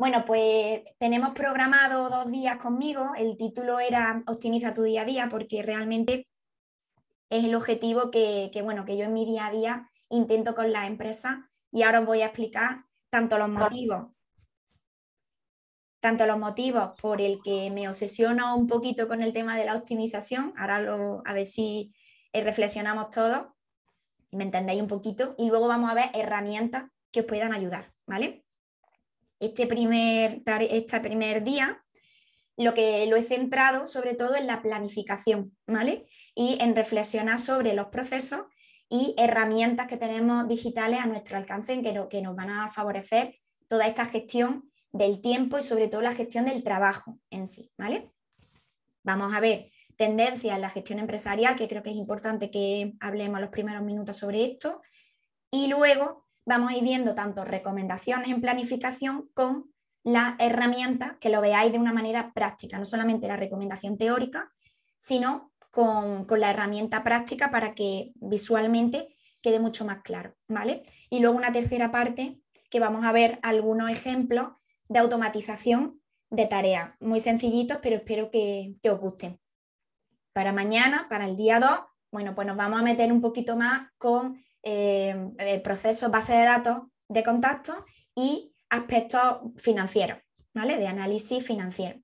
Bueno, pues tenemos programado dos días conmigo. El título era Optimiza tu día a día porque realmente es el objetivo que, bueno, que yo en mi día a día intento con la empresa y ahora os voy a explicar tanto los motivos, tanto los motivos por el que me obsesiono un poquito con el tema de la optimización, ahora lo, a ver si eh, reflexionamos todos, me entendéis un poquito, y luego vamos a ver herramientas que os puedan ayudar, ¿vale? este primer, este primer día lo que lo he centrado sobre todo en la planificación, ¿vale? Y en reflexionar sobre los procesos y herramientas que tenemos digitales a nuestro alcance que, que nos van a favorecer toda esta gestión del tiempo y sobre todo la gestión del trabajo en sí, ¿vale? Vamos a ver tendencias en la gestión empresarial, que creo que es importante que hablemos los primeros minutos sobre esto, y luego vamos a ir viendo tanto recomendaciones en planificación con las herramientas que lo veáis de una manera práctica, no solamente la recomendación teórica, sino con, la herramienta práctica para que visualmente quede mucho más claro, ¿vale? Y luego una tercera parte que vamos a ver algunos ejemplos de automatización de tareas, muy sencillitos, pero espero que, que os gusten. Para mañana, para el día 2, bueno, pues nos vamos a meter un poquito más con eh, eh, procesos, base de datos de contacto y aspectos financieros, ¿vale? De análisis financiero.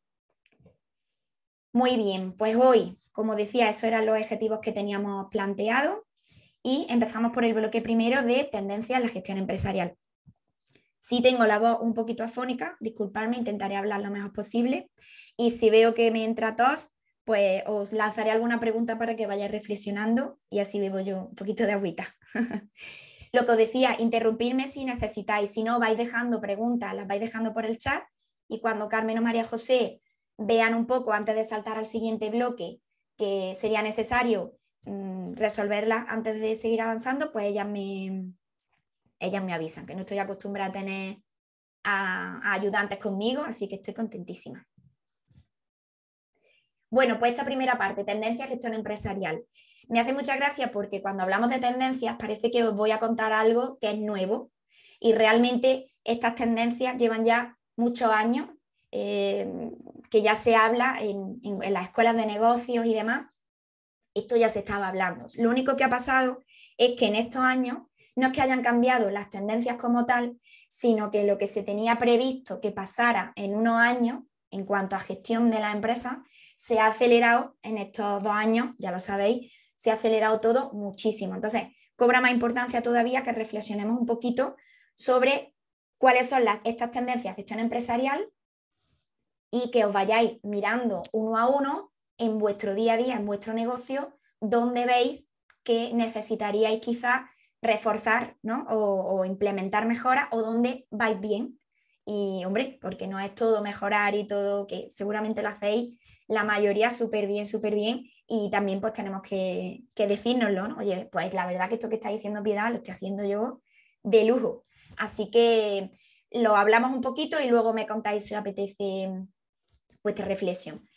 Muy bien, pues hoy, como decía, esos eran los objetivos que teníamos planteados y empezamos por el bloque primero de tendencias en la gestión empresarial. Si tengo la voz un poquito afónica, disculparme, intentaré hablar lo mejor posible y si veo que me entra tos, pues os lanzaré alguna pregunta para que vayáis reflexionando y así vivo yo un poquito de agüita. Lo que os decía, interrumpirme si necesitáis, si no, vais dejando preguntas, las vais dejando por el chat y cuando Carmen o María José vean un poco antes de saltar al siguiente bloque que sería necesario mm, resolverlas antes de seguir avanzando, pues ellas me, ellas me avisan, que no estoy acostumbrada a tener a ayudantes conmigo, así que estoy contentísima. Bueno, pues esta primera parte, tendencia gestión empresarial. Me hace mucha gracia porque cuando hablamos de tendencias parece que os voy a contar algo que es nuevo y realmente estas tendencias llevan ya muchos años, eh, que ya se habla en, en las escuelas de negocios y demás. Esto ya se estaba hablando. Lo único que ha pasado es que en estos años no es que hayan cambiado las tendencias como tal, sino que lo que se tenía previsto que pasara en unos años en cuanto a gestión de la empresa se ha acelerado en estos dos años, ya lo sabéis, se ha acelerado todo muchísimo. Entonces, cobra más importancia todavía que reflexionemos un poquito sobre cuáles son las, estas tendencias que están empresarial y que os vayáis mirando uno a uno en vuestro día a día, en vuestro negocio, donde veis que necesitaríais quizás reforzar ¿no? o, o, implementar mejoras o donde vais bien. Y hombre, porque no es todo mejorar y todo, que seguramente lo hacéis la mayoría súper bien, súper bien, y también pues tenemos que, que ¿no? Oye, pues la verdad que esto que está diciendo Piedad lo estoy haciendo yo de lujo. Así que lo hablamos un poquito y luego me contáis si os apetece vuestra reflexión.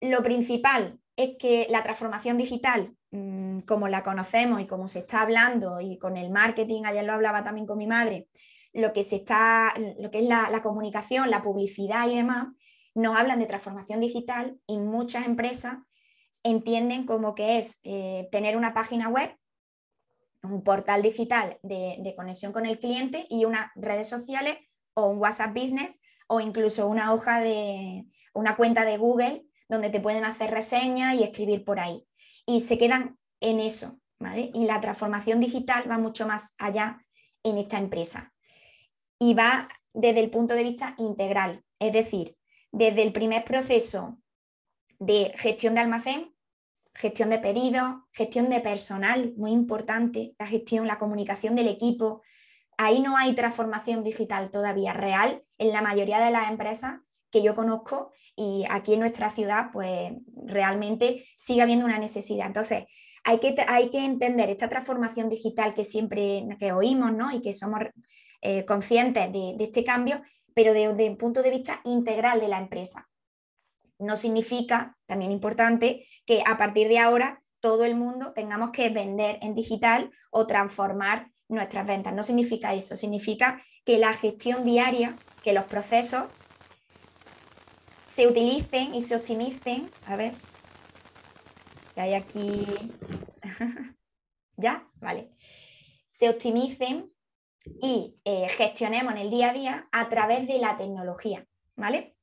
Lo principal es que la transformación digital, mm, como la conocemos y como se está hablando, y con el marketing, ayer lo hablaba también con mi madre, lo que, se está, lo que es la comunicación, la publicidad y demás, nos hablan de transformación digital y muchas empresas entienden como que es eh, tener una página web, un portal digital de, de conexión con el cliente y unas redes sociales o un WhatsApp Business o incluso una hoja de una cuenta de Google donde te pueden hacer reseñas y escribir por ahí. Y se quedan en eso, ¿vale? Y la transformación digital va mucho más allá en esta empresa. Y va desde el punto de vista integral, es decir, desde el primer proceso de gestión de almacén, gestión de pedidos, gestión de personal, muy importante, la gestión, la comunicación del equipo. Ahí no hay transformación digital todavía real en la mayoría de las empresas que yo conozco y aquí en nuestra ciudad pues realmente sigue habiendo una necesidad. Entonces, hay que, entender esta transformación digital que siempre que oímos ¿no? y que somos eh, conscientes de, este cambio, pero desde un punto de vista integral de la empresa. No significa, también importante, que a partir de ahora todo el mundo tengamos que vender en digital o transformar nuestras ventas. No significa eso, significa que la gestión diaria, que los procesos se utilicen y se optimicen. A ver, ¿qué hay aquí. ¿Ya? Vale. Se optimicen y eh, gestionemos en el día a día a través de la tecnología, ¿vale?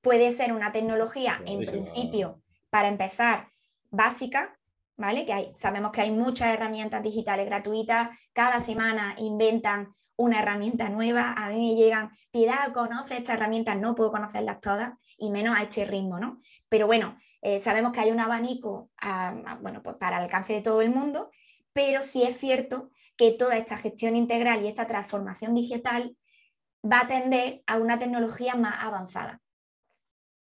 Puede ser una tecnología, en principio, para empezar, básica, ¿vale? Que sabemos que hay muchas herramientas digitales gratuitas, cada semana inventan una herramienta nueva, a mí me llegan, Piedad, conoce estas herramientas, no puedo conocerlas todas, y menos a este ritmo, ¿no? Pero bueno, eh, sabemos que hay un abanico, ah, ah, bueno, pues, para el alcance de todo el mundo, pero sí es cierto que toda esta gestión integral y esta transformación digital va a tender a una tecnología más avanzada.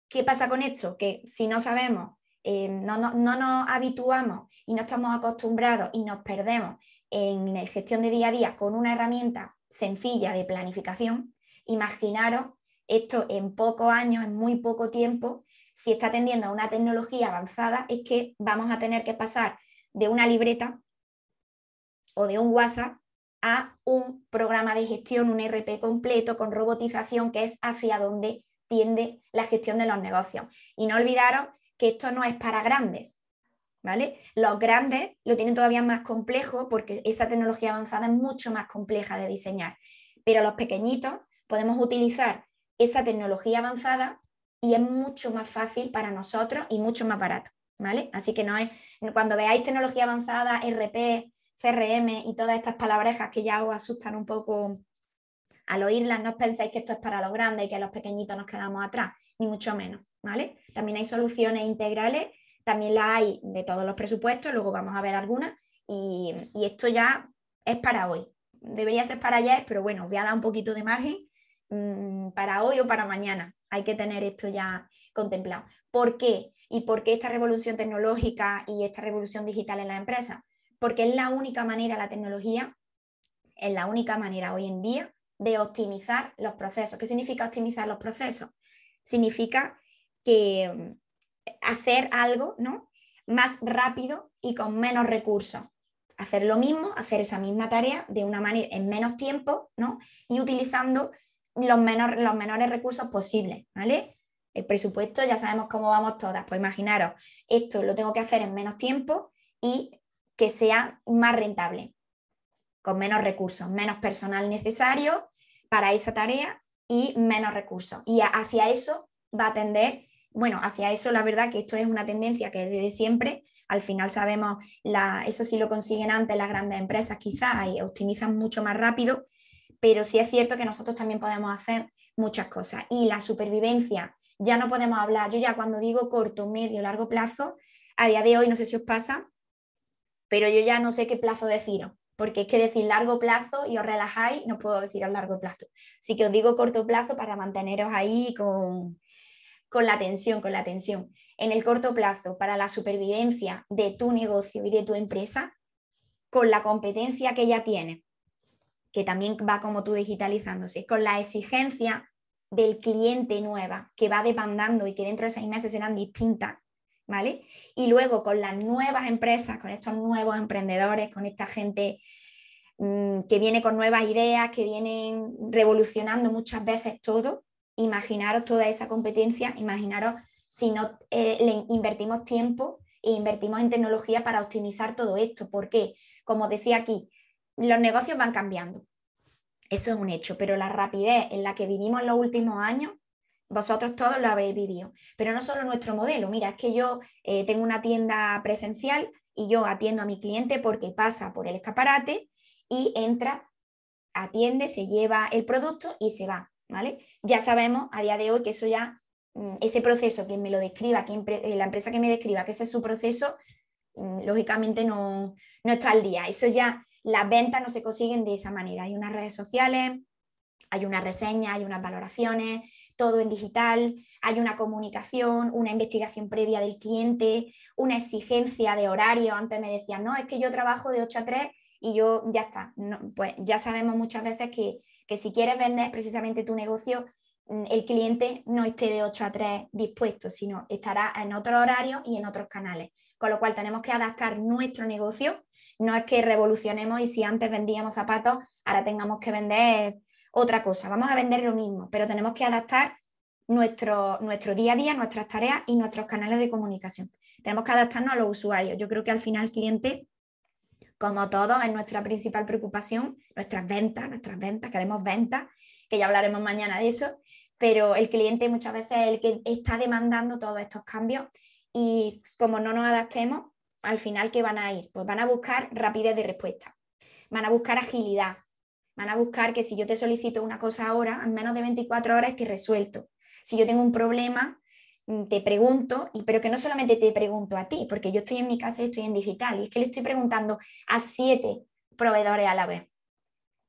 ¿Qué pasa con esto? Que si no sabemos, eh, no, no, nos habituamos y no estamos acostumbrados y nos perdemos en la gestión de día a día con una herramienta sencilla de planificación, imaginaros esto en pocos años, en muy poco tiempo, si está atendiendo a una tecnología avanzada, es que vamos a tener que pasar de una libreta o de un WhatsApp a un programa de gestión, un RP completo con robotización, que es hacia donde tiende la gestión de los negocios. Y no olvidaros que esto no es para grandes, ¿vale? Los grandes lo tienen todavía más complejo porque esa tecnología avanzada es mucho más compleja de diseñar, pero los pequeñitos podemos utilizar esa tecnología avanzada y es mucho más fácil para nosotros y mucho más barato, ¿vale? Así que no es, cuando veáis tecnología avanzada, RP, CRM y todas estas palabrejas que ya os asustan un poco al oírlas, no os penséis que esto es para los grandes y que los pequeñitos nos quedamos atrás, ni mucho menos, ¿vale? También hay soluciones integrales, también las hay de todos los presupuestos, luego vamos a ver algunas y, esto ya es para hoy. Debería ser para ayer, pero bueno, os voy a dar un poquito de margen mm, para hoy o para mañana. Hay que tener esto ya contemplado. ¿Por qué? ¿Y por qué esta revolución tecnológica y esta revolución digital en la empresa? porque es la única manera, la tecnología es la única manera hoy en día de optimizar los procesos. ¿Qué significa optimizar los procesos? Significa que mm, hacer algo ¿no? más rápido y con menos recursos. Hacer lo mismo, hacer esa misma tarea de una manera en menos tiempo ¿no? y utilizando los, los menores recursos posibles. ¿vale? El presupuesto ya sabemos cómo vamos todas. Pues imaginaros, esto lo tengo que hacer en menos tiempo y que sea más rentable, con menos recursos, menos personal necesario para esa tarea y menos recursos. Y hacia eso va a tender, bueno, hacia eso la verdad que esto es una tendencia que desde siempre, al final sabemos, eso sí lo consiguen antes las grandes empresas quizás y optimizan mucho más rápido, pero sí es cierto que nosotros también podemos hacer muchas cosas. Y la supervivencia, ya no podemos hablar, yo ya cuando digo corto, medio, largo plazo, a día de hoy, no sé si os pasa, pero yo ya no sé qué plazo deciros, porque es que decir largo plazo y os relajáis, no puedo decir a largo plazo. Así que os digo corto plazo para manteneros ahí con, con la tensión, con la tensión. En el corto plazo, para la supervivencia de tu negocio y de tu empresa, con la competencia que ya tiene que también va como tú digitalizándose, con la exigencia del cliente nueva que va demandando y que dentro de seis meses serán distintas, y luego con las nuevas empresas, con estos nuevos emprendedores, con esta gente mm, que viene con nuevas ideas, que vienen revolucionando muchas veces todo, imaginaros toda esa competencia, imaginaros si no eh, le invertimos tiempo e invertimos en tecnología para optimizar todo esto, porque, como decía aquí, los negocios van cambiando. Eso es un hecho, pero la rapidez en la que vivimos los últimos años vosotros todos lo habréis vivido, pero no solo nuestro modelo. Mira, es que yo eh, tengo una tienda presencial y yo atiendo a mi cliente porque pasa por el escaparate y entra, atiende, se lleva el producto y se va, ¿vale? Ya sabemos a día de hoy que eso ya, mm, ese proceso, que me lo describa, eh, la empresa que me describa, que ese es su proceso, mm, lógicamente no, no está al día. Eso ya, las ventas no se consiguen de esa manera. Hay unas redes sociales, hay una reseña, hay unas valoraciones, todo en digital, hay una comunicación, una investigación previa del cliente, una exigencia de horario. Antes me decían, no, es que yo trabajo de 8 a 3 y yo ya está. pues ya sabemos muchas veces que, que si quieres vender precisamente tu negocio, mm, el cliente no esté de 8 a 3 dispuesto, sino estará en otro horario y en otros canales. Con lo cual tenemos que adaptar nuestro negocio. No es que revolucionemos y si antes vendíamos zapatos, ahora tengamos que vender otra cosa, vamos a vender lo mismo, pero tenemos que adaptar nuestro, nuestro día a día, nuestras tareas y nuestros canales de comunicación. Tenemos que adaptarnos a los usuarios. Yo creo que al final el cliente, como todo, es nuestra principal preocupación, nuestras ventas, nuestras ventas, queremos ventas, que ya hablaremos mañana de eso, pero el cliente muchas veces es el que está demandando todos estos cambios y como no nos adaptemos, al final, ¿qué van a ir? Pues van a buscar rapidez de respuesta, van a buscar agilidad, Van a buscar que si yo te solicito una cosa ahora, en menos de 24 horas esté resuelto. Si yo tengo un problema, mm, te pregunto, pero que no solamente te pregunto a ti, porque yo estoy en mi casa y estoy en digital, y es que le estoy preguntando a siete proveedores a la vez.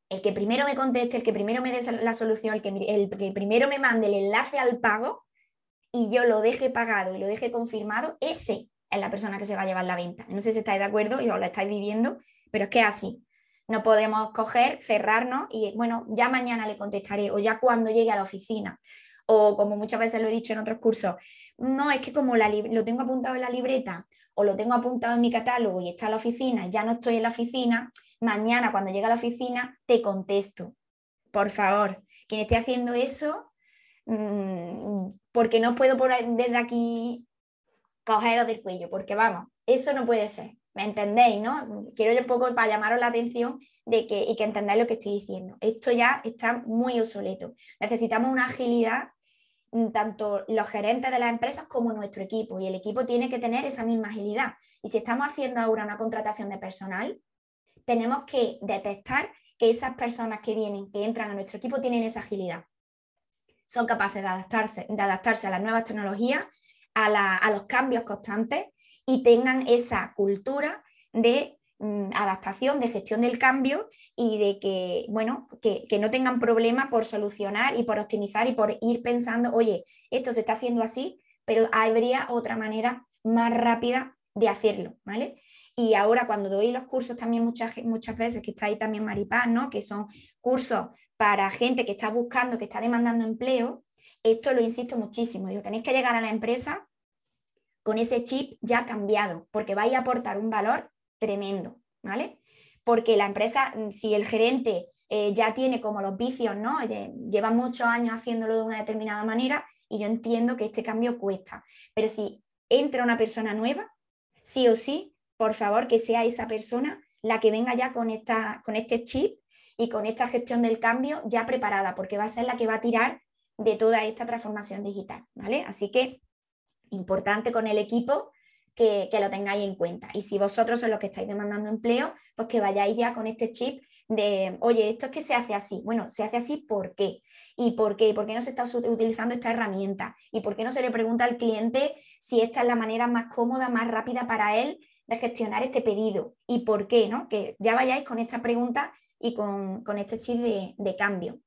El que primero me conteste, el que primero me dé la solución, el que, primero me mande el enlace al pago y yo lo deje pagado y lo deje confirmado, ese es la persona que se va a llevar la venta. No sé si estáis de acuerdo, y lo estáis viviendo, pero es que así. No podemos coger, cerrarnos y, bueno, ya mañana le contestaré o ya cuando llegue a la oficina. O como muchas veces lo he dicho en otros cursos, no, es que como lo tengo apuntado en la libreta o lo tengo apuntado en mi catálogo y está en la oficina, ya no estoy en la oficina, mañana cuando llegue a la oficina te contesto. Por favor, quien esté haciendo eso, mm, porque no puedo por, desde aquí cogeros del cuello, porque vamos, eso no puede ser. ¿Me entendéis, Quiero yo un poco para llamaros la atención y que entendáis lo que estoy diciendo. Esto ya está muy obsoleto. Necesitamos una agilidad, mm, tanto los gerentes de las empresas como nuestro equipo, y el equipo tiene que tener esa misma agilidad. Y si estamos haciendo ahora una contratación de personal, tenemos que detectar que esas personas que vienen, que entran a nuestro equipo, tienen esa agilidad. Son capaces de adaptarse, a las nuevas tecnologías, a los cambios constantes y tengan esa cultura de mm, adaptación, de gestión del cambio y de que, bueno, que, no tengan problema por solucionar y por optimizar y por ir pensando, oye, esto se está haciendo así, pero habría otra manera más rápida de hacerlo, ¿vale? Y ahora cuando doy los cursos también muchas, muchas veces, que está ahí también Maripaz, ¿no? Que son cursos para gente que está buscando, que está demandando empleo, esto lo insisto muchísimo, digo, tenéis que llegar a la empresa con ese chip ya cambiado, porque va a aportar un valor tremendo, ¿vale? Porque la empresa, mm, si el gerente eh, ya tiene como los vicios, ¿no? lleva muchos años haciéndolo de una determinada manera y yo entiendo que este cambio cuesta, pero si entra una persona nueva, sí o sí, por favor que sea esa persona la que venga ya con, esta, con este chip y con esta gestión del cambio ya preparada, porque va a ser la que va a tirar de toda esta transformación digital, ¿vale? Así que importante con el equipo que, lo tengáis en cuenta. Y si vosotros son los que estáis demandando empleo, pues que vayáis ya con este chip de, oye, esto es que se hace así. Bueno, se hace así, ¿por qué? ¿Y por qué? ¿Por qué no se está utilizando esta herramienta? ¿Y por qué no se le pregunta al cliente si esta es la manera más cómoda, más rápida para él de gestionar este pedido? ¿Y por qué? ¿no? Que ya vayáis con esta pregunta y con, este chip de, de cambio.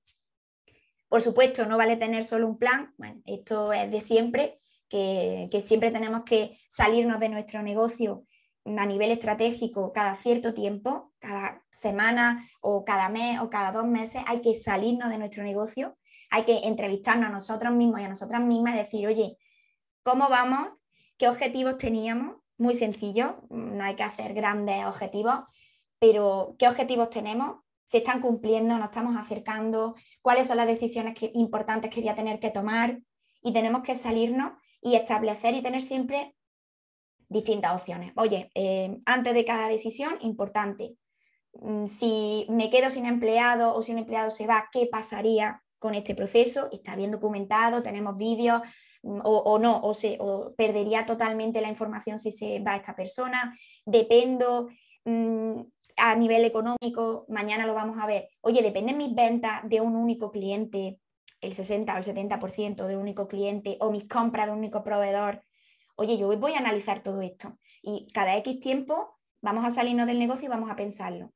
Por supuesto, no vale tener solo un plan, bueno, esto es de siempre, que, siempre tenemos que salirnos de nuestro negocio a nivel estratégico cada cierto tiempo, cada semana o cada mes o cada dos meses, hay que salirnos de nuestro negocio, hay que entrevistarnos a nosotros mismos y a nosotras mismas y decir, oye, ¿cómo vamos? ¿Qué objetivos teníamos? Muy sencillo, no hay que hacer grandes objetivos, pero ¿qué objetivos tenemos? ¿Se están cumpliendo? ¿Nos estamos acercando? ¿Cuáles son las decisiones importantes que voy a tener que tomar? Y tenemos que salirnos y establecer y tener siempre distintas opciones. Oye, eh, antes de cada decisión, importante, mm, si me quedo sin empleado o si un empleado se va, ¿qué pasaría con este proceso? Está bien documentado, tenemos vídeos mm, o, no, o, se, o perdería totalmente la información si se va esta persona, dependo mm, a nivel económico, mañana lo vamos a ver, oye, dependen mis ventas de un único cliente el 60 o el 70% de único cliente o mis compras de un único proveedor. Oye, yo voy a analizar todo esto y cada X tiempo vamos a salirnos del negocio y vamos a pensarlo.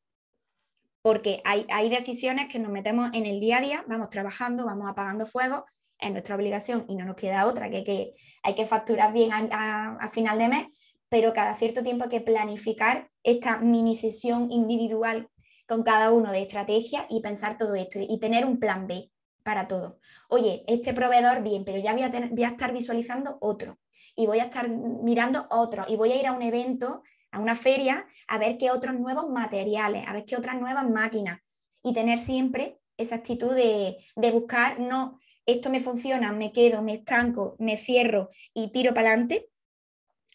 Porque hay, decisiones que nos metemos en el día a día, vamos trabajando, vamos apagando fuego, es nuestra obligación y no nos queda otra, que, que hay que facturar bien a, a final de mes, pero cada cierto tiempo hay que planificar esta mini sesión individual con cada uno de estrategia y pensar todo esto y tener un plan B para todo. Oye, este proveedor bien, pero ya voy a, estar visualizando otro y voy a estar mirando otro y voy a ir a un evento, a una feria, a ver qué otros nuevos materiales, a ver qué otras nuevas máquinas y tener siempre esa actitud de, de buscar, no, esto me funciona, me quedo, me estanco, me cierro y tiro para adelante,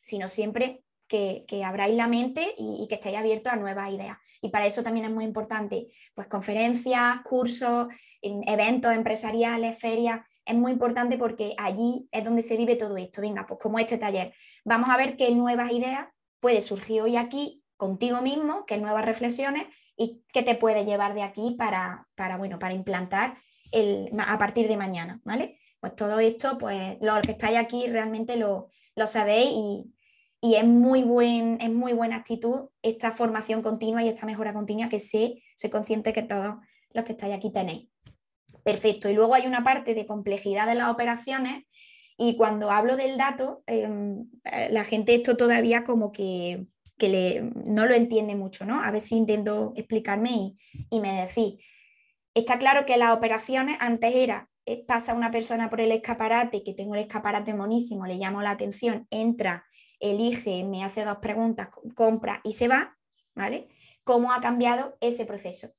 sino siempre que, abráis la mente y, que estéis abiertos a nuevas ideas. Y para eso también es muy importante, pues conferencias, cursos, eventos empresariales, ferias, es muy importante porque allí es donde se vive todo esto. Venga, pues como este taller, vamos a ver qué nuevas ideas puede surgir hoy aquí contigo mismo, qué nuevas reflexiones y qué te puede llevar de aquí para, para bueno, para implantar el, a partir de mañana, ¿vale? Pues todo esto, pues los que estáis aquí realmente lo, lo sabéis y y es muy, buen, es muy buena actitud esta formación continua y esta mejora continua que sé, soy consciente que todos los que estáis aquí tenéis. Perfecto. Y luego hay una parte de complejidad de las operaciones y cuando hablo del dato, em, eh, la gente esto todavía como que, no lo entiende mucho, ¿no? A ver si intento explicarme y, me decís. Está claro que las operaciones antes era eh, pasa una persona por el escaparate, que tengo el escaparate monísimo, le llamo la atención, entra elige, me hace dos preguntas, compra y se va, ¿vale? ¿Cómo ha cambiado ese proceso?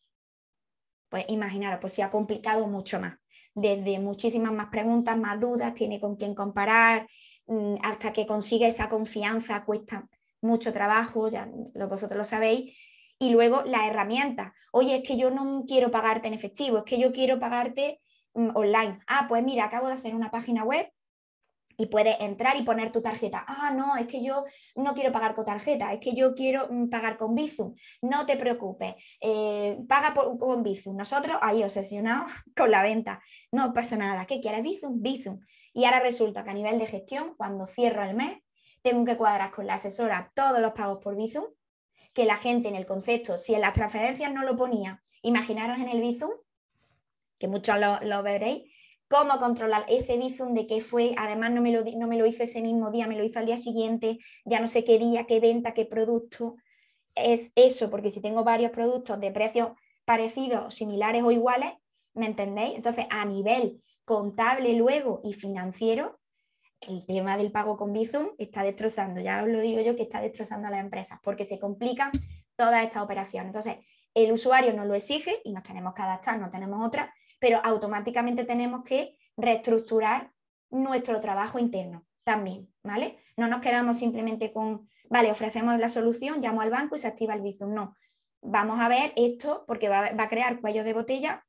Pues imaginaros, pues se ha complicado mucho más. Desde muchísimas más preguntas, más dudas, tiene con quién comparar, mm, hasta que consigue esa confianza cuesta mucho trabajo, ya vosotros lo sabéis, y luego la herramienta, Oye, es que yo no quiero pagarte en efectivo, es que yo quiero pagarte mm, online. Ah, pues mira, acabo de hacer una página web y puedes entrar y poner tu tarjeta. Ah, no, es que yo no quiero pagar con tarjeta, es que yo quiero mm, pagar con Bizum. No te preocupes, eh, paga con Bizum. Nosotros ahí obsesionados con la venta. No pasa nada, ¿qué quieres Bizum? Bizum. Y ahora resulta que a nivel de gestión, cuando cierro el mes, tengo que cuadrar con la asesora todos los pagos por Bizum, que la gente en el concepto, si en las transferencias no lo ponía, imaginaros en el Bizum, que muchos lo veréis, cómo controlar ese bizum, de qué fue, además no me, lo, no hizo ese mismo día, me lo hizo al día siguiente, ya no sé qué día, qué venta, qué producto. Es eso, porque si tengo varios productos de precios parecidos, similares o iguales, ¿me entendéis? Entonces, a nivel contable luego y financiero, el tema del pago con Bizum está destrozando, ya os lo digo yo, que está destrozando a las empresas, porque se complican todas estas operaciones. Entonces, el usuario nos lo exige y nos tenemos que adaptar, no tenemos otra, pero automáticamente tenemos que reestructurar nuestro trabajo interno también, ¿vale? No nos quedamos simplemente con, vale, ofrecemos la solución, llamo al banco y se activa el Bizum, no. Vamos a ver esto porque va, a crear cuellos de botella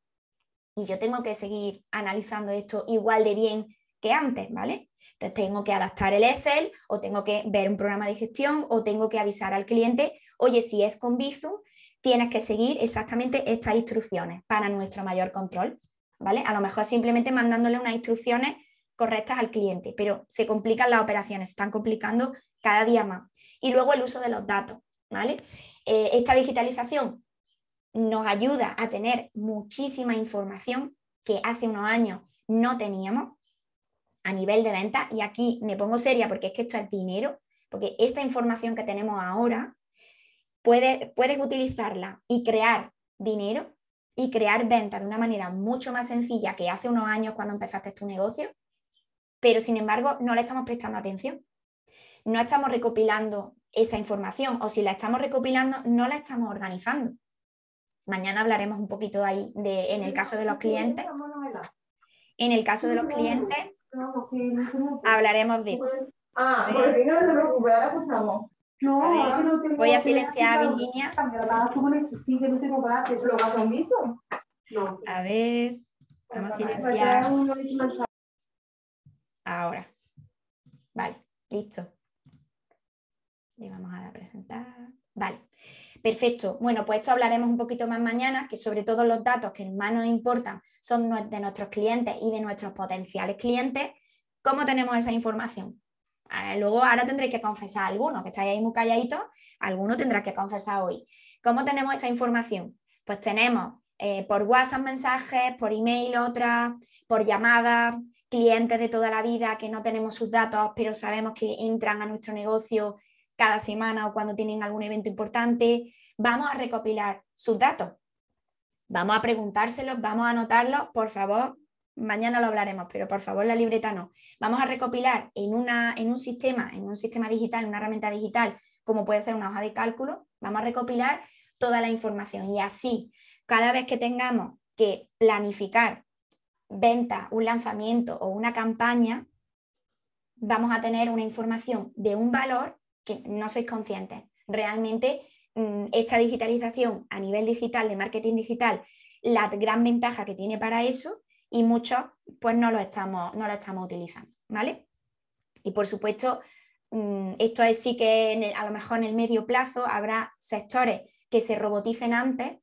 y yo tengo que seguir analizando esto igual de bien que antes, ¿vale? Entonces tengo que adaptar el Excel o tengo que ver un programa de gestión o tengo que avisar al cliente, oye, si es con Bizum, tienes que seguir exactamente estas instrucciones para nuestro mayor control, ¿vale? A lo mejor simplemente mandándole unas instrucciones correctas al cliente, pero se complican las operaciones, se están complicando cada día más. Y luego el uso de los datos, ¿vale? Eh, esta digitalización nos ayuda a tener muchísima información que hace unos años no teníamos a nivel de venta. Y aquí me pongo seria porque es que esto es dinero, porque esta información que tenemos ahora puedes, utilizarla y crear dinero y crear ventas de una manera mucho más sencilla que hace unos años cuando empezaste tu negocio, pero sin embargo no le estamos prestando atención. No estamos recopilando esa información o si la estamos recopilando no la estamos organizando. Mañana hablaremos un poquito ahí de, en el caso de los clientes. En el caso de los clientes hablaremos de eso. Ah, no preocupes, ahora no, no tengo voy a silenciar a Virginia. A ver, vamos a pues, silenciar. Ahora. Vale, listo. Le vamos a dar a presentar. Vale, perfecto. Bueno, pues esto hablaremos un poquito más mañana, que sobre todo los datos que más nos importan son de nuestros clientes y de nuestros potenciales clientes. ¿Cómo tenemos esa información? Ah, luego ahora tendréis que confesar a alguno, que estáis ahí muy calladitos, alguno tendrá que confesar hoy. ¿Cómo tenemos esa información? Pues tenemos eh, por WhatsApp mensajes, por email otras, por llamadas, clientes de toda la vida que no tenemos sus datos, pero sabemos que entran a nuestro negocio cada semana o cuando tienen algún evento importante. Vamos a recopilar sus datos. Vamos a preguntárselos, vamos a anotarlos, por favor, mañana lo hablaremos, pero por favor la libreta no. Vamos a recopilar en, una, en un sistema, en un sistema digital, en una herramienta digital, como puede ser una hoja de cálculo, vamos a recopilar toda la información y así, cada vez que tengamos que planificar venta, un lanzamiento o una campaña, vamos a tener una información de un valor que no sois conscientes. Realmente mm, esta digitalización a nivel digital, de marketing digital, la gran ventaja que tiene para eso y muchos pues no lo estamos, no lo estamos utilizando, ¿vale? Y por supuesto, mm, esto es sí que a lo mejor en el medio plazo habrá sectores que se roboticen antes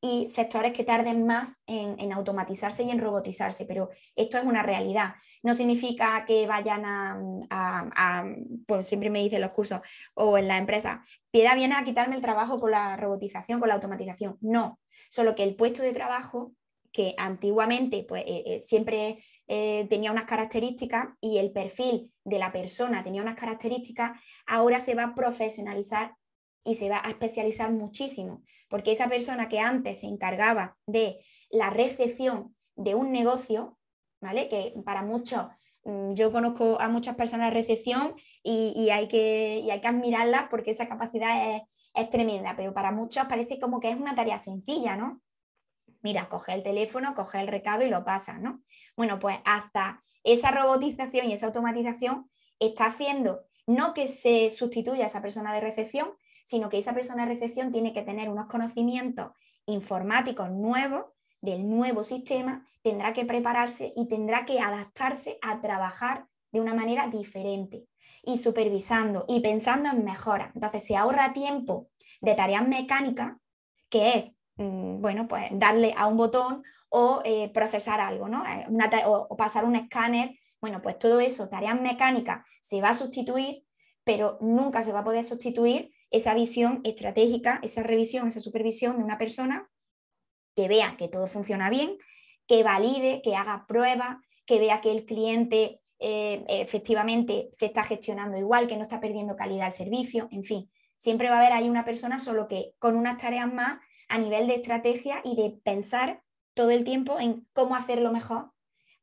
y sectores que tarden más en, automatizarse y en robotizarse, pero esto es una realidad. No significa que vayan a, pues siempre me dicen los cursos o en la empresa, piedad viene a quitarme el trabajo con la robotización, con la automatización. No, solo que el puesto de trabajo que antiguamente pues, eh, eh, siempre eh, tenía unas características y el perfil de la persona tenía unas características, ahora se va a profesionalizar y se va a especializar muchísimo, porque esa persona que antes se encargaba de la recepción de un negocio, ¿vale? Que para muchos, mm, yo conozco a muchas personas de recepción y, hay, que, hay que admirarlas porque esa capacidad es, es tremenda, pero para muchos parece como que es una tarea sencilla, ¿no? mira, coge el teléfono, coge el recado y lo pasa, ¿no? Bueno, pues hasta esa robotización y esa automatización está haciendo no que se sustituya a esa persona de recepción, sino que esa persona de recepción tiene que tener unos conocimientos informáticos nuevos del nuevo sistema, tendrá que prepararse y tendrá que adaptarse a trabajar de una manera diferente y supervisando y pensando en mejora. Entonces se ahorra tiempo de tareas mecánicas, que es Mm, bueno, pues darle a un botón o eh, procesar algo, ¿no? Eh, o, pasar un escáner. Bueno, pues todo eso, tareas mecánicas, se va a sustituir, pero nunca se va a poder sustituir esa visión estratégica, esa revisión, esa supervisión de una persona que vea que todo funciona bien, que valide, que haga pruebas, que vea que el cliente eh, efectivamente se está gestionando igual, que no está perdiendo calidad al servicio, en fin. Siempre va a haber ahí una persona solo que con unas tareas más a nivel de estrategia y de pensar todo el tiempo en cómo hacerlo mejor,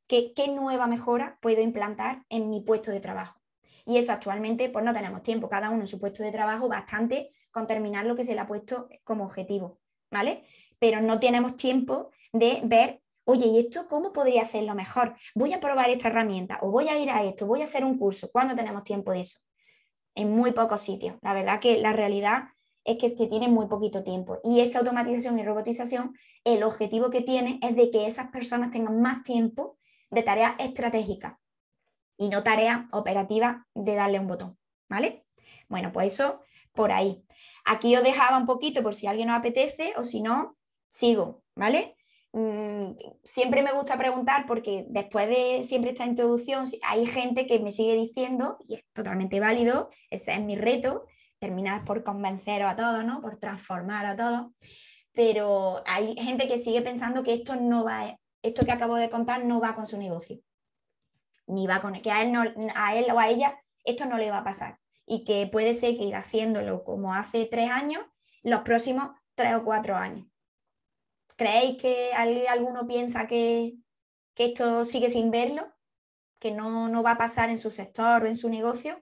qué, nueva mejora puedo implantar en mi puesto de trabajo. Y eso actualmente pues no tenemos tiempo, cada uno en su puesto de trabajo bastante con terminar lo que se le ha puesto como objetivo, ¿vale? Pero no tenemos tiempo de ver, oye, ¿y esto cómo podría hacerlo mejor? Voy a probar esta herramienta o voy a ir a esto, voy a hacer un curso. ¿Cuándo tenemos tiempo de eso? En muy pocos sitios. La verdad que la realidad es que se tiene muy poquito tiempo. Y esta automatización y robotización, el objetivo que tiene es de que esas personas tengan más tiempo de tareas estratégicas y no tarea operativa de darle un botón, ¿vale? Bueno, pues eso por ahí. Aquí os dejaba un poquito por si alguien nos apetece o si no, sigo, ¿vale? Mm, siempre me gusta preguntar porque después de siempre esta introducción hay gente que me sigue diciendo, y es totalmente válido, ese es mi reto, terminar por convencer a todos, Por transformar a todos. Pero hay gente que sigue pensando que esto no va, esto que acabo de contar no va con su negocio. Ni que a él a o a ella esto no le va a pasar y que puede seguir haciéndolo como hace tres años los próximos tres o cuatro años. ¿Creéis que alguno piensa que, esto sigue sin verlo? ¿Que no, va a pasar en su sector o en su negocio?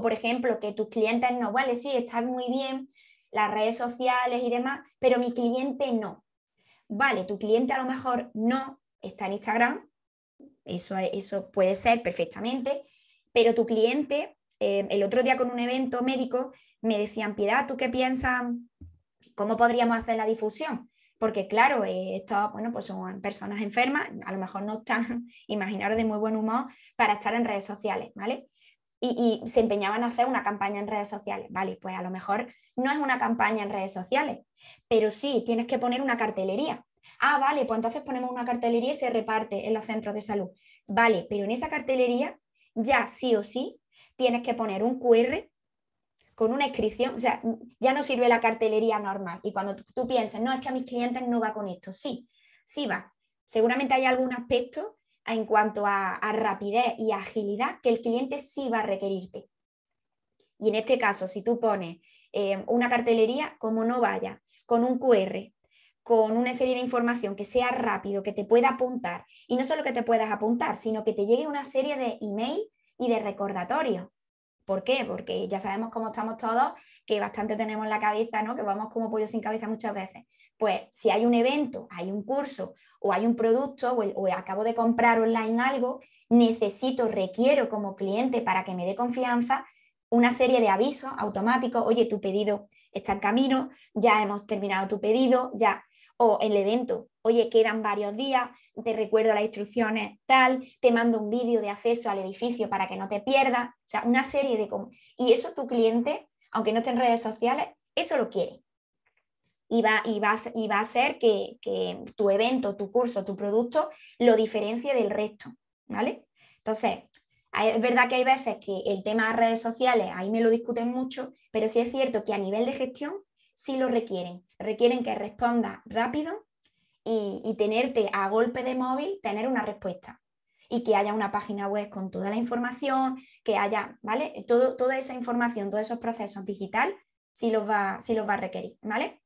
por ejemplo, que tus clientes no, vale, sí, está muy bien las redes sociales y demás, pero mi cliente no. Vale, tu cliente a lo mejor no está en Instagram, eso, eso puede ser perfectamente, pero tu cliente, eh, el otro día con un evento médico, me decían, Piedad, ¿tú qué piensas? ¿Cómo podríamos hacer la difusión? porque claro, eh, bueno, pues son personas enfermas, a lo mejor no están, imaginaros, de muy buen humor para estar en redes sociales, ¿vale? y, se empeñaban a hacer una campaña en redes sociales. Vale, pues a lo mejor no es una campaña en redes sociales, pero sí tienes que poner una cartelería. Ah, vale, pues entonces ponemos una cartelería y se reparte en los centros de salud. Vale, pero en esa cartelería ya sí o sí tienes que poner un QR con una inscripción, o sea, ya no sirve la cartelería normal. Y cuando tú piensas, no, es que a mis clientes no va con esto, sí, sí va. Seguramente hay algún aspecto en cuanto a, rapidez y agilidad que el cliente sí va a requerirte. Y en este caso, si tú pones eh, una cartelería, como no vaya, con un QR, con una serie de información que sea rápido, que te pueda apuntar, y no solo que te puedas apuntar, sino que te llegue una serie de email y de recordatorios. ¿Por qué? Porque ya sabemos cómo estamos todos, que bastante tenemos la cabeza, ¿no? Que vamos como pollo sin cabeza muchas veces. Pues si hay un evento, hay un curso o hay un producto o, acabo de comprar online algo, necesito, requiero como cliente para que me dé confianza una serie de avisos automáticos, oye, tu pedido está en camino, ya hemos terminado tu pedido, ya, o el evento, oye, quedan varios días, te recuerdo las instrucciones, tal, te mando un vídeo de acceso al edificio para que no te pierdas, o sea, una serie de... Y eso tu cliente, aunque no esté en redes sociales, eso lo quiere y va, y va, a ser que, tu evento, tu curso, tu producto lo diferencie del resto, ¿vale? Entonces, es verdad que hay veces que el tema de redes sociales, ahí me lo discuten mucho, pero sí es cierto que a nivel de gestión sí lo requieren. Requieren que responda rápido y, tenerte a golpe de móvil, tener una respuesta y que haya una página web con toda la información, que haya, ¿vale? toda esa información, todos esos procesos digital, sí los va, sí los va a requerir, ¿vale?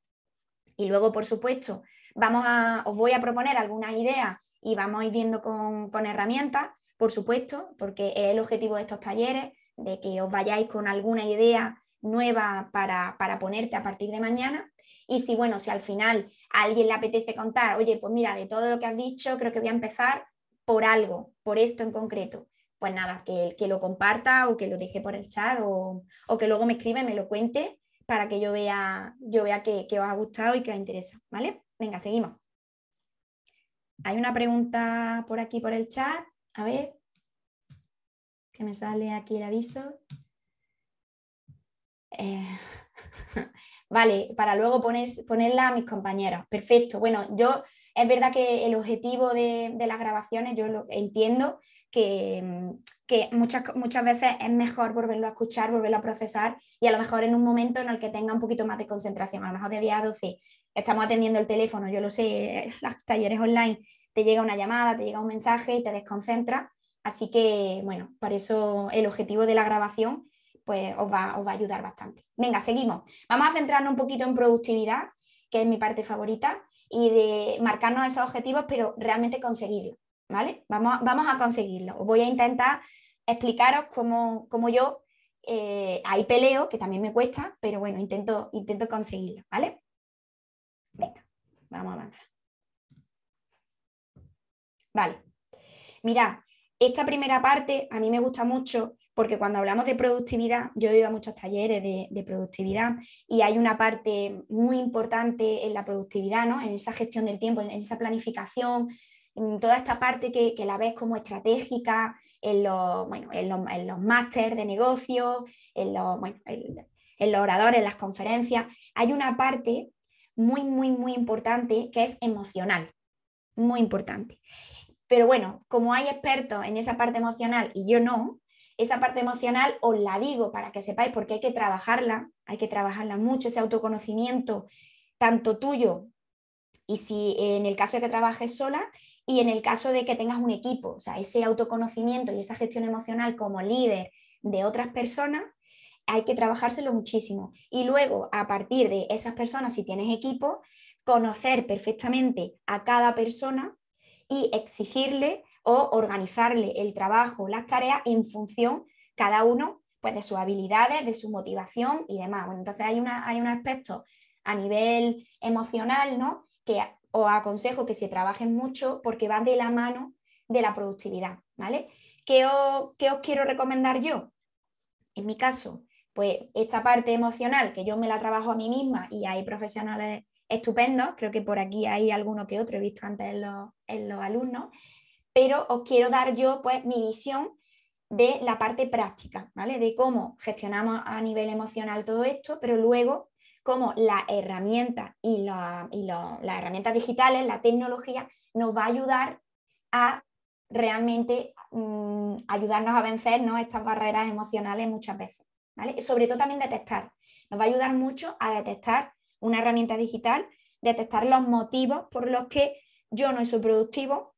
Y luego, por supuesto, vamos a, os voy a proponer algunas ideas y vamos a ir viendo con, herramientas, por supuesto, porque es el objetivo de estos talleres, de que os vayáis con alguna idea nueva para, para, ponerte a partir de mañana. Y si, bueno, si al final a alguien le apetece contar, oye, pues mira, de todo lo que has dicho, creo que voy a empezar por algo, por esto en concreto. Pues nada, que, que lo comparta o que lo deje por el chat o, o que luego me escribe, me lo cuente para que yo vea, yo vea que, os ha gustado y que os interesa, ¿vale? Venga, seguimos. Hay una pregunta por aquí, por el chat. A ver, que me sale aquí el aviso. Eh, vale, para luego ponerla a mis compañeros. Perfecto. Bueno, yo es verdad que el objetivo de, de las grabaciones, yo lo entiendo, Mm, que, muchas, muchas veces es mejor volverlo a escuchar, volverlo a procesar y a lo mejor en un momento en el que tenga un poquito más de concentración, a lo mejor de 10 a 12 estamos atendiendo el teléfono, yo lo sé, los talleres online, te llega una llamada, te llega un mensaje y te desconcentra, así que bueno, por eso el objetivo de la grabación pues os va, os va a ayudar bastante. Venga, seguimos. Vamos a centrarnos un poquito en productividad, que es mi parte favorita, y de marcarnos esos objetivos, pero realmente conseguirlos. ¿vale? Vamos, vamos a conseguirlo. voy a intentar explicaros cómo, yo hay eh, peleo, que también me cuesta, pero bueno, intento, intento conseguirlo, ¿vale? Venga, vamos a avanzar. Vale. Mirad, esta primera parte a mí me gusta mucho porque cuando hablamos de productividad, yo he ido a muchos talleres de, de, productividad y hay una parte muy importante en la productividad, ¿no? en esa gestión del tiempo, en, esa planificación, Mm, toda esta parte que, la ves como estratégica en los, bueno, máster de negocios, en los oradores, en las conferencias, hay una parte muy, muy, muy importante que es emocional, muy importante. Pero bueno, como hay expertos en esa parte emocional y yo no, esa parte emocional os la digo para que sepáis porque hay que trabajarla, hay que trabajarla mucho, ese autoconocimiento, tanto tuyo, y si en el caso de que trabajes sola, y en el caso de que tengas un equipo, o sea, ese autoconocimiento y esa gestión emocional como líder de otras personas, hay que trabajárselo muchísimo. Y luego, a partir de esas personas, si tienes equipo, conocer perfectamente a cada persona y exigirle o organizarle el trabajo, las tareas en función cada uno pues, de sus habilidades, de su motivación y demás. entonces hay, una, hay un aspecto a nivel emocional, ¿no? Que os aconsejo que se trabajen mucho porque van de la mano de la productividad, ¿vale? ¿Qué os, quiero recomendar yo? En mi caso, pues esta parte emocional que yo me la trabajo a mí misma y hay profesionales estupendos, creo que por aquí hay alguno que otro, he visto antes en los, en los alumnos, pero os quiero dar yo pues mi visión de la parte práctica, ¿vale? De cómo gestionamos a nivel emocional todo esto, pero luego cómo la herramienta y, la, y las herramientas digitales, la tecnología, nos va a ayudar a realmente mm, ayudarnos a vencer estas barreras emocionales muchas veces. Sobre todo también detectar. Nos va a ayudar mucho a detectar una herramienta digital, detectar los motivos por los que yo no soy productivo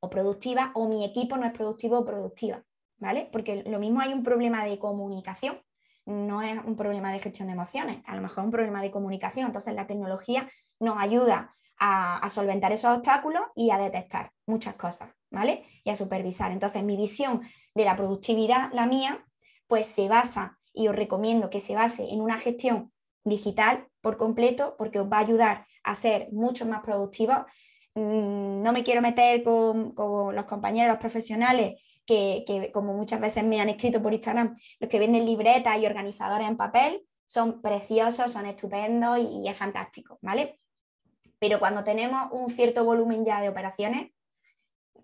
o productiva o mi equipo no es productivo o productiva. ¿Vale? Porque lo mismo hay un problema de comunicación no es un problema de gestión de emociones, a lo mejor es un problema de comunicación. Entonces la tecnología nos ayuda a, solventar esos obstáculos y a detectar muchas cosas, ¿vale? Y a supervisar. Entonces mi visión de la productividad, la mía, pues se basa, y os recomiendo que se base en una gestión digital por completo, porque os va a ayudar a ser mucho más productivos. Mm, no me quiero meter con, los compañeros, profesionales que, como muchas veces me han escrito por Instagram, los que venden libretas y organizadores en papel son preciosos, son estupendos y, es fantástico, ¿vale? Pero cuando tenemos un cierto volumen ya de operaciones,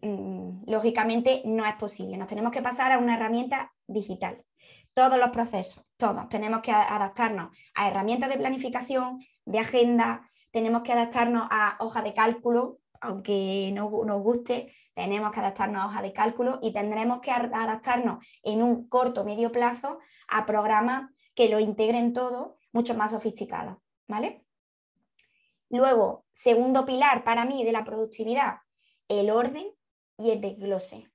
mm, lógicamente no es posible. Nos tenemos que pasar a una herramienta digital. Todos los procesos, todos. Tenemos que adaptarnos a herramientas de planificación, de agenda, tenemos que adaptarnos a hojas de cálculo, aunque no nos guste, tenemos que adaptarnos a hoja de cálculo y tendremos que adaptarnos en un corto medio plazo a programas que lo integren todo mucho más sofisticados, ¿vale? Luego, segundo pilar para mí de la productividad, el orden y el desglose.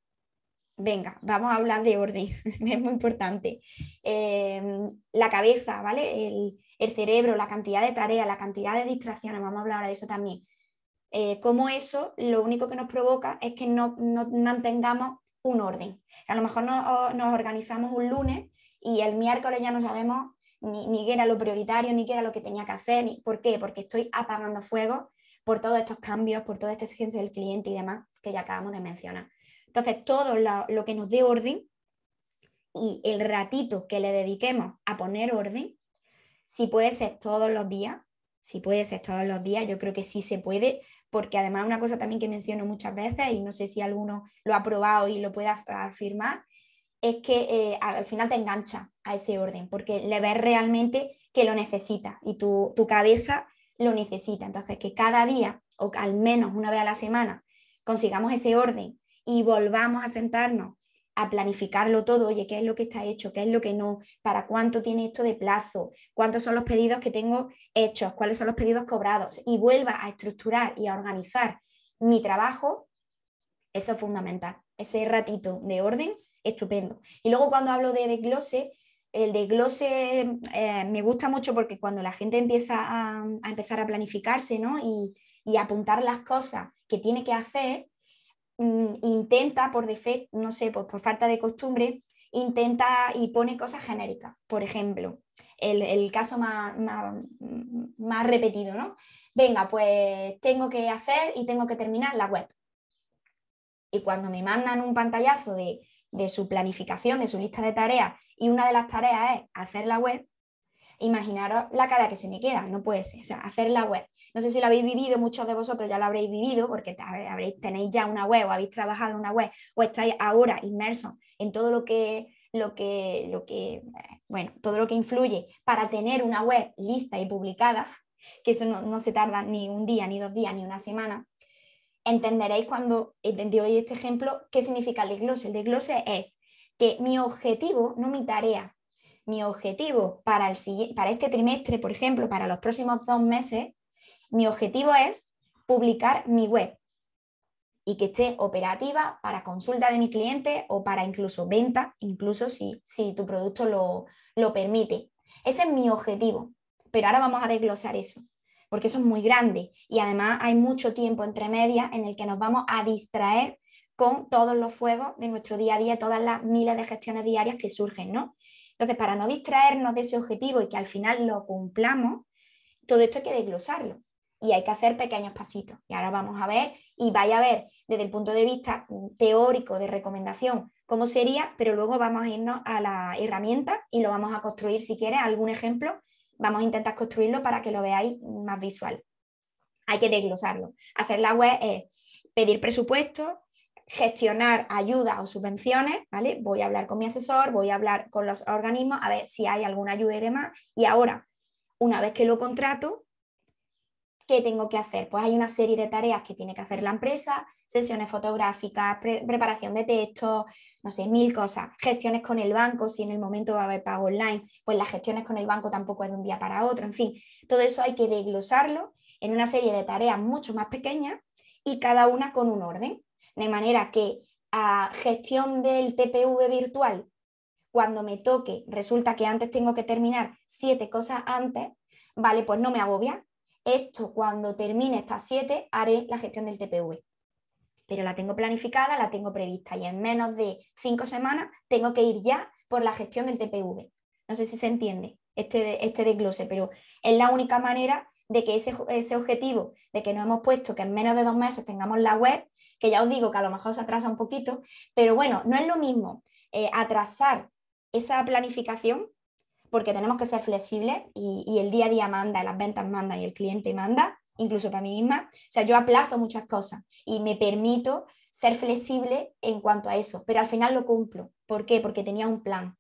Venga, vamos a hablar de orden, es muy importante. Em, la cabeza, ¿vale? El, el cerebro, la cantidad de tareas, la cantidad de distracciones, vamos a hablar de eso también. Eh, Como eso lo único que nos provoca es que no, mantengamos un orden. A lo mejor nos organizamos un lunes y el miércoles ya no sabemos ni, qué era lo prioritario, ni qué era lo que tenía que hacer. Ni, ¿Por qué? Porque estoy apagando fuego por todos estos cambios, por toda esta exigencia del cliente y demás que ya acabamos de mencionar. Entonces, todo lo, lo que nos dé orden y el ratito que le dediquemos a poner orden, si puede ser todos los días, si puede ser todos los días, yo creo que sí se puede, porque además una cosa también que menciono muchas veces, y no sé si alguno lo ha probado y lo puede afirmar, es que eh, al final te engancha a ese orden, porque le ves realmente que lo necesita y tu cabeza lo necesita. Entonces, que cada día, o al menos una vez a la semana, consigamos ese orden y volvamos a sentarnos a planificarlo todo, oye, qué es lo que está hecho, qué es lo que no, para cuánto tiene esto de plazo, cuántos son los pedidos que tengo hechos, cuáles son los pedidos cobrados, y vuelva a estructurar y a organizar mi trabajo, eso es fundamental, ese ratito de orden, estupendo. Y luego cuando hablo de desglose, el desglose eh, me gusta mucho porque cuando la gente empieza a, empezar a planificarse ¿no? y, y apuntar las cosas que tiene que hacer, Mm, intenta por defecto, no sé, pues por falta de costumbre, intenta y pone cosas genéricas. Por ejemplo, el, caso más, repetido, ¿no? Venga, pues tengo que hacer y tengo que terminar la web. Y cuando me mandan un pantallazo de, de su planificación, de su lista de tareas, y una de las tareas es hacer la web, imaginaros la cara que se me queda, no puede ser. O sea, hacer la web, no sé si lo habéis vivido, muchos de vosotros ya lo habréis vivido, porque eh, tenéis ya una web o habéis trabajado en una web o estáis ahora inmersos en todo lo que, lo que, lo que, eh, bueno, todo lo que influye para tener una web lista y publicada, que eso no, se tarda ni un día, ni dos días, ni una semana. Entenderéis cuando entendí eh, hoy este ejemplo qué significa el desglose. El desglose es que mi objetivo, no mi tarea, mi objetivo para, el, para este trimestre, por ejemplo, para los próximos dos meses, mi objetivo es publicar mi web y que esté operativa para consulta de mis clientes o para incluso venta, incluso si, si tu producto lo, permite. Ese es mi objetivo, pero ahora vamos a desglosar eso, porque eso es muy grande y además hay mucho tiempo entre medias en el que nos vamos a distraer con todos los fuegos de nuestro día a día, todas las miles de gestiones diarias que surgen, ¿no? Entonces, para no distraernos de ese objetivo y que al final lo cumplamos, todo esto hay que desglosarlo y hay que hacer pequeños pasitos. Y ahora vamos a ver y vaya a ver desde el punto de vista teórico de recomendación cómo sería, pero luego vamos a irnos a la herramienta y lo vamos a construir, si quieres, algún ejemplo, vamos a intentar construirlo para que lo veáis más visual. Hay que desglosarlo. Hacer la web es pedir presupuesto, gestionar ayudas o subvenciones, ¿vale? Voy a hablar con mi asesor, voy a hablar con los organismos a ver si hay alguna ayuda y demás. Y ahora, una vez que lo contrato, ¿qué tengo que hacer? Pues hay una serie de tareas que tiene que hacer la empresa, sesiones fotográficas, preparación de textos, no sé, mil cosas, gestiones con el banco, si en el momento va a haber pago online, pues las gestiones con el banco tampoco es de un día para otro, en fin, todo eso hay que desglosarlo en una serie de tareas mucho más pequeñas y cada una con un orden, de manera que a gestión del TPV virtual, cuando me toque, resulta que antes tengo que terminar siete cosas antes, vale, pues no me agobia, esto cuando termine estas 7 haré la gestión del TPV. Pero la tengo planificada, la tengo prevista y en menos de cinco semanas tengo que ir ya por la gestión del TPV. No sé si se entiende este, este desglose, pero es la única manera de que ese, ese objetivo de que nos hemos puesto que en menos de dos meses tengamos la web, que ya os digo que a lo mejor se atrasa un poquito, pero bueno, no es lo mismo eh, atrasar esa planificación porque tenemos que ser flexibles y, el día a día manda, las ventas mandan y el cliente manda, incluso para mí misma. O sea, yo aplazo muchas cosas y me permito ser flexible en cuanto a eso, pero al final lo cumplo. ¿Por qué? Porque tenía un plan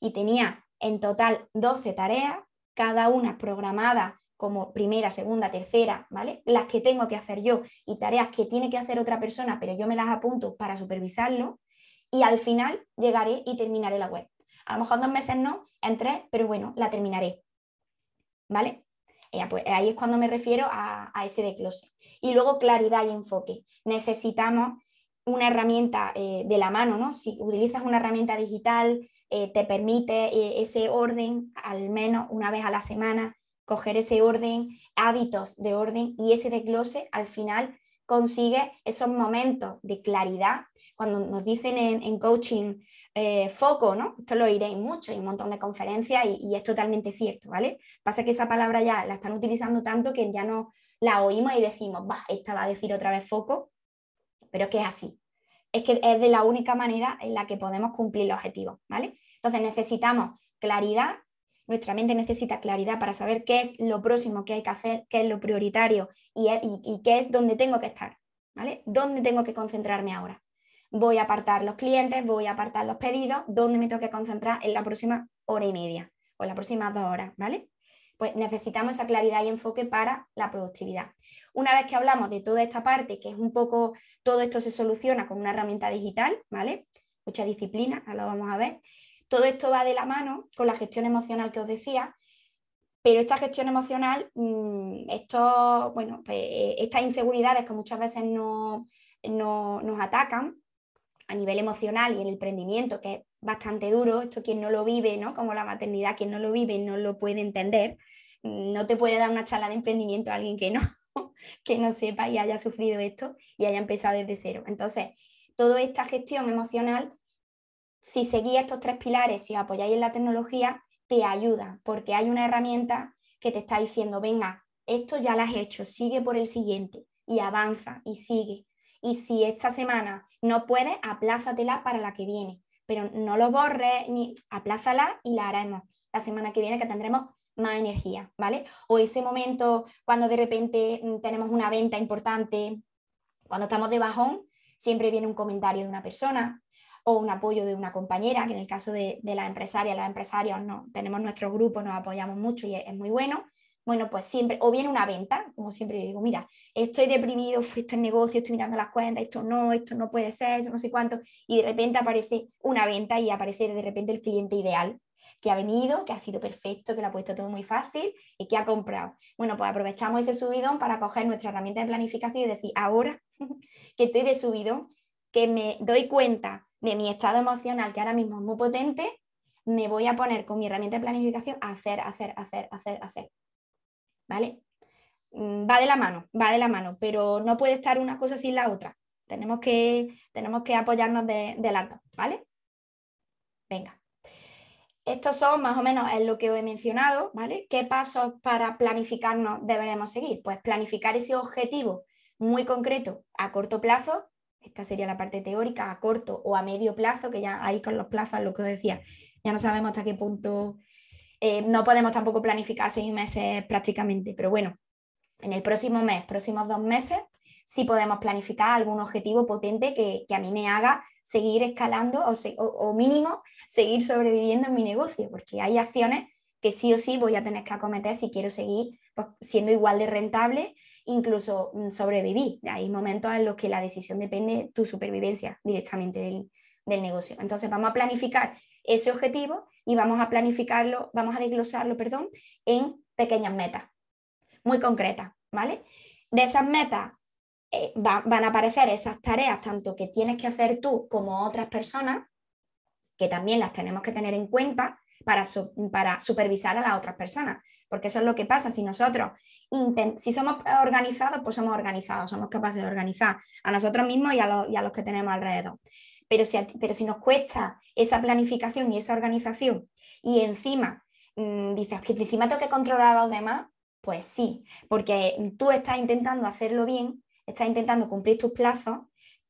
y tenía en total 12 tareas, cada una programada como primera, segunda, tercera, ¿vale? Las que tengo que hacer yo y tareas que tiene que hacer otra persona, pero yo me las apunto para supervisarlo y al final llegaré y terminaré la web. A lo mejor dos meses no, en tres, pero bueno, la terminaré. ¿Vale? Eh, ah, pues, ahí es cuando me refiero a, ese declose. Y luego claridad y enfoque. Necesitamos una herramienta eh, de la mano, ¿no? Si utilizas una herramienta digital, eh, te permite ese orden, al menos una vez a la semana, coger ese orden, hábitos de orden y ese desglose al final consigue esos momentos de claridad. Cuando nos dicen en, en coaching, eh, foco, ¿no? Esto lo oiréis mucho, en un montón de conferencias y, es totalmente cierto, ¿vale? Pasa que esa palabra ya la están utilizando tanto que ya no la oímos y decimos, bah, esta va a decir otra vez foco, pero es que es así. Es que es de la única manera en la que podemos cumplir los objetivos, ¿vale? Entonces necesitamos claridad, nuestra mente necesita claridad para saber qué es lo próximo que hay que hacer, qué es lo prioritario y, qué es donde tengo que estar, ¿vale? ¿Dónde tengo que concentrarme ahora? voy a apartar los clientes, voy a apartar los pedidos, ¿dónde me tengo que concentrar en la próxima hora y media o en las próximas dos horas, ¿vale? Pues necesitamos esa claridad y enfoque para la productividad. Una vez que hablamos de toda esta parte, que es un poco, todo esto se soluciona con una herramienta digital, ¿vale? Mucha disciplina, ahora lo vamos a ver. Todo esto va de la mano con la gestión emocional que os decía, pero esta gestión emocional, mm, esto, bueno, pues, eh, estas inseguridades que muchas veces nos atacan, a nivel emocional y el emprendimiento, que es bastante duro, esto quien no lo vive, ¿no? Como la maternidad, quien no lo vive no lo puede entender. No te puede dar una charla de emprendimiento a alguien que no, que no sepa y haya sufrido esto y haya empezado desde cero. Entonces, toda esta gestión emocional, si seguís estos tres pilares, si apoyáis en la tecnología, te ayuda, porque hay una herramienta que te está diciendo, venga, esto ya lo has hecho, sigue por el siguiente y avanza y sigue y si esta semana no puedes, aplázatela para la que viene. Pero no lo borres, ni aplázala y la haremos la semana que viene que tendremos más energía, ¿vale? O ese momento cuando de repente mm, tenemos una venta importante, cuando estamos de bajón, siempre viene un comentario de una persona o un apoyo de una compañera, que en el caso de, las la empresaria, las empresarias no, tenemos nuestro grupo, nos apoyamos mucho y es muy bueno bueno, pues siempre, o viene una venta, como siempre digo, mira, estoy deprimido, esto es negocio, estoy mirando las cuentas, esto no, esto no puede ser, yo no sé cuánto, y de repente aparece una venta y aparece de repente el cliente ideal que ha venido, que ha sido perfecto, que lo ha puesto todo muy fácil y que ha comprado. Bueno, pues aprovechamos ese subidón para coger nuestra herramienta de planificación y decir, ahora que estoy de subidón, que me doy cuenta de mi estado emocional, que ahora mismo es muy potente, me voy a poner con mi herramienta de planificación a hacer, hacer, hacer, hacer, hacer. ¿vale? Mm, va de la mano, va de la mano, pero no puede estar una cosa sin la otra. Tenemos que, tenemos que apoyarnos de, de ¿vale? Venga. Estos son más o menos lo que os he mencionado, ¿vale? ¿Qué pasos para planificarnos deberemos seguir? Pues planificar ese objetivo muy concreto a corto plazo, esta sería la parte teórica, a corto o a medio plazo, que ya ahí con los plazos, lo que os decía, ya no sabemos hasta qué punto eh, no podemos tampoco planificar seis meses prácticamente, pero bueno, en el próximo mes, próximos dos meses, sí podemos planificar algún objetivo potente que, a mí me haga seguir escalando o, mínimo seguir sobreviviendo en mi negocio, porque hay acciones que sí o sí voy a tener que acometer si quiero seguir pues, siendo igual de rentable, incluso mm, sobrevivir. Hay momentos en los que la decisión depende de tu supervivencia directamente del negocio. Entonces vamos a planificar ese objetivo y vamos a planificarlo, vamos a desglosarlo, perdón, en pequeñas metas, muy concretas, ¿vale? De esas metas eh, van a aparecer esas tareas, tanto que tienes que hacer tú como otras personas, que también las tenemos que tener en cuenta para, supervisar a las otras personas, porque eso es lo que pasa si nosotros, si somos organizados, pues somos organizados, somos capaces de organizar a nosotros mismos y a los que tenemos alrededor. Pero si, nos cuesta esa planificación y esa organización y encima mm, dices que encima tengo que controlar a los demás, pues sí, porque tú estás intentando hacerlo bien, estás intentando cumplir tus plazos,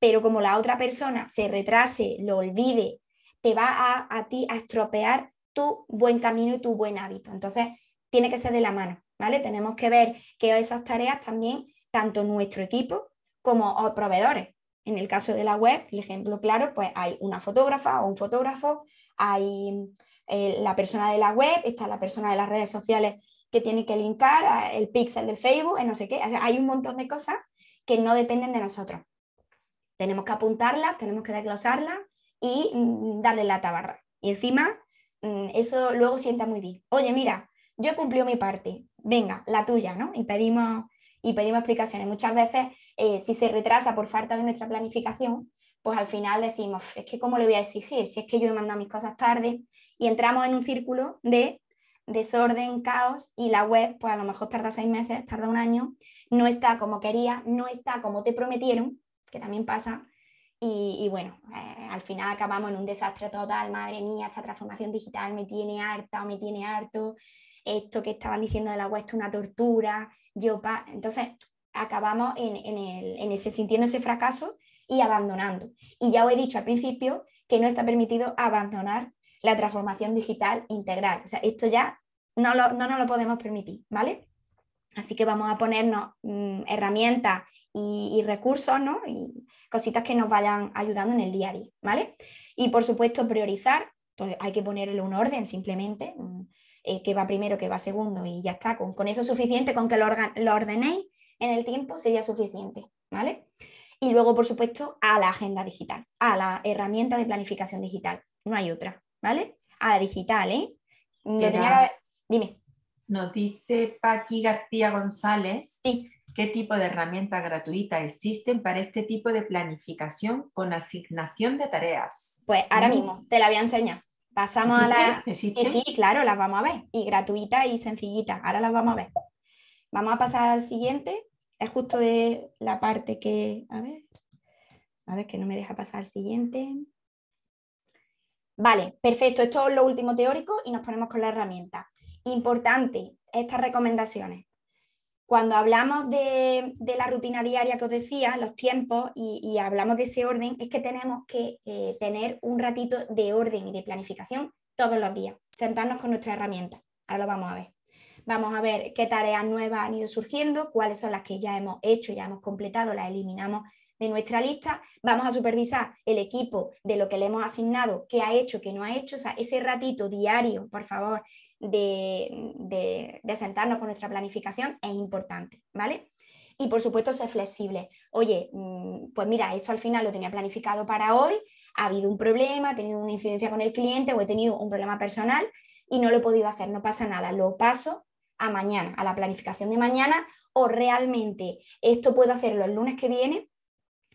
pero como la otra persona se retrase, lo olvide, te va a, ti a estropear tu buen camino y tu buen hábito. Entonces, tiene que ser de la mano, ¿vale? Tenemos que ver que esas tareas también, tanto nuestro equipo como proveedores, en el caso de la web, el ejemplo claro, pues hay una fotógrafa o un fotógrafo, hay eh, la persona de la web, está la persona de las redes sociales que tiene que linkar, ah, el pixel del Facebook, eh, no sé qué. hay un montón de cosas que no dependen de nosotros. Tenemos que apuntarlas, tenemos que desglosarlas y mm, darle la tabarra. Y encima, mm, eso luego sienta muy bien. Oye, mira, yo he cumplido mi parte, venga, la tuya, ¿no? Y pedimos y pedimos explicaciones. Muchas veces, eh, si se retrasa por falta de nuestra planificación, pues al final decimos, es que cómo le voy a exigir, si es que yo he mandado mis cosas tarde, y entramos en un círculo de desorden, caos, y la web, pues a lo mejor tarda seis meses, tarda un año, no está como quería, no está como te prometieron, que también pasa, y, bueno, eh, al final acabamos en un desastre total, madre mía, esta transformación digital me tiene harta o me tiene harto, esto que estaban diciendo de la web es una tortura, yo entonces acabamos en, ese sintiendo ese fracaso y abandonando. Y ya os he dicho al principio que no está permitido abandonar la transformación digital integral. O sea, esto ya no, no nos lo podemos permitir, ¿vale? Así que vamos a ponernos mm, herramientas y, recursos, ¿no? Y cositas que nos vayan ayudando en el día a día, ¿vale? Y por supuesto, priorizar, pues hay que ponerle un orden simplemente, eh, que va primero, que va segundo y ya está. Con, eso es suficiente, con que lo, lo ordenéis en el tiempo sería suficiente, ¿vale? Y luego, por supuesto, a la agenda digital, a la herramienta de planificación digital, no hay otra, ¿vale? A la digital, ¿eh? Yo tenía... Dime. Nos dice Paqui García González sí qué tipo de herramientas gratuitas existen para este tipo de planificación con asignación de tareas. Pues ahora mm. mismo te la voy a enseñar. Pasamos a la... sí, claro, las vamos a ver. Y gratuitas y sencillitas. Ahora las vamos a ver. Vamos a pasar al siguiente. Es justo de la parte que... A ver. A ver, que no me deja pasar al siguiente. Vale, perfecto. Esto es lo último teórico y nos ponemos con la herramienta. Importante, estas recomendaciones. Cuando hablamos de, la rutina diaria que os decía, los tiempos, y, hablamos de ese orden, es que tenemos que eh, tener un ratito de orden y de planificación todos los días, sentarnos con nuestra herramienta. Ahora lo vamos a ver. Vamos a ver qué tareas nuevas han ido surgiendo, cuáles son las que ya hemos hecho, ya hemos completado, las eliminamos de nuestra lista. Vamos a supervisar el equipo de lo que le hemos asignado, qué ha hecho, qué no ha hecho. O sea, ese ratito diario, por favor, de, sentarnos con nuestra planificación es importante, ¿vale? Y por supuesto ser flexible. Oye, mm, pues mira, esto al final lo tenía planificado para hoy, ha habido un problema, he tenido una incidencia con el cliente o he tenido un problema personal y no lo he podido hacer, no pasa nada, lo paso a mañana, a la planificación de mañana, o realmente esto puedo hacerlo el lunes que viene,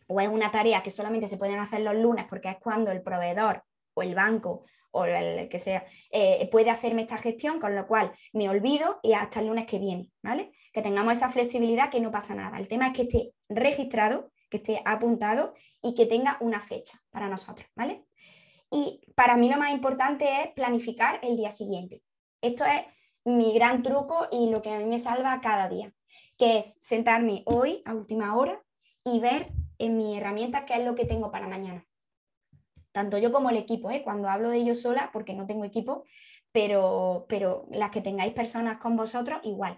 o es una tarea que solamente se pueden hacer los lunes porque es cuando el proveedor o el banco o el que sea, eh, puede hacerme esta gestión, con lo cual me olvido y hasta el lunes que viene, ¿vale? Que tengamos esa flexibilidad, que no pasa nada. El tema es que esté registrado, que esté apuntado y que tenga una fecha para nosotros, ¿vale? Y para mí lo más importante es planificar el día siguiente. Esto es mi gran truco y lo que a mí me salva cada día, que es sentarme hoy a última hora y ver en mi herramienta qué es lo que tengo para mañana tanto yo como el equipo, ¿eh? cuando hablo de yo sola, porque no tengo equipo, pero, las que tengáis personas con vosotros, igual.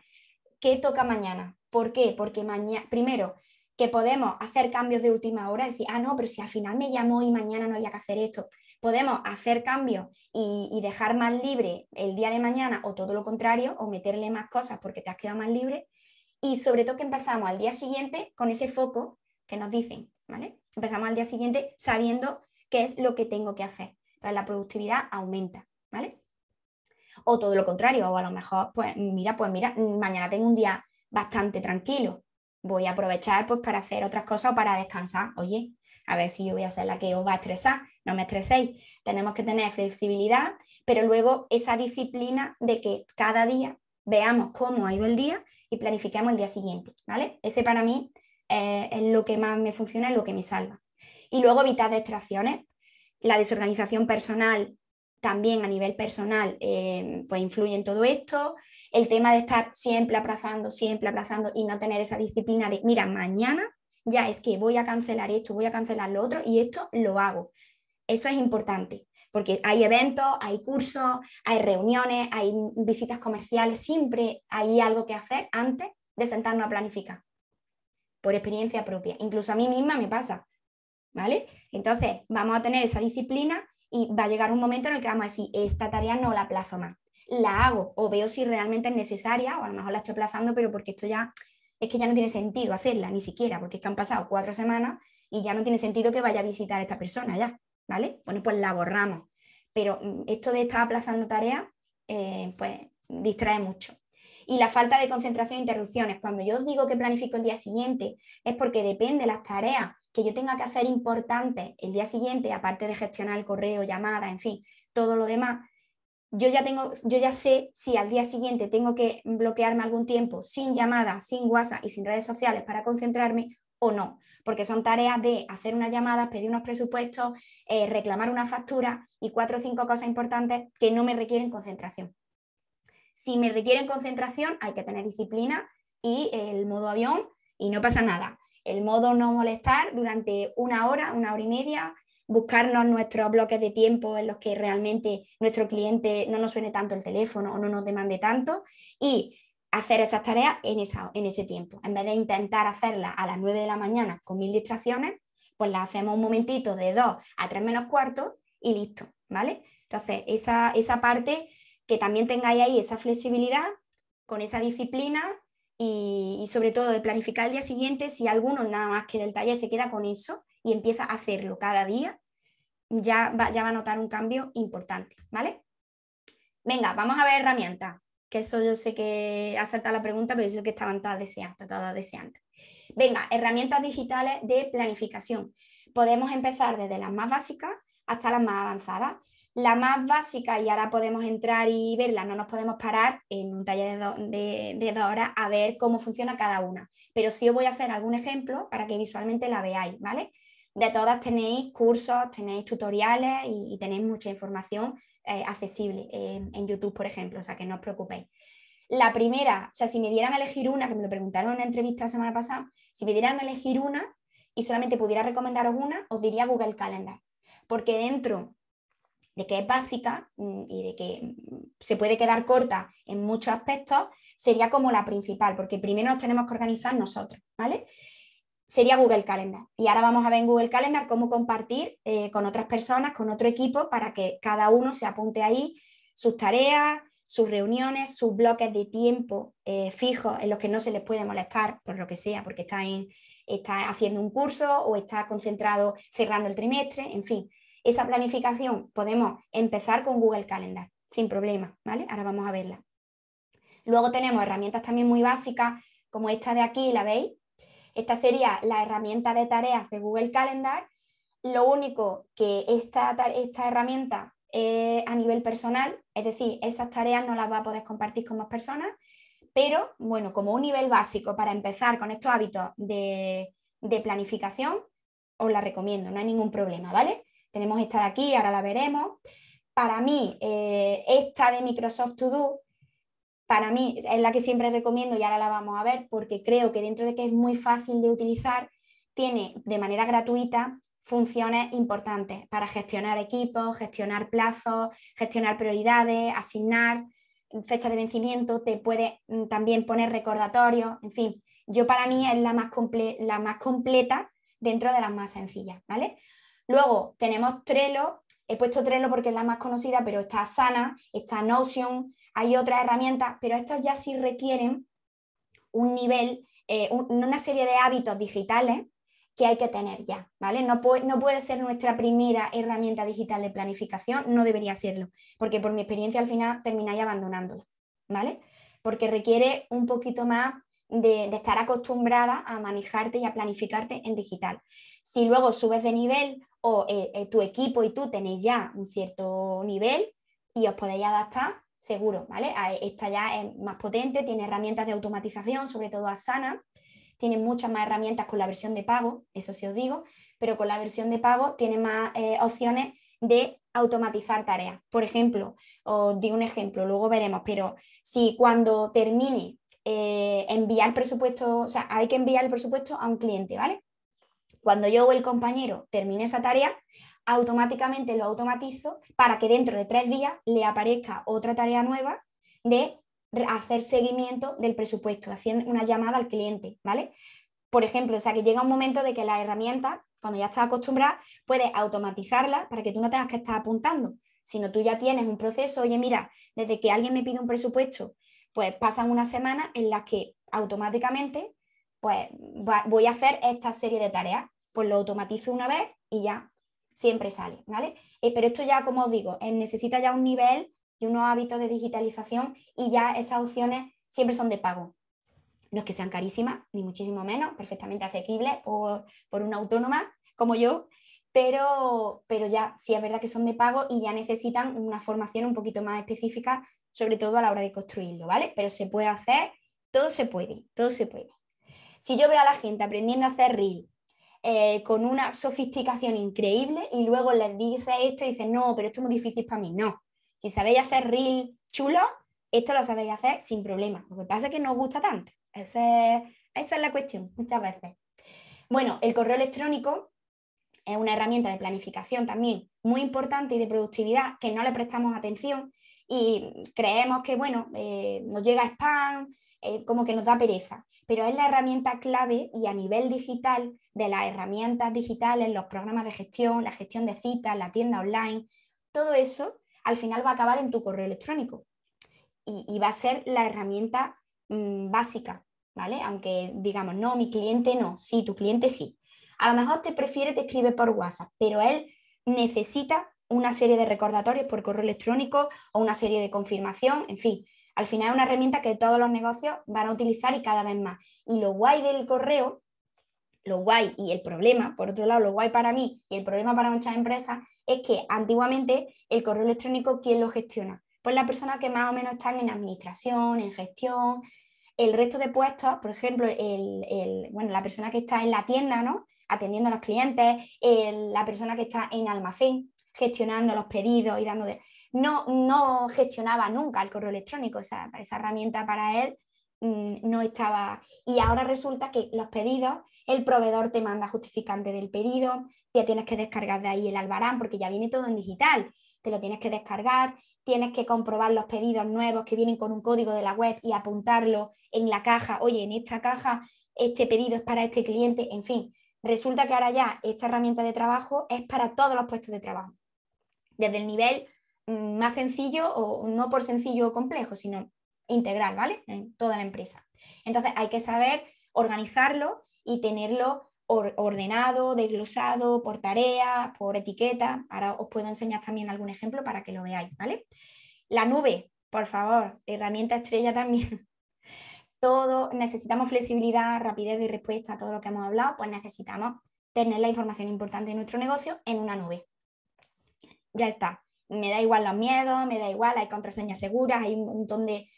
¿Qué toca mañana? ¿Por qué? Porque mañana, primero, que podemos hacer cambios de última hora, decir, ah, no, pero si al final me llamó y mañana no había que hacer esto. Podemos hacer cambios y, y, dejar más libre el día de mañana o todo lo contrario, o meterle más cosas porque te has quedado más libre. Y sobre todo que empezamos al día siguiente con ese foco que nos dicen, ¿vale? Empezamos al día siguiente sabiendo qué es lo que tengo que hacer. para la productividad aumenta, ¿vale? O todo lo contrario, o a lo mejor, pues mira, pues mira, mm, mañana tengo un día bastante tranquilo, voy a aprovechar pues para hacer otras cosas o para descansar. Oye, a ver si yo voy a ser la que os va a estresar, no me estreséis. Tenemos que tener flexibilidad, pero luego esa disciplina de que cada día veamos cómo ha ido el día y planifiquemos el día siguiente, ¿vale? Ese para mí eh, es lo que más me funciona es lo que me salva. Y luego evitar distracciones. La desorganización personal también a nivel personal em, pues influye en todo esto. El tema de estar siempre aplazando, siempre aplazando y no tener esa disciplina de, mira, mañana ya es que voy a cancelar esto, voy a cancelar lo otro y esto lo hago. Eso es importante, porque hay eventos, hay cursos, hay reuniones, hay visitas comerciales, siempre hay algo que hacer antes de sentarnos a planificar, por experiencia propia. Incluso a mí misma me pasa. ¿vale? Entonces, vamos a tener esa disciplina y va a llegar un momento en el que vamos a decir, esta tarea no la aplazo más, la hago o veo si realmente es necesaria o a lo mejor la estoy aplazando, pero porque esto ya es que ya no tiene sentido hacerla, ni siquiera, porque es que han pasado cuatro semanas y ya no tiene sentido que vaya a visitar a esta persona ya, ¿vale? Bueno, pues la borramos. Pero mm, esto de estar aplazando tareas, eh, pues distrae mucho. Y la falta de concentración e interrupciones. Cuando yo os digo que planifico el día siguiente, es porque depende de las tareas que yo tenga que hacer importante el día siguiente, aparte de gestionar el correo, llamada, en fin, todo lo demás, yo ya tengo, yo ya sé si al día siguiente tengo que bloquearme algún tiempo sin llamadas, sin WhatsApp y sin redes sociales para concentrarme o no, porque son tareas de hacer unas llamadas, pedir unos presupuestos, eh, reclamar una factura y cuatro o cinco cosas importantes que no me requieren concentración. Si me requieren concentración, hay que tener disciplina y el modo avión y no pasa nada el modo no molestar durante una hora, una hora y media, buscarnos nuestros bloques de tiempo en los que realmente nuestro cliente no nos suene tanto el teléfono o no nos demande tanto y hacer esas tareas en, esa, en ese tiempo. En vez de intentar hacerlas a las 9 de la mañana con mil distracciones, pues las hacemos un momentito de 2 a 3 menos cuarto y listo, ¿vale? Entonces, esa, esa parte que también tengáis ahí esa flexibilidad con esa disciplina y, sobre todo de planificar el día siguiente, si alguno nada más que del taller se queda con eso y empieza a hacerlo cada día, ya va, ya va a notar un cambio importante, ¿vale? Venga, vamos a ver herramientas, que eso yo sé que ha saltado la pregunta, pero yo sé que estaban todas deseando, todas deseando. Venga, herramientas digitales de planificación. Podemos empezar desde las más básicas hasta las más avanzadas. La más básica, y ahora podemos entrar y verla, no nos podemos parar en un taller de, dos horas a ver cómo funciona cada una, pero sí os voy a hacer algún ejemplo para que visualmente la veáis, ¿vale? De todas tenéis cursos, tenéis tutoriales y, tenéis mucha información eh, accesible en YouTube, por ejemplo, o sea que no os preocupéis. La primera, o sea, si me dieran a elegir una, que me lo preguntaron en una entrevista la semana pasada, si me dieran a elegir una y solamente pudiera recomendaros una, os diría Google Calendar, porque dentro de que es básica mm, y de que mm, se puede quedar corta en muchos aspectos, sería como la principal, porque primero nos tenemos que organizar nosotros, ¿vale? Sería Google Calendar. Y ahora vamos a ver en Google Calendar cómo compartir eh, con otras personas, con otro equipo, para que cada uno se apunte ahí sus tareas, sus reuniones, sus bloques de tiempo eh, fijos en los que no se les puede molestar por lo que sea, porque está, está haciendo un curso o está concentrado cerrando el trimestre, en fin. Esa planificación podemos empezar con Google Calendar, sin problema, ¿vale? Ahora vamos a verla. Luego tenemos herramientas también muy básicas, como esta de aquí, ¿la veis? Esta sería la herramienta de tareas de Google Calendar. Lo único que esta, esta herramienta a nivel personal, es decir, esas tareas no las va a poder compartir con más personas, pero bueno, como un nivel básico para empezar con estos hábitos de, de planificación, os la recomiendo, no hay ningún problema, ¿vale? Tenemos esta de aquí, ahora la veremos. Para mí, eh, esta de Microsoft To Do, para mí es la que siempre recomiendo y ahora la vamos a ver porque creo que dentro de que es muy fácil de utilizar, tiene de manera gratuita funciones importantes para gestionar equipos, gestionar plazos, gestionar prioridades, asignar fechas de vencimiento, te puede mm, también poner recordatorios, en fin, yo para mí es la más, la más completa dentro de las más sencillas, ¿vale? Luego tenemos Trello, he puesto Trello porque es la más conocida, pero está Sana, está Notion, hay otras herramientas, pero estas ya sí requieren un nivel, eh, una serie de hábitos digitales que hay que tener ya, ¿vale? No puede, ser nuestra primera herramienta digital de planificación, no debería serlo, porque por mi experiencia al final termináis abandonándola, ¿vale? Porque requiere un poquito más de, de, estar acostumbrada a manejarte y a planificarte en digital. Si luego subes de nivel o eh, eh, tu equipo y tú tenéis ya un cierto nivel y os podéis adaptar, seguro, ¿vale? Esta ya es más potente, tiene herramientas de automatización, sobre todo Asana, tiene muchas más herramientas con la versión de pago, eso sí os digo, pero con la versión de pago tiene más eh, opciones de automatizar tareas. Por ejemplo, os di un ejemplo, luego veremos, pero si cuando termine enviar presupuesto, o sea, hay que enviar el presupuesto a un cliente, ¿vale? Cuando yo o el compañero termine esa tarea, automáticamente lo automatizo para que dentro de tres días le aparezca otra tarea nueva de hacer seguimiento del presupuesto, haciendo una llamada al cliente, ¿vale? Por ejemplo, o sea que llega un momento de que la herramienta, cuando ya estás acostumbrada, puedes automatizarla para que tú no tengas que estar apuntando, sino tú ya tienes un proceso, oye, mira, desde que alguien me pide un presupuesto, pues pasan unas semana en las que automáticamente pues voy a hacer esta serie de tareas, pues lo automatizo una vez y ya siempre sale, ¿vale? Eh, pero esto ya, como os digo, eh, necesita ya un nivel y unos hábitos de digitalización y ya esas opciones siempre son de pago. No es que sean carísimas, ni muchísimo menos, perfectamente asequibles por, por una autónoma como yo, pero, pero ya sí es verdad que son de pago y ya necesitan una formación un poquito más específica, sobre todo a la hora de construirlo, ¿vale? Pero se puede hacer, todo se puede, todo se puede. Si yo veo a la gente aprendiendo a hacer reel eh, con una sofisticación increíble y luego les dice esto y dicen, no, pero esto es muy difícil para mí, no. Si sabéis hacer reel chulo, esto lo sabéis hacer sin problema. Lo que pasa es que no os gusta tanto. Esa es, la cuestión muchas veces. Bueno, el correo electrónico es una herramienta de planificación también muy importante y de productividad que no le prestamos atención y creemos que, bueno, eh, nos llega spam, eh, como que nos da pereza pero es la herramienta clave y a nivel digital, de las herramientas digitales, los programas de gestión, la gestión de citas, la tienda online, todo eso al final va a acabar en tu correo electrónico y, va a ser la herramienta mm, básica, ¿vale? Aunque digamos, no, mi cliente no, sí, tu cliente sí. A lo mejor te prefiere, te escribe por WhatsApp, pero él necesita una serie de recordatorios por correo electrónico o una serie de confirmación, en fin, al final es una herramienta que todos los negocios van a utilizar y cada vez más. Y lo guay del correo, lo guay y el problema, por otro lado, lo guay para mí y el problema para muchas empresas, es que antiguamente el correo electrónico, ¿quién lo gestiona? Pues la persona que más o menos están en administración, en gestión, el resto de puestos, por ejemplo, el, bueno, la persona que está en la tienda, ¿no? Atendiendo a los clientes, la persona que está en almacén, gestionando los pedidos y dando... De no, no gestionaba nunca el correo electrónico, o esa herramienta para él mm, no estaba. Y ahora resulta que los pedidos, el proveedor te manda justificante del pedido, ya tienes que descargar de ahí el albarán porque ya viene todo en digital, te lo tienes que descargar, tienes que comprobar los pedidos nuevos que vienen con un código de la web y apuntarlo en la caja, oye, en esta caja este pedido es para este cliente, en fin. Resulta que ahora ya esta herramienta de trabajo es para todos los puestos de trabajo, desde el nivel Mm, más sencillo o no por sencillo o complejo, sino integral, ¿vale? En toda la empresa. Entonces hay que saber organizarlo y tenerlo ordenado, desglosado, por tarea, por etiqueta. Ahora os puedo enseñar también algún ejemplo para que lo veáis, ¿vale? La nube, por favor, herramienta estrella también. Todo, necesitamos flexibilidad, rapidez de respuesta a todo lo que hemos hablado, pues necesitamos tener la información importante de nuestro negocio en una nube. Ya está me da igual los miedos, me da igual, hay contraseñas seguras, hay un montón de,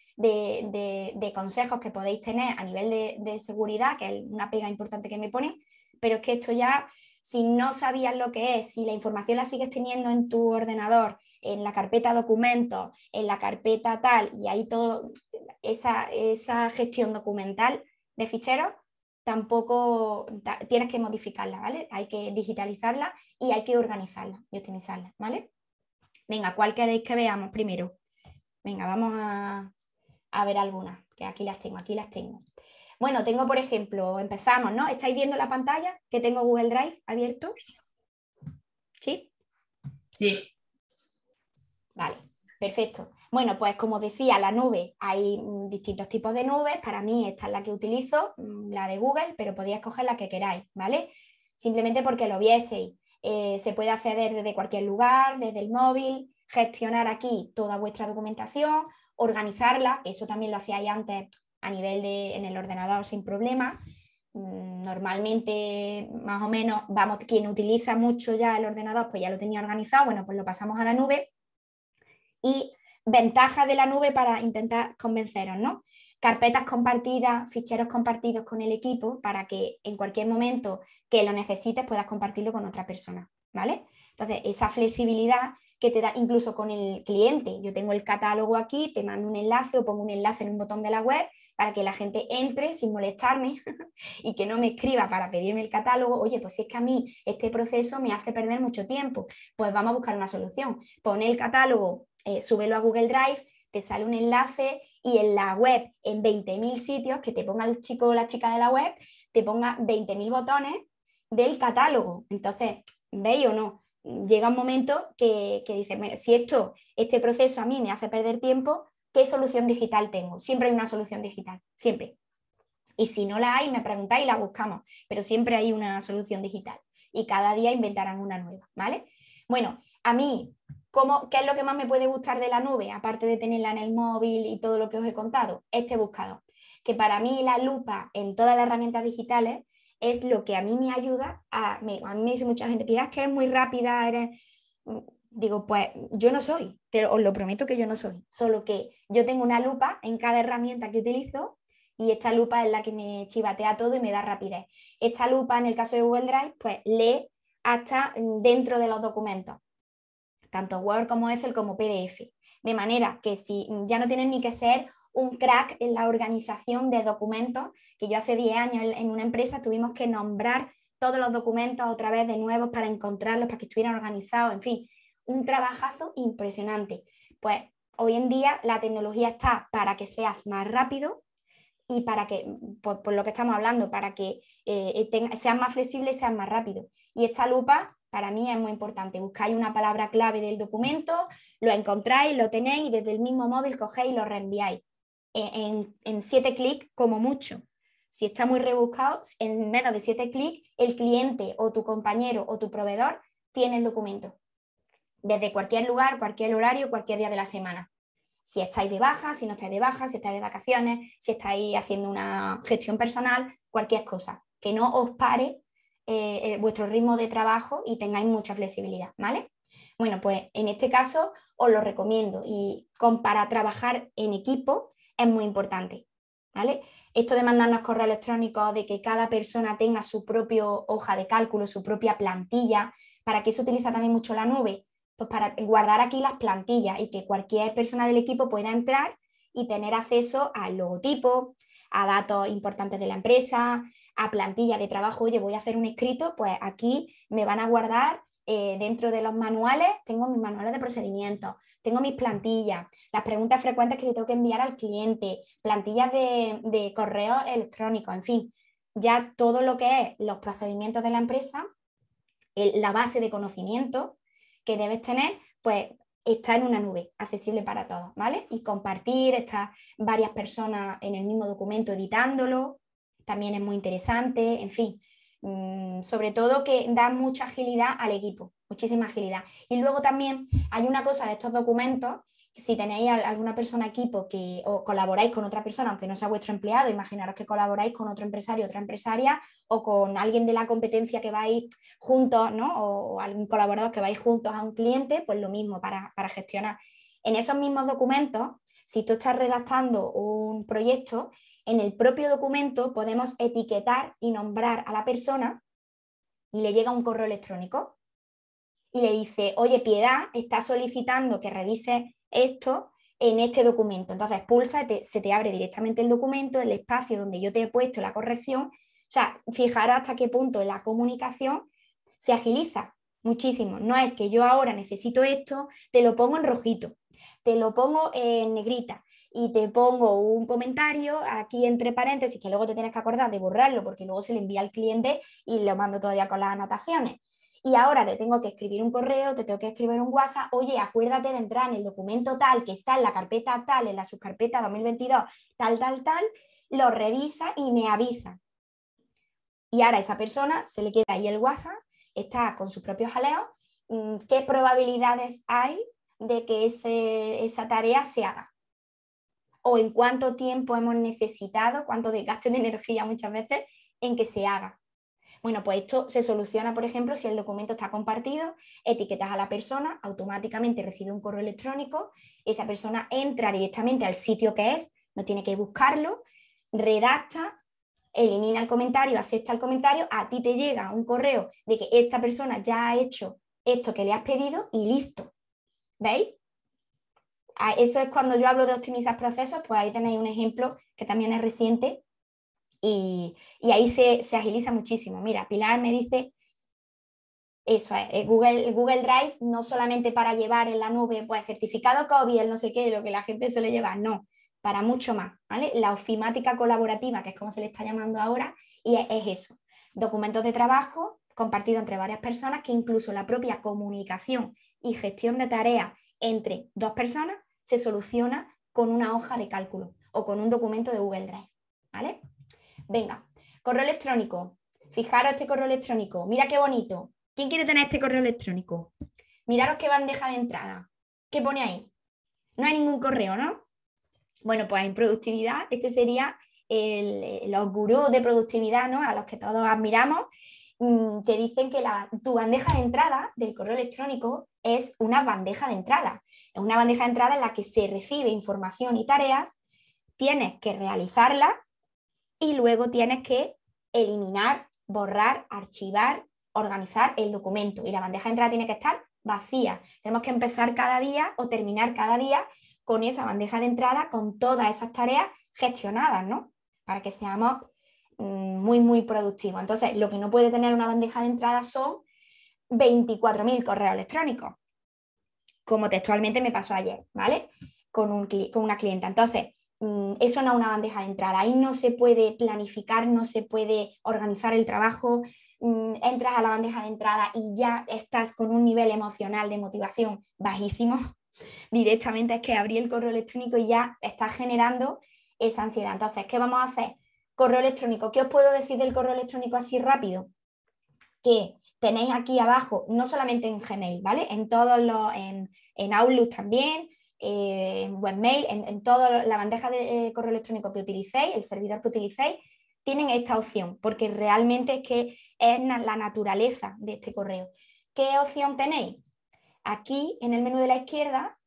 consejos que podéis tener a nivel de, seguridad, que es una pega importante que me ponen, pero es que esto ya, si no sabías lo que es, si la información la sigues teniendo en tu ordenador, en la carpeta documentos, en la carpeta tal, y ahí todo, esa, esa gestión documental de ficheros, tampoco tienes que modificarla, ¿vale? Hay que digitalizarla y hay que organizarla y optimizarla, ¿vale? Venga, ¿cuál queréis que veamos primero? Venga, vamos a, ver algunas, que aquí las tengo, aquí las tengo. Bueno, tengo, por ejemplo, empezamos, ¿no? ¿Estáis viendo la pantalla que tengo Google Drive abierto? ¿Sí? Sí. Vale, perfecto. Bueno, pues como decía, la nube, hay mm, distintos tipos de nubes. Para mí esta es la que utilizo, mm, la de Google, pero podéis escoger la que queráis, ¿vale? Simplemente porque lo vieseis. Eh, se puede acceder desde cualquier lugar, desde el móvil, gestionar aquí toda vuestra documentación, organizarla, eso también lo hacíais antes a nivel de en el ordenador sin problema, mm, Normalmente, más o menos, vamos, quien utiliza mucho ya el ordenador, pues ya lo tenía organizado, bueno, pues lo pasamos a la nube. Y ventaja de la nube para intentar convenceros, ¿no? carpetas compartidas, ficheros compartidos con el equipo para que en cualquier momento que lo necesites puedas compartirlo con otra persona, ¿vale? Entonces, esa flexibilidad que te da incluso con el cliente. Yo tengo el catálogo aquí, te mando un enlace o pongo un enlace en un botón de la web para que la gente entre sin molestarme y que no me escriba para pedirme el catálogo. Oye, pues si es que a mí este proceso me hace perder mucho tiempo, pues vamos a buscar una solución. Pon el catálogo, eh, súbelo a Google Drive, te sale un enlace y en la web, en 20.000 sitios, que te ponga el chico o la chica de la web, te ponga 20.000 botones del catálogo. Entonces, ¿veis o no? Llega un momento que, que dices, si esto, este proceso a mí me hace perder tiempo, ¿qué solución digital tengo? Siempre hay una solución digital, siempre. Y si no la hay, me preguntáis y la buscamos, pero siempre hay una solución digital y cada día inventarán una nueva, ¿vale? Bueno, a mí, ¿qué es lo que más me puede gustar de la nube? Aparte de tenerla en el móvil y todo lo que os he contado, este buscador. Que para mí la lupa en todas las herramientas digitales es lo que a mí me ayuda a... a mí me dice mucha gente, pidas que eres muy rápida, eres... Mm", digo, pues yo no soy, os lo prometo que yo no soy, solo que yo tengo una lupa en cada herramienta que utilizo y esta lupa es la que me chivatea todo y me da rapidez. Esta lupa, en el caso de Google Drive, pues lee hasta mm, dentro de los documentos tanto Word como Excel como PDF. De manera que si ya no tienen ni que ser un crack en la organización de documentos, que yo hace 10 años en una empresa tuvimos que nombrar todos los documentos otra vez de nuevo para encontrarlos, para que estuvieran organizados, en fin, un trabajazo impresionante. Pues hoy en día la tecnología está para que seas más rápido y para que, por, lo que estamos hablando, para que eh, seas más flexible y seas más rápido. Y esta lupa para mí es muy importante. Buscáis una palabra clave del documento, lo encontráis, lo tenéis y desde el mismo móvil cogéis y lo reenviáis. E, en, siete clics como mucho. Si está muy rebuscado, en menos de siete clics, el cliente o tu compañero o tu proveedor tiene el documento. Desde cualquier lugar, cualquier horario, cualquier día de la semana. Si estáis de baja, si no estáis de baja, si estáis de vacaciones, si estáis haciendo una gestión personal, cualquier cosa. Que no os pare eh, eh, vuestro ritmo de trabajo y tengáis mucha flexibilidad, ¿vale? Bueno, pues en este caso os lo recomiendo y con, para trabajar en equipo es muy importante, ¿vale? Esto de mandarnos correo electrónico, de que cada persona tenga su propia hoja de cálculo, su propia plantilla, ¿para qué se utiliza también mucho la nube? Pues para guardar aquí las plantillas y que cualquier persona del equipo pueda entrar y tener acceso al logotipo, a datos importantes de la empresa, a plantilla de trabajo, oye, voy a hacer un escrito, pues aquí me van a guardar eh, dentro de los manuales, tengo mis manuales de procedimientos, tengo mis plantillas, las preguntas frecuentes que le tengo que enviar al cliente, plantillas de, de correo electrónico, en fin, ya todo lo que es los procedimientos de la empresa, la base de conocimiento que debes tener, pues está en una nube accesible para todos, ¿vale? Y compartir, estar varias personas en el mismo documento editándolo, también es muy interesante, en fin, mm, sobre todo que da mucha agilidad al equipo, muchísima agilidad. Y luego también hay una cosa de estos documentos, si tenéis alguna persona equipo que, o colaboráis con otra persona, aunque no sea vuestro empleado, imaginaros que colaboráis con otro empresario, otra empresaria, o con alguien de la competencia que vais juntos, ¿no? o, algún colaborador que vais juntos a un cliente, pues lo mismo para, para gestionar. En esos mismos documentos si tú estás redactando un proyecto, en el propio documento podemos etiquetar y nombrar a la persona y le llega un correo electrónico y le dice, oye, Piedad está solicitando que revise esto en este documento. Entonces pulsa, se te abre directamente el documento, el espacio donde yo te he puesto la corrección. O sea, fijaros hasta qué punto la comunicación se agiliza muchísimo. No es que yo ahora necesito esto, te lo pongo en rojito, te lo pongo en negrita, y te pongo un comentario aquí entre paréntesis que luego te tienes que acordar de borrarlo porque luego se le envía al cliente y lo mando todavía con las anotaciones. Y ahora te tengo que escribir un correo, te tengo que escribir un WhatsApp, oye, acuérdate de entrar en el documento tal que está en la carpeta tal, en la subcarpeta 2022, tal, tal, tal, lo revisa y me avisa. Y ahora esa persona se le queda ahí el WhatsApp, está con sus propios jaleos, mm, ¿qué probabilidades hay de que esa tarea se haga? o en cuánto tiempo hemos necesitado, cuánto desgaste de energía muchas veces en que se haga. Bueno, pues esto se soluciona, por ejemplo, si el documento está compartido, etiquetas a la persona, automáticamente recibe un correo electrónico, esa persona entra directamente al sitio que es, no tiene que buscarlo, redacta, elimina el comentario, acepta el comentario, a ti te llega un correo de que esta persona ya ha hecho esto que le has pedido y listo. ¿Veis? Ah, eso es cuando yo hablo de optimizar procesos, pues ahí tenéis un ejemplo que también es reciente y, ahí se, agiliza muchísimo. Mira, Pilar me dice, eso es, Google, Google Drive no solamente para llevar en la nube, pues certificado COVID, el no sé qué, lo que la gente suele llevar, no, para mucho más, ¿vale? La ofimática colaborativa, que es como se le está llamando ahora, y es, eso, documentos de trabajo compartido entre varias personas que incluso la propia comunicación y gestión de tareas entre dos personas se soluciona con una hoja de cálculo o con un documento de Google Drive. ¿Vale? Venga, correo electrónico. Fijaros este correo electrónico. Mira qué bonito. ¿Quién quiere tener este correo electrónico? Miraros qué bandeja de entrada. ¿Qué pone ahí? No hay ningún correo, ¿no? Bueno, pues en productividad, este sería los gurús de productividad, ¿no? A los que todos admiramos, mm, te dicen que la, tu bandeja de entrada del correo electrónico es una bandeja de entrada. Es una bandeja de entrada en la que se recibe información y tareas, tienes que realizarla y luego tienes que eliminar, borrar, archivar, organizar el documento. Y la bandeja de entrada tiene que estar vacía. Tenemos que empezar cada día o terminar cada día con esa bandeja de entrada, con todas esas tareas gestionadas, ¿no? Para que seamos mm, muy, muy productivos. Entonces, lo que no puede tener una bandeja de entrada son 24.000 correos electrónicos como textualmente me pasó ayer, ¿vale? Con, un, con una clienta. Entonces, mm, eso no es una bandeja de entrada. Ahí no se puede planificar, no se puede organizar el trabajo. Mm, entras a la bandeja de entrada y ya estás con un nivel emocional de motivación bajísimo. Directamente es que abrí el correo electrónico y ya estás generando esa ansiedad. Entonces, ¿qué vamos a hacer? Correo electrónico. ¿Qué os puedo decir del correo electrónico así rápido? Que tenéis aquí abajo, no solamente en Gmail, ¿vale? En todos los, en Outlook también, eh, en webmail, en, toda la bandeja de eh, correo electrónico que utilicéis, el servidor que utilicéis, tienen esta opción, porque realmente es que es la naturaleza de este correo. ¿Qué opción tenéis? Aquí en el menú de la izquierda,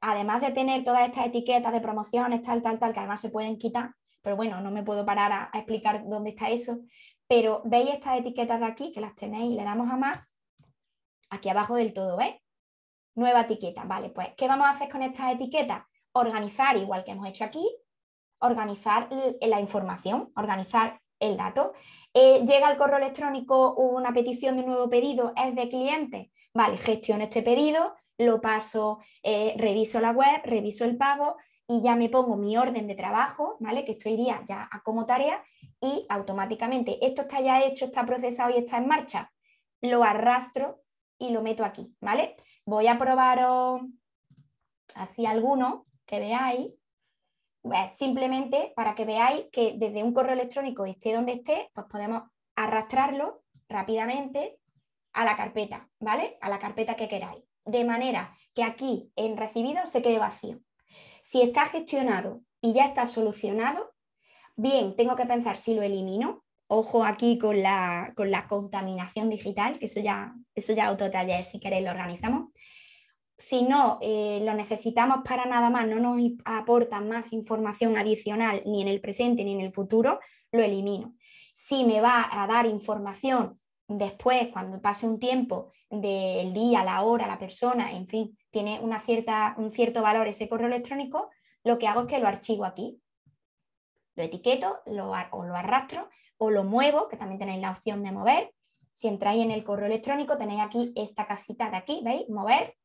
además de tener todas estas etiquetas de promociones, tal, tal, tal, que además se pueden quitar, pero bueno, no me puedo parar a, explicar dónde está eso, pero veis estas etiquetas de aquí, que las tenéis, le damos a más, aquí abajo del todo, ¿veis? nueva etiqueta. Vale, pues, ¿qué vamos a hacer con estas etiquetas? Organizar, igual que hemos hecho aquí, organizar la información, organizar el dato. Eh, llega al correo electrónico una petición de nuevo pedido, es de cliente. Vale, gestiono este pedido, lo paso, eh, reviso la web, reviso el pago y ya me pongo mi orden de trabajo, ¿vale? Que esto iría ya a como tarea y automáticamente esto está ya hecho, está procesado y está en marcha. Lo arrastro y lo meto aquí, ¿vale? Voy a probaros oh, así alguno que veáis, pues, simplemente para que veáis que desde un correo electrónico, esté donde esté, pues podemos arrastrarlo rápidamente a la carpeta, ¿vale? A la carpeta que queráis. De manera que aquí en recibido se quede vacío. Si está gestionado y ya está solucionado, bien, tengo que pensar si lo elimino ojo aquí con la, contaminación digital, que eso ya, eso ya si queréis lo organizamos. Si no eh, lo necesitamos para nada más, no nos aporta más información adicional ni en el presente ni en el futuro, lo elimino. Si me va a dar información después, cuando pase un tiempo del día, la hora, la persona, en fin, tiene un cierto valor ese correo electrónico, lo que hago es que lo archivo aquí. Lo etiqueto lo, o lo arrastro o lo muevo, que también tenéis la opción de mover. Si entráis en el correo electrónico tenéis aquí esta casita de aquí, ¿veis? Mover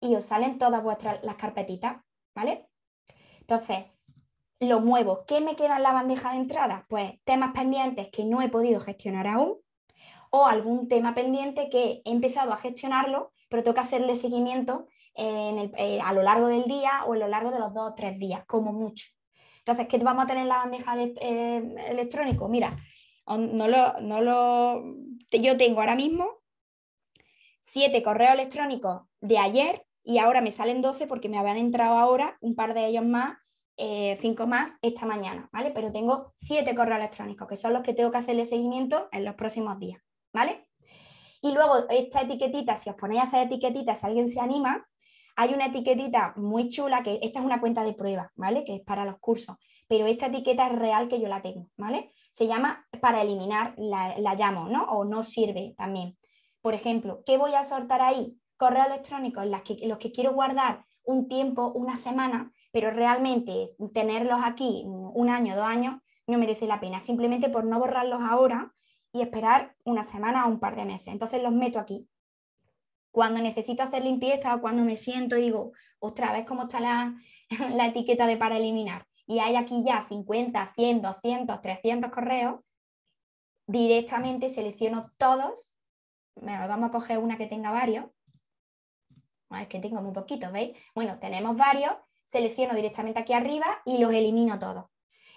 y os salen todas vuestras las carpetitas, ¿vale? Entonces, lo muevo. ¿Qué me queda en la bandeja de entrada? Pues temas pendientes que no he podido gestionar aún o algún tema pendiente que he empezado a gestionarlo, pero tengo que hacerle seguimiento eh, a lo largo del día o a lo largo de los dos o tres días, como mucho. Entonces, ¿qué vamos a tener en la bandeja de, eh, electrónico? Mira, no lo, no lo, yo tengo ahora mismo siete correos electrónicos de ayer y ahora me salen 12 porque me habían entrado ahora un par de ellos más, eh, cinco más esta mañana, ¿vale? Pero tengo siete correos electrónicos que son los que tengo que hacerle seguimiento en los próximos días, ¿vale? Y luego esta etiquetita, si os ponéis a hacer etiquetitas, si alguien se anima, hay una etiquetita muy chula que esta es una cuenta de prueba, ¿vale? Que es para los cursos, pero esta etiqueta es real que yo la tengo, ¿vale? Se llama para eliminar, la, llamo, ¿no? O no sirve también. Por ejemplo, ¿qué voy a soltar ahí? Correo electrónico, las que, los que quiero guardar un tiempo, una semana, pero realmente tenerlos aquí un año, dos años, no merece la pena, simplemente por no borrarlos ahora y esperar una semana o un par de meses. Entonces los meto aquí cuando necesito hacer limpieza o cuando me siento y digo, ostras, vez cómo está la, etiqueta de para eliminar? Y hay aquí ya 50, 100, 200, 300 correos, directamente selecciono todos, vamos a coger una que tenga varios, ah, es que tengo muy poquitos, ¿veis? Bueno, tenemos varios, selecciono directamente aquí arriba y los elimino todos.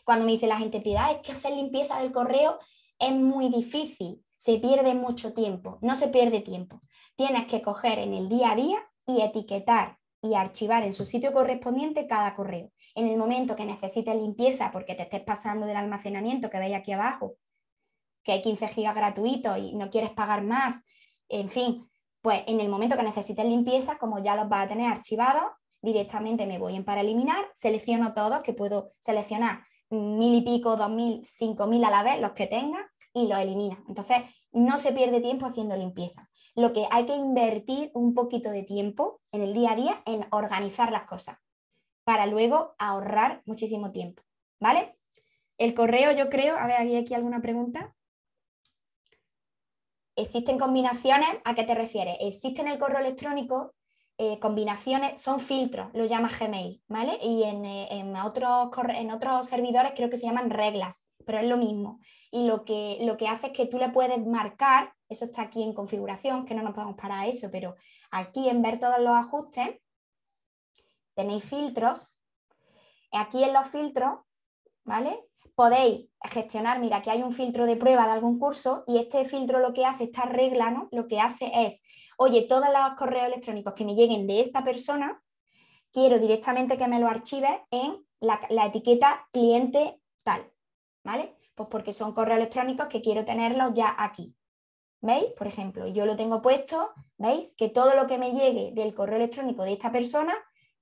Cuando me dice la gente, es que hacer limpieza del correo es muy difícil, se pierde mucho tiempo, no se pierde tiempo tienes que coger en el día a día y etiquetar y archivar en su sitio correspondiente cada correo. En el momento que necesites limpieza porque te estés pasando del almacenamiento que veis aquí abajo, que hay 15 gigas gratuitos y no quieres pagar más, en fin, pues en el momento que necesites limpieza, como ya los vas a tener archivados, directamente me voy en para eliminar, selecciono todos, que puedo seleccionar mil y pico, dos mil, cinco mil a la vez, los que tenga, y los elimina. Entonces, no se pierde tiempo haciendo limpieza lo que hay que invertir un poquito de tiempo en el día a día en organizar las cosas para luego ahorrar muchísimo tiempo, ¿vale? El correo, yo creo, a ver, ¿hay aquí alguna pregunta? Existen combinaciones, ¿a qué te refieres? Existen el correo electrónico, eh, combinaciones, son filtros, lo llama Gmail, ¿vale? Y en, eh, otros, en, otros, servidores creo que se llaman reglas, pero es lo mismo. Y lo que, lo que hace es que tú le puedes marcar eso está aquí en configuración, que no nos podemos parar a eso, pero aquí en ver todos los ajustes, tenéis filtros. Aquí en los filtros, ¿vale? Podéis gestionar, mira, que hay un filtro de prueba de algún curso y este filtro lo que hace, esta regla, ¿no? Lo que hace es, oye, todos los correos electrónicos que me lleguen de esta persona, quiero directamente que me lo archive en la, la etiqueta cliente tal, ¿vale? Pues porque son correos electrónicos que quiero tenerlos ya aquí. ¿Veis? Por ejemplo, yo lo tengo puesto, ¿veis? Que todo lo que me llegue del correo electrónico de esta persona,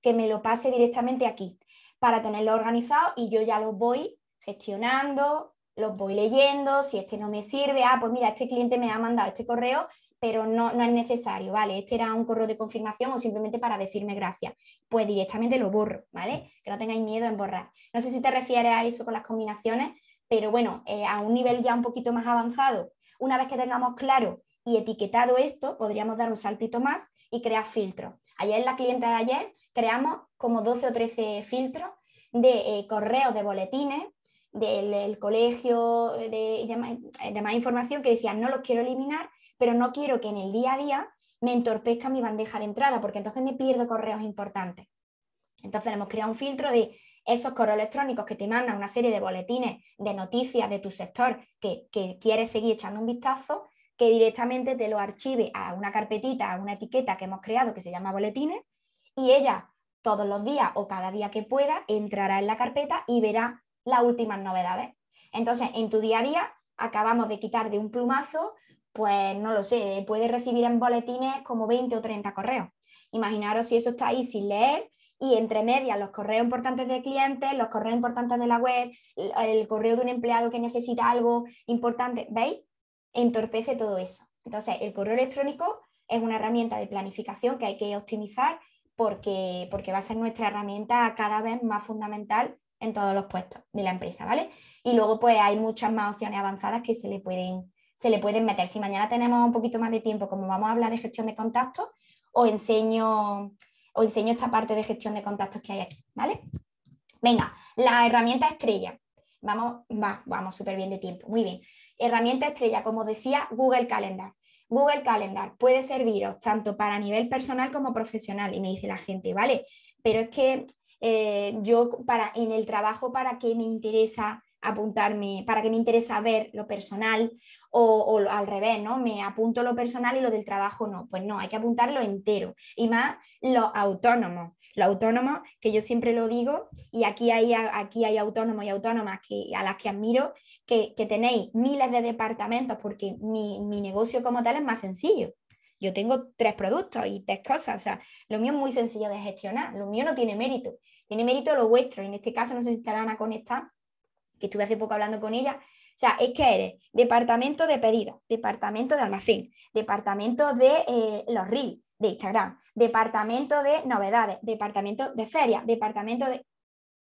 que me lo pase directamente aquí, para tenerlo organizado y yo ya lo voy gestionando, los voy leyendo, si este no me sirve, ah, pues mira, este cliente me ha mandado este correo, pero no, no es necesario, ¿vale? Este era un correo de confirmación o simplemente para decirme gracias. Pues directamente lo borro, ¿vale? Que no tengáis miedo en borrar. No sé si te refieres a eso con las combinaciones, pero bueno, eh, a un nivel ya un poquito más avanzado, una vez que tengamos claro y etiquetado esto, podríamos dar un saltito más y crear filtros. Ayer, la clienta de ayer, creamos como 12 o 13 filtros de eh, correos, de boletines, del, colegio y de, demás eh, de información que decían, no los quiero eliminar, pero no quiero que en el día a día me entorpezca mi bandeja de entrada, porque entonces me pierdo correos importantes. Entonces hemos creado un filtro de esos correos electrónicos que te mandan una serie de boletines, de noticias de tu sector que, que quieres seguir echando un vistazo, que directamente te lo archive a una carpetita, a una etiqueta que hemos creado que se llama boletines, y ella todos los días o cada día que pueda entrará en la carpeta y verá las últimas novedades. Entonces, en tu día a día acabamos de quitar de un plumazo, pues no lo sé, puedes recibir en boletines como 20 o 30 correos. Imaginaros si eso está ahí sin leer, y entre medias los correos importantes de clientes, los correos importantes de la web, el, correo de un empleado que necesita algo importante, ¿veis? Entorpece todo eso. Entonces, el correo electrónico es una herramienta de planificación que hay que optimizar porque, porque va a ser nuestra herramienta cada vez más fundamental en todos los puestos de la empresa, ¿vale? Y luego pues hay muchas más opciones avanzadas que se le pueden, se le pueden meter. Si mañana tenemos un poquito más de tiempo, como vamos a hablar de gestión de contactos, os enseño os enseño esta parte de gestión de contactos que hay aquí, ¿vale? Venga, la herramienta estrella. Vamos, vamos súper bien de tiempo, muy bien. Herramienta estrella, como decía, Google Calendar. Google Calendar puede serviros tanto para nivel personal como profesional. Y me dice la gente, ¿vale? Pero es que eh, yo para, en el trabajo, ¿para qué me interesa apuntarme, para que me interesa ver lo personal o, al revés, ¿no? Me apunto lo personal y lo del trabajo no. Pues no, hay que apuntarlo entero y más los autónomos. Los autónomos, que yo siempre lo digo, y aquí hay, aquí hay autónomos y autónomas que, a las que admiro, que, tenéis miles de departamentos porque mi, mi negocio como tal es más sencillo yo tengo tres productos y tres cosas, o sea, lo mío es muy sencillo de gestionar, lo mío no tiene mérito, tiene mérito lo vuestro, en este caso no se si estarán a conectar, que estuve hace poco hablando con ella, o sea, es que eres departamento de pedido, departamento de almacén, departamento de eh, los reels de Instagram, departamento de novedades, departamento de feria, departamento de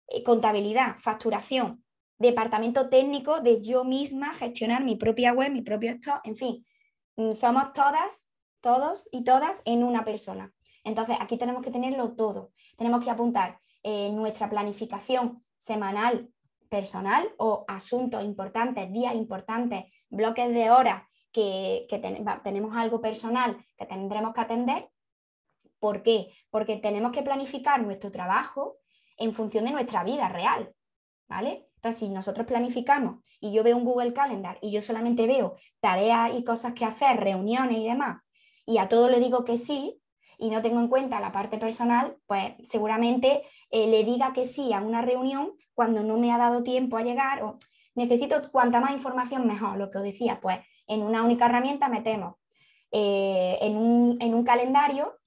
eh, contabilidad, facturación, departamento técnico de yo misma gestionar mi propia web, mi propio stock, en fin, mm, somos todas, todos y todas en una persona. Entonces, aquí tenemos que tenerlo todo. Tenemos que apuntar eh, nuestra planificación semanal, personal o asuntos importantes, días importantes, bloques de horas que, tenemos algo personal que tendremos que atender. ¿Por qué? Porque tenemos que planificar nuestro trabajo en función de nuestra vida real, ¿vale? Entonces, si nosotros planificamos y yo veo un Google Calendar y yo solamente veo tareas y cosas que hacer, reuniones y demás, y a todo le digo que sí, y no tengo en cuenta la parte personal, pues seguramente eh, le diga que sí a una reunión cuando no me ha dado tiempo a llegar o necesito cuanta más información mejor, lo que os decía, pues en una única herramienta metemos eh, en, un, calendario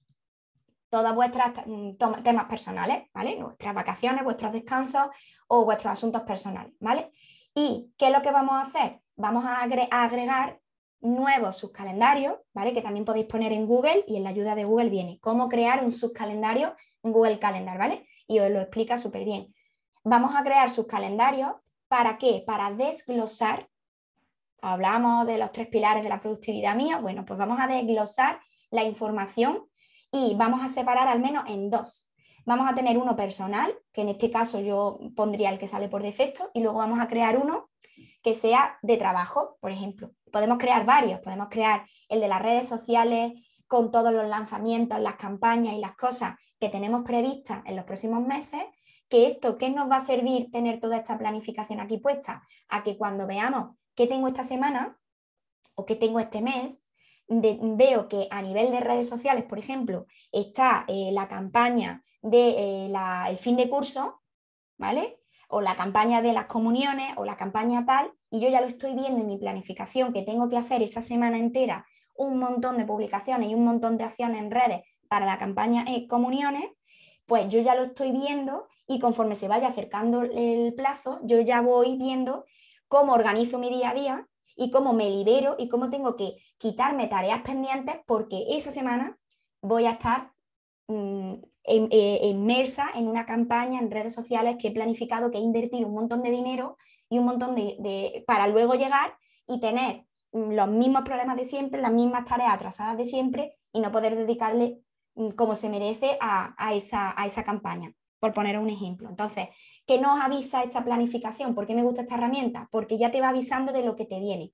todas vuestras mm, temas personales, ¿vale? nuestras vacaciones, vuestros descansos o vuestros asuntos personales, ¿vale? ¿Y qué es lo que vamos a hacer? Vamos a, agregar nuevos subcalendarios, ¿vale? Que también podéis poner en Google y en la ayuda de Google viene cómo crear un subcalendario en Google Calendar, ¿vale? Y os lo explica súper bien. Vamos a crear subcalendarios. ¿Para qué? Para desglosar. Hablamos de los tres pilares de la productividad mía. Bueno, pues vamos a desglosar la información y vamos a separar al menos en dos. Vamos a tener uno personal, que en este caso yo pondría el que sale por defecto, y luego vamos a crear uno que sea de trabajo, por ejemplo. Podemos crear varios, podemos crear el de las redes sociales con todos los lanzamientos, las campañas y las cosas que tenemos previstas en los próximos meses, que esto, ¿qué nos va a servir tener toda esta planificación aquí puesta? A que cuando veamos qué tengo esta semana o qué tengo este mes, veo que a nivel de redes sociales, por ejemplo, está eh, la campaña del de, eh, fin de curso, ¿vale? o la campaña de las comuniones o la campaña tal, y yo ya lo estoy viendo en mi planificación, que tengo que hacer esa semana entera un montón de publicaciones y un montón de acciones en redes para la campaña eh, comuniones, pues yo ya lo estoy viendo y conforme se vaya acercando el plazo, yo ya voy viendo cómo organizo mi día a día y cómo me libero y cómo tengo que quitarme tareas pendientes porque esa semana voy a estar mm, eh, inmersa en una campaña en redes sociales que he planificado, que he invertido un montón de dinero y un montón de, para luego llegar y tener mm, los mismos problemas de siempre, las mismas tareas atrasadas de siempre y no poder dedicarle mm, como se merece a, a, esa, a esa campaña, por poner un ejemplo. Entonces, ¿qué nos avisa esta planificación? ¿Por qué me gusta esta herramienta? Porque ya te va avisando de lo que te viene.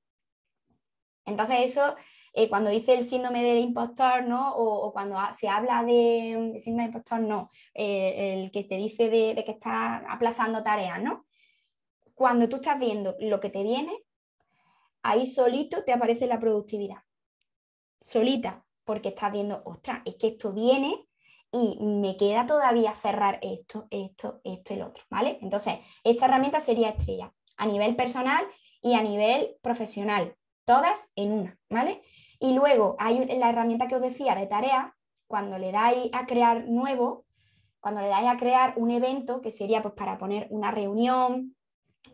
Entonces, eso eh, cuando dice el síndrome del impostor, ¿no? O, cuando se habla de, síndrome del impostor, no, eh, el que te dice de, que estás aplazando tareas, ¿no? Cuando tú estás viendo lo que te viene, ahí solito te aparece la productividad, solita, porque estás viendo, ostras, es que esto viene y me queda todavía cerrar esto, esto, esto, y el otro, ¿vale? Entonces, esta herramienta sería estrella a nivel personal y a nivel profesional, todas en una, ¿vale? Y luego hay la herramienta que os decía de tarea, cuando le dais a crear nuevo, cuando le dais a crear un evento, que sería pues para poner una reunión,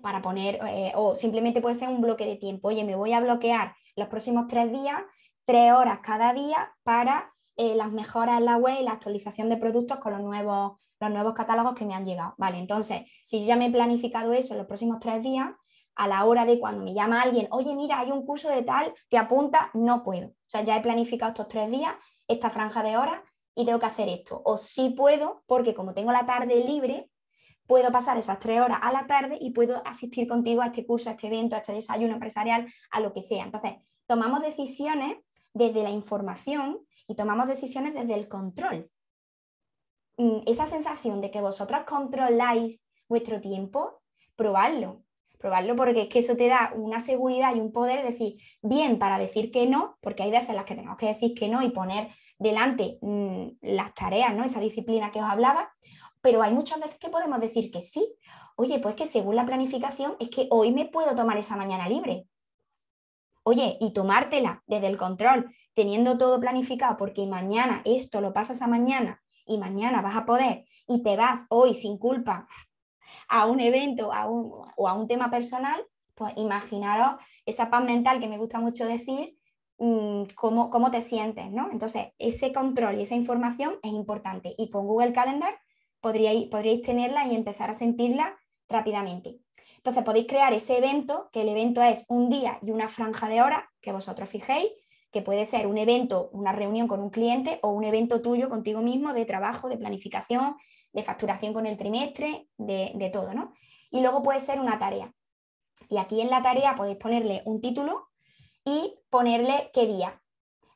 para poner, eh, o simplemente puede ser un bloque de tiempo, oye, me voy a bloquear los próximos tres días, tres horas cada día para eh, las mejoras en la web y la actualización de productos con los nuevos, los nuevos catálogos que me han llegado. Vale, entonces, si yo ya me he planificado eso en los próximos tres días, a la hora de cuando me llama alguien, oye, mira, hay un curso de tal, te apunta, no puedo. O sea, ya he planificado estos tres días, esta franja de horas y tengo que hacer esto. O sí puedo, porque como tengo la tarde libre, puedo pasar esas tres horas a la tarde y puedo asistir contigo a este curso, a este evento, a este desayuno empresarial, a lo que sea. Entonces, tomamos decisiones desde la información y tomamos decisiones desde el control. Mm, esa sensación de que vosotras controláis vuestro tiempo, probadlo probarlo porque es que eso te da una seguridad y un poder, decir, bien para decir que no, porque hay veces en las que tenemos que decir que no y poner delante mm, las tareas, ¿no? Esa disciplina que os hablaba, pero hay muchas veces que podemos decir que sí. Oye, pues que según la planificación es que hoy me puedo tomar esa mañana libre. Oye, y tomártela desde el control, teniendo todo planificado, porque mañana esto lo pasas a mañana y mañana vas a poder y te vas hoy sin culpa a un evento o a un tema personal, pues imaginaros esa paz mental que me gusta mucho decir, mm, cómo, te sientes, ¿no? Entonces, ese control y esa información es importante y con Google Calendar podríais, podríais tenerla y empezar a sentirla rápidamente. Entonces, podéis crear ese evento, que el evento es un día y una franja de hora que vosotros fijéis, que puede ser un evento, una reunión con un cliente o un evento tuyo contigo mismo de trabajo, de planificación, de facturación con el trimestre, de, todo, ¿no? Y luego puede ser una tarea. Y aquí en la tarea podéis ponerle un título y ponerle qué día.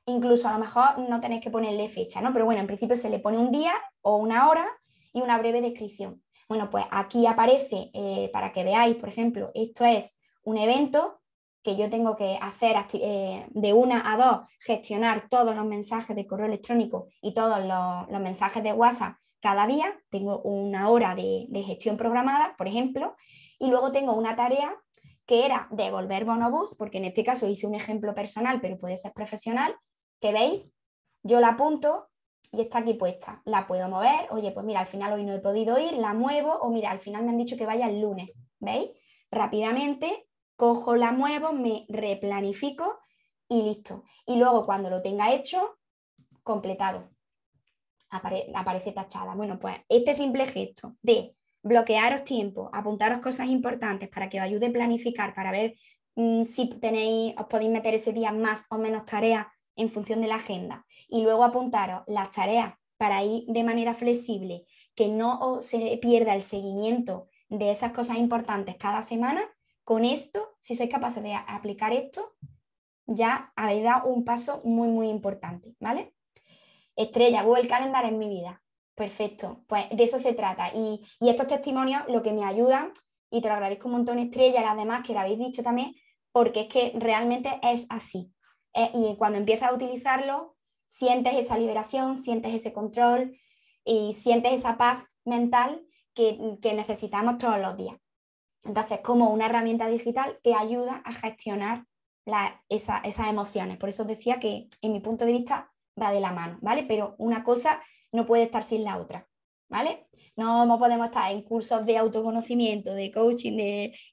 Incluso a lo mejor no tenéis que ponerle fecha, ¿no? Pero bueno, en principio se le pone un día o una hora y una breve descripción. Bueno, pues aquí aparece, eh, para que veáis, por ejemplo, esto es un evento que yo tengo que hacer eh, de una a dos, gestionar todos los mensajes de correo electrónico y todos los mensajes de WhatsApp cada día, tengo una hora de, gestión programada, por ejemplo, y luego tengo una tarea que era devolver bonobús, porque en este caso hice un ejemplo personal, pero puede ser profesional, que veis, yo la apunto y está aquí puesta. La puedo mover, oye, pues mira, al final hoy no he podido ir, la muevo, o mira, al final me han dicho que vaya el lunes, ¿veis? Rápidamente cojo, la muevo, me replanifico y listo. Y luego cuando lo tenga hecho, completado aparece tachada. Bueno, pues este simple gesto de bloquearos tiempo, apuntaros cosas importantes para que os ayude a planificar, para ver mm, si tenéis, os podéis meter ese día más o menos tareas en función de la agenda. Y luego apuntaros las tareas para ir de manera flexible, que no os se pierda el seguimiento de esas cosas importantes cada semana. Con esto, si sois capaces de aplicar esto, ya habéis dado un paso muy, muy importante, ¿vale? Estrella, Google Calendar en mi vida. Perfecto, pues de eso se trata. Y, estos testimonios lo que me ayudan, y te lo agradezco un montón, Estrella, las demás que lo habéis dicho también, porque es que realmente es así. Eh, y cuando empiezas a utilizarlo, sientes esa liberación, sientes ese control y sientes esa paz mental que, necesitamos todos los días. Entonces, como una herramienta digital que ayuda a gestionar esas emociones. Por eso os decía que, en mi punto de vista, va de la mano, ¿vale? Pero una cosa no puede estar sin la otra, ¿vale? No, podemos estar en cursos de autoconocimiento, de coaching,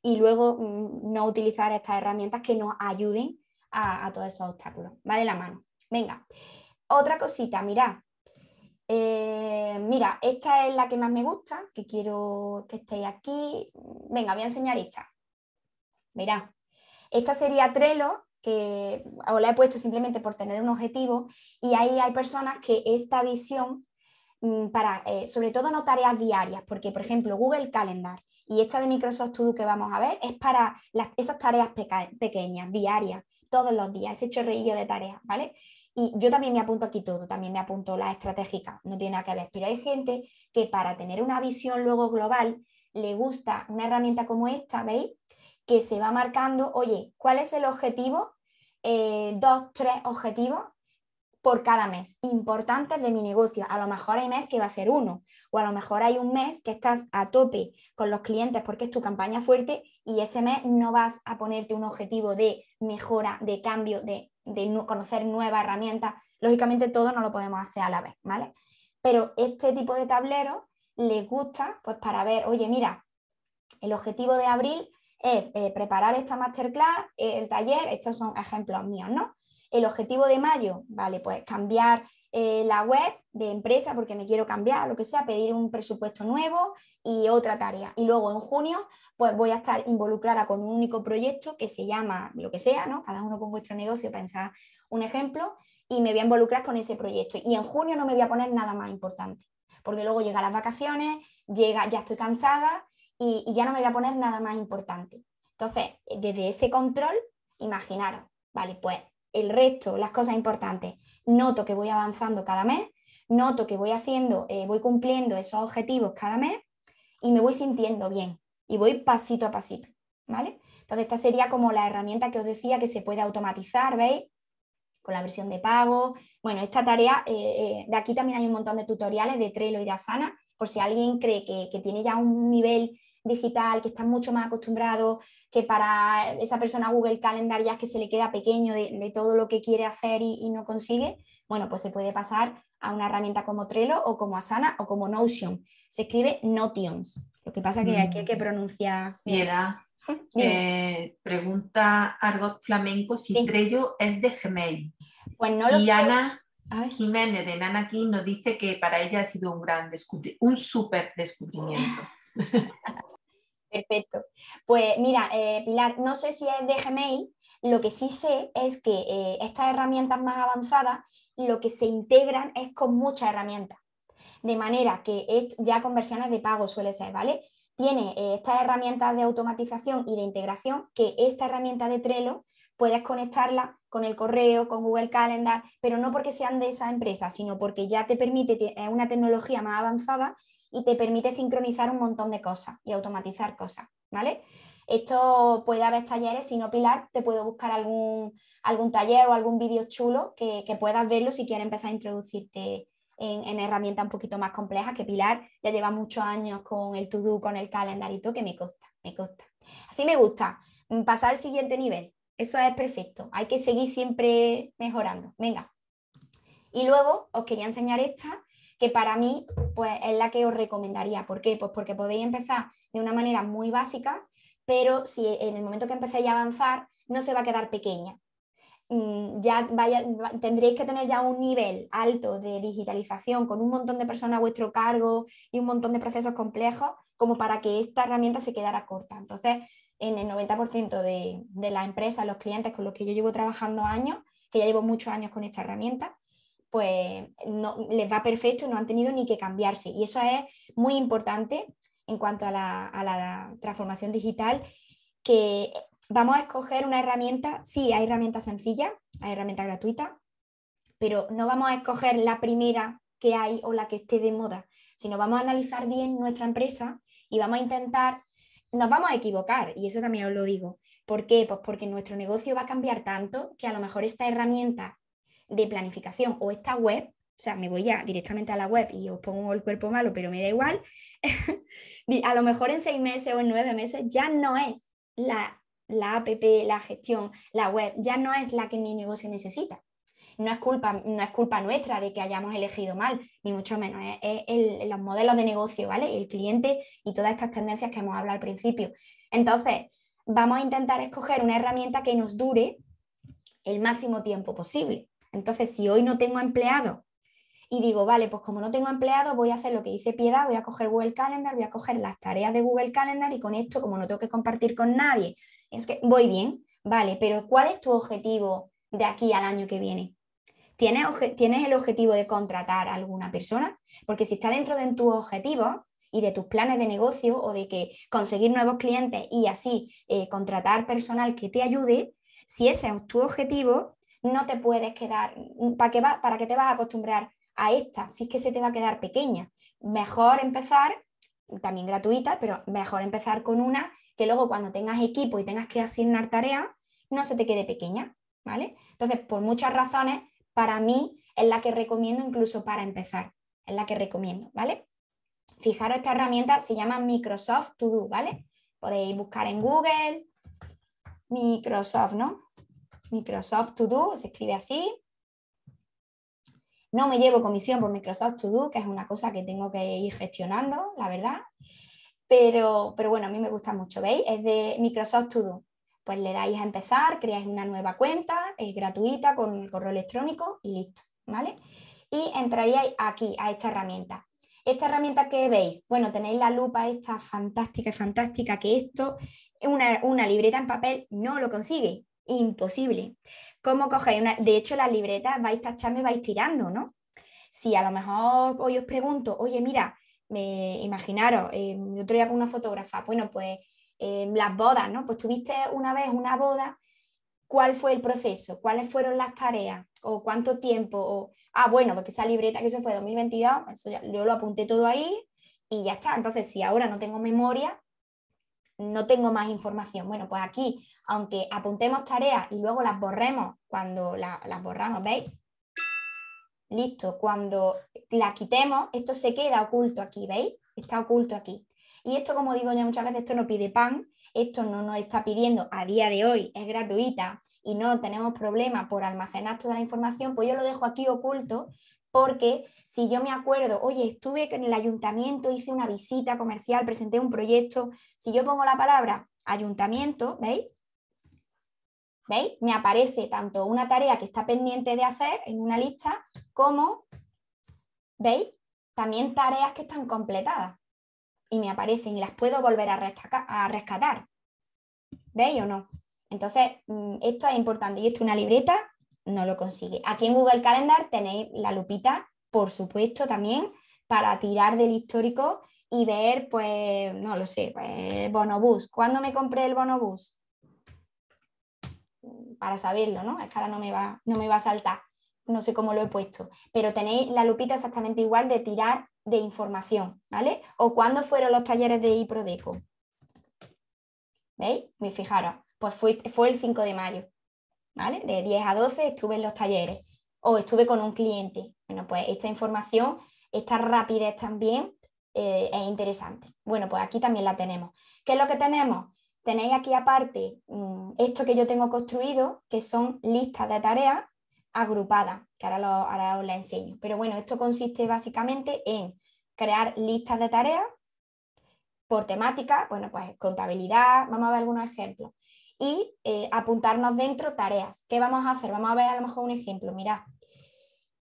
y luego mm, no utilizar estas herramientas que nos ayuden a, todos esos obstáculos, ¿vale? La mano. Venga, otra cosita, mira, eh, mira, esta es la que más me gusta, que quiero que estéis aquí. Venga, voy a enseñar esta. Mira, esta sería Trello que, o la he puesto simplemente por tener un objetivo, y ahí hay personas que esta visión mm, para, eh, sobre todo no tareas diarias, porque por ejemplo Google Calendar y esta de Microsoft To Do que vamos a ver es para esas tareas pequeñas, diarias, todos los días, ese chorrillo de tareas, ¿vale? Y yo también me apunto aquí todo, también me apunto la estratégica, no tiene nada que ver, pero hay gente que para tener una visión luego global le gusta una herramienta como esta, ¿veis? que se va marcando, oye, ¿cuál es el objetivo? Eh, dos, tres objetivos por cada mes, importantes de mi negocio. A lo mejor hay mes que va a ser uno, o a lo mejor hay un mes que estás a tope con los clientes porque es tu campaña fuerte y ese mes no vas a ponerte un objetivo de mejora, de cambio, de, de conocer nuevas herramientas. Lógicamente todo no lo podemos hacer a la vez, ¿vale? Pero este tipo de tableros les gusta pues para ver, oye, mira, el objetivo de abril es eh, preparar esta masterclass, eh, el taller, estos son ejemplos míos, ¿no? El objetivo de mayo, vale, pues cambiar eh, la web de empresa porque me quiero cambiar, lo que sea, pedir un presupuesto nuevo y otra tarea. Y luego en junio, pues voy a estar involucrada con un único proyecto que se llama lo que sea, ¿no? Cada uno con vuestro negocio, pensad un ejemplo, y me voy a involucrar con ese proyecto. Y en junio no me voy a poner nada más importante, porque luego llegan las vacaciones, llega, ya estoy cansada, y, ya no me voy a poner nada más importante. Entonces, desde ese control, imaginaros, vale, pues el resto, las cosas importantes, noto que voy avanzando cada mes, noto que voy haciendo, eh, voy cumpliendo esos objetivos cada mes y me voy sintiendo bien y voy pasito a pasito, ¿vale? Entonces, esta sería como la herramienta que os decía que se puede automatizar, ¿veis? Con la versión de pago. Bueno, esta tarea, eh, eh, de aquí también hay un montón de tutoriales de Trello y de Asana por si alguien cree que, tiene ya un nivel digital, que está mucho más acostumbrado, que para esa persona Google Calendar ya es que se le queda pequeño de, todo lo que quiere hacer y, no consigue, bueno, pues se puede pasar a una herramienta como Trello o como Asana o como Notion. Se escribe Notions. Lo que pasa es que aquí hay que mm. pronunciar. Piedad. Eh, pregunta Argot Flamenco si Trello es de Gmail. Pues no lo y sé. Ana Jiménez de Nanaki nos dice que para ella ha sido un gran descubrimiento, un súper descubrimiento. Perfecto. Pues mira, eh, Pilar, no sé si es de Gmail, lo que sí sé es que eh, estas herramientas más avanzadas lo que se integran es con muchas herramientas. De manera que ya con versiones de pago suele ser, ¿vale? Tiene eh, estas herramientas de automatización y de integración que esta herramienta de Trello puedes conectarla con el correo, con Google Calendar, pero no porque sean de esa empresa, sino porque ya te permite, es una tecnología más avanzada y te permite sincronizar un montón de cosas y automatizar cosas, ¿vale? Esto puede haber talleres, si no Pilar, te puedo buscar algún, algún taller o algún vídeo chulo que, puedas verlo si quieres empezar a introducirte en, en, herramientas un poquito más complejas, que Pilar ya lleva muchos años con el to-do, con el calendarito, que me costa, me costa. Así me gusta, mm, pasar al siguiente nivel, eso es perfecto. Hay que seguir siempre mejorando. Venga. Y luego os quería enseñar esta, que para mí pues, es la que os recomendaría. ¿Por qué? Pues porque podéis empezar de una manera muy básica, pero si en el momento que empecéis a avanzar, no se va a quedar pequeña. Mm, ya tendréis que tener ya un nivel alto de digitalización con un montón de personas a vuestro cargo y un montón de procesos complejos como para que esta herramienta se quedara corta. Entonces, en el 90% de, de las empresas, los clientes con los que yo llevo trabajando años, que ya llevo muchos años con esta herramienta, pues les va perfecto, no han tenido ni que cambiarse. Y eso es muy importante en cuanto a la, a la transformación digital, que vamos a escoger una herramienta, sí, hay herramientas sencillas, hay herramientas gratuitas, pero no vamos a escoger la primera que hay o la que esté de moda, sino vamos a analizar bien nuestra empresa y vamos a intentar nos vamos a equivocar, y eso también os lo digo. ¿Por qué? Pues porque nuestro negocio va a cambiar tanto que a lo mejor esta herramienta de planificación o esta web, o sea, me voy ya directamente a la web y os pongo el cuerpo malo, pero me da igual, a lo mejor en seis meses o en nueve meses ya no es la, la app, la gestión, la web, ya no es la que mi negocio necesita no es culpa, no es culpa nuestra de que hayamos elegido mal, ni mucho menos, es, los modelos de negocio, ¿vale? El cliente y todas estas tendencias que hemos hablado al principio. Entonces, vamos a intentar escoger una herramienta que nos dure el máximo tiempo posible. Entonces, si hoy no tengo empleado y digo, vale, pues como no tengo empleado, voy a hacer lo que dice Piedad, voy a coger Google Calendar, voy a coger las tareas de Google Calendar y con esto, como no tengo que compartir con nadie, es que voy bien, vale, pero ¿cuál es tu objetivo de aquí al año que viene? ¿Tienes, el objetivo de contratar a alguna persona? Porque si está dentro de tus objetivos y de tus planes de negocio o de que conseguir nuevos clientes y así eh, contratar personal que te ayude, si ese es tu objetivo, no te puedes quedar, ¿para qué, ¿para te vas a acostumbrar a esta? Si es que se te va a quedar pequeña. Mejor empezar, también gratuita, pero mejor empezar con una que luego cuando tengas equipo y tengas que asignar tarea no se te quede pequeña, ¿vale? Entonces, por muchas razones, para mí es la que recomiendo incluso para empezar, es la que recomiendo, ¿vale? Fijaros, esta herramienta se llama Microsoft To Do, ¿vale? Podéis buscar en Google, Microsoft, ¿no? Microsoft To Do, se escribe así. No me llevo comisión por Microsoft To Do, que es una cosa que tengo que ir gestionando, la verdad. Pero, pero bueno, a mí me gusta mucho, ¿veis? Es de Microsoft To Do pues le dais a empezar, creáis una nueva cuenta, es eh, gratuita con el correo electrónico y listo, ¿vale? Y entraríais aquí a esta herramienta. Esta herramienta que veis, bueno, tenéis la lupa esta fantástica y fantástica que esto, una, una libreta en papel no lo consigue, imposible. ¿Cómo cogéis una? De hecho, las libretas vais tachando y vais tirando, ¿no? Si a lo mejor hoy os pregunto, oye, mira, me, imaginaros, eh, el otro día con una fotógrafa, bueno, pues las bodas, ¿no? Pues tuviste una vez una boda, ¿cuál fue el proceso? ¿Cuáles fueron las tareas? ¿O cuánto tiempo? ah, bueno, porque pues esa libreta que se fue 2022, yo lo apunté todo ahí y ya está. Entonces, si ahora no tengo memoria, no tengo más información. Bueno, pues aquí, aunque apuntemos tareas y luego las borremos, cuando las borramos, ¿veis? Listo, cuando la quitemos, esto se queda oculto aquí, ¿veis? Está oculto aquí. Y esto, como digo ya muchas veces, esto no pide pan, esto no nos está pidiendo a día de hoy, es gratuita y no tenemos problema por almacenar toda la información, pues yo lo dejo aquí oculto porque si yo me acuerdo, oye, estuve en el ayuntamiento, hice una visita comercial, presenté un proyecto, si yo pongo la palabra ayuntamiento, ¿veis? ¿Veis? Me aparece tanto una tarea que está pendiente de hacer en una lista como, ¿veis? También tareas que están completadas y me aparecen y las puedo volver a, rescatar. ¿Veis o no? Entonces, mm, esto es importante. Y esto una libreta no lo consigue. Aquí en Google Calendar tenéis la lupita, por supuesto, también para tirar del histórico y ver, pues, no lo sé, pues, bonobús. ¿Cuándo me compré el Bonobus? Mm, para saberlo, ¿no? Es que ahora no me va, no me va a saltar. No sé cómo lo he puesto. Pero tenéis la lupita exactamente igual de tirar de información, ¿vale? O cuándo fueron los talleres de IPRODECO. ¿Veis? Me fijaros, pues fue, el 5 de mayo, ¿vale? De 10 a 12 estuve en los talleres o estuve con un cliente. Bueno, pues esta información, esta rapidez también eh, es interesante. Bueno, pues aquí también la tenemos. ¿Qué es lo que tenemos? Tenéis aquí aparte mm, esto que yo tengo construido, que son listas de tareas agrupada, que ahora, ahora os la enseño. Pero bueno, esto consiste básicamente en crear listas de tareas por temática, bueno, pues contabilidad, vamos a ver algunos ejemplos, y eh, apuntarnos dentro tareas. ¿Qué vamos a hacer? Vamos a ver a lo mejor un ejemplo, mirad.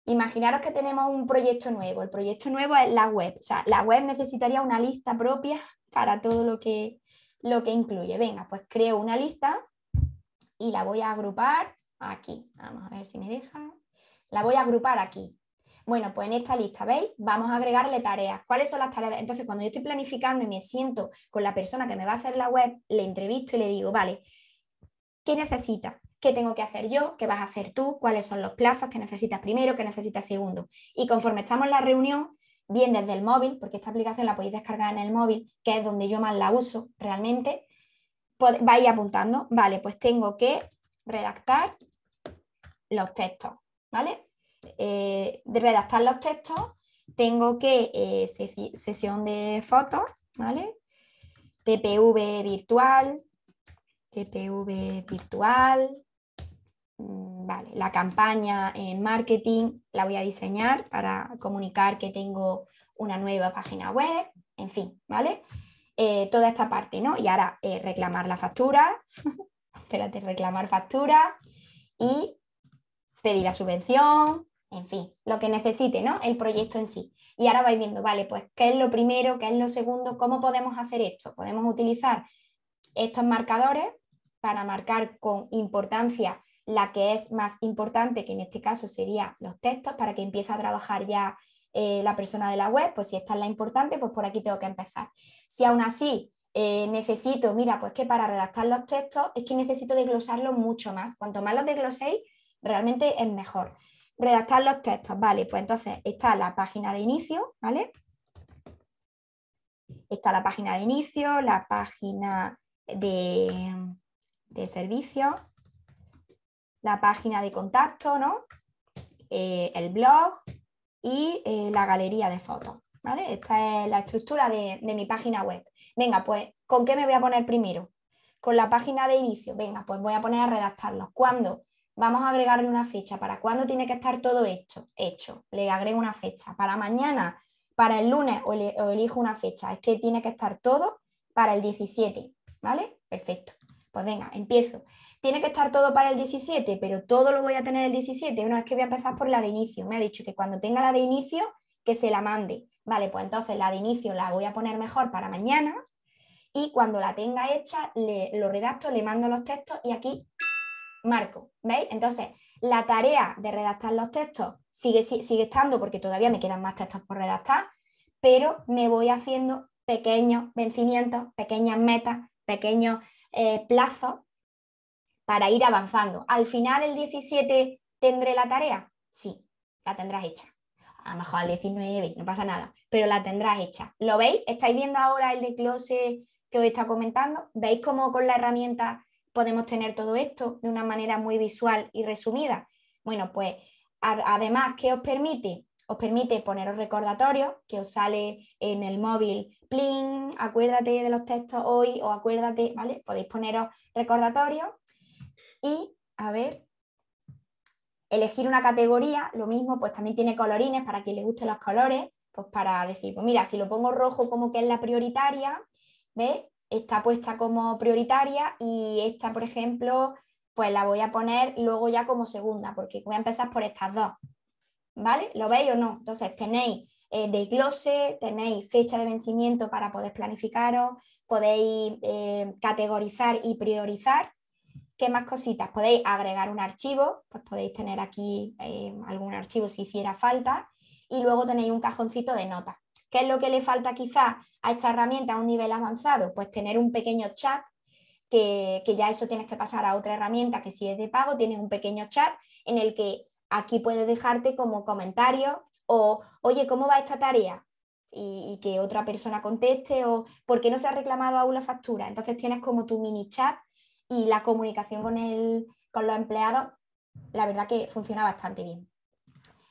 Imaginaros que tenemos un proyecto nuevo. El proyecto nuevo es la web. O sea, la web necesitaría una lista propia para todo lo que, lo que incluye. Venga, pues creo una lista y la voy a agrupar Aquí, vamos a ver si me deja. La voy a agrupar aquí. Bueno, pues en esta lista, ¿veis? Vamos a agregarle tareas. ¿Cuáles son las tareas? Entonces, cuando yo estoy planificando y me siento con la persona que me va a hacer la web, le entrevisto y le digo, vale, ¿qué necesita? ¿Qué tengo que hacer yo? ¿Qué vas a hacer tú? ¿Cuáles son los plazos que necesitas primero? ¿Qué necesitas segundo? Y conforme estamos en la reunión, bien desde el móvil, porque esta aplicación la podéis descargar en el móvil, que es donde yo más la uso realmente, vais apuntando, vale, pues tengo que redactar los textos, ¿vale? Eh, de redactar los textos tengo que eh, sesión de fotos, ¿vale? TPV virtual, TPV virtual, mm, vale, la campaña en marketing la voy a diseñar para comunicar que tengo una nueva página web, en fin, ¿vale? Eh, toda esta parte, ¿no? Y ahora reclamar la factura, espérate, reclamar factura y pedir la subvención, en fin, lo que necesite, ¿no? El proyecto en sí. Y ahora vais viendo, vale, pues qué es lo primero, qué es lo segundo, cómo podemos hacer esto. Podemos utilizar estos marcadores para marcar con importancia la que es más importante, que en este caso sería los textos, para que empiece a trabajar ya eh, la persona de la web, pues si esta es la importante, pues por aquí tengo que empezar. Si aún así eh, necesito, mira, pues que para redactar los textos es que necesito desglosarlos mucho más. Cuanto más los desgloséis, realmente es mejor. Redactar los textos, vale, pues entonces está la página de inicio, ¿vale? Está la página de inicio, la página de, de servicio, la página de contacto, ¿no? Eh, el blog y eh, la galería de fotos. ¿vale? Esta es la estructura de mi página web. Venga, pues, ¿con qué me voy a poner primero? Con la página de inicio. Venga, pues voy a poner a redactarlo. ¿Cuándo? Vamos a agregarle una fecha. ¿Para cuándo tiene que estar todo esto? Hecho. Le agrego una fecha. ¿Para mañana? ¿Para el lunes? O, elijo una fecha. Es que tiene que estar todo para el 17. ¿Vale? Perfecto. Pues venga, empiezo. Tiene que estar todo para el 17, pero todo lo voy a tener el 17. Una vez que voy a empezar por la de inicio. Me ha dicho que cuando tenga la de inicio, que se la mande. Vale, pues entonces la de inicio la voy a poner mejor para mañana y cuando la tenga hecha lo redacto, le mando los textos y aquí marco. ¿Veis? Entonces la tarea de redactar los textos sigue, estando porque todavía me quedan más textos por redactar, pero me voy haciendo pequeños vencimientos, pequeñas metas, pequeños eh, plazos para ir avanzando. Al final el 17 tendré la tarea. Sí, la tendrás hecha a lo mejor al 19, no pasa nada, pero la tendrás hecha. ¿Lo veis? ¿Estáis viendo ahora el de Close que os está comentando? ¿Veis cómo con la herramienta podemos tener todo esto de una manera muy visual y resumida? Bueno, pues además, ¿qué os permite? Os permite poneros recordatorios que os sale en el móvil, plin, acuérdate de los textos hoy o acuérdate, ¿vale? Podéis poneros recordatorios y, a ver, Elegir una categoría, lo mismo, pues también tiene colorines para quien le guste los colores, pues para decir, pues, mira, si lo pongo rojo como que es la prioritaria, ¿ves? Está puesta como prioritaria y esta, por ejemplo, pues la voy a poner luego ya como segunda, porque voy a empezar por estas dos. ¿Vale? ¿Lo veis o no? Entonces tenéis eh, desglose, tenéis fecha de vencimiento para poder planificaros, podéis eh, categorizar y priorizar. ¿Qué más cositas? Podéis agregar un archivo, pues podéis tener aquí eh, algún archivo si hiciera falta, y luego tenéis un cajoncito de notas. ¿Qué es lo que le falta quizás a esta herramienta a un nivel avanzado? Pues tener un pequeño chat, que, ya eso tienes que pasar a otra herramienta que si es de pago, tienes un pequeño chat en el que aquí puedes dejarte como comentario o, oye, ¿cómo va esta tarea? Y, y, que otra persona conteste o, ¿por qué no se ha reclamado aún la factura? Entonces tienes como tu mini chat y la comunicación con, el, con los empleados, la verdad que funciona bastante bien.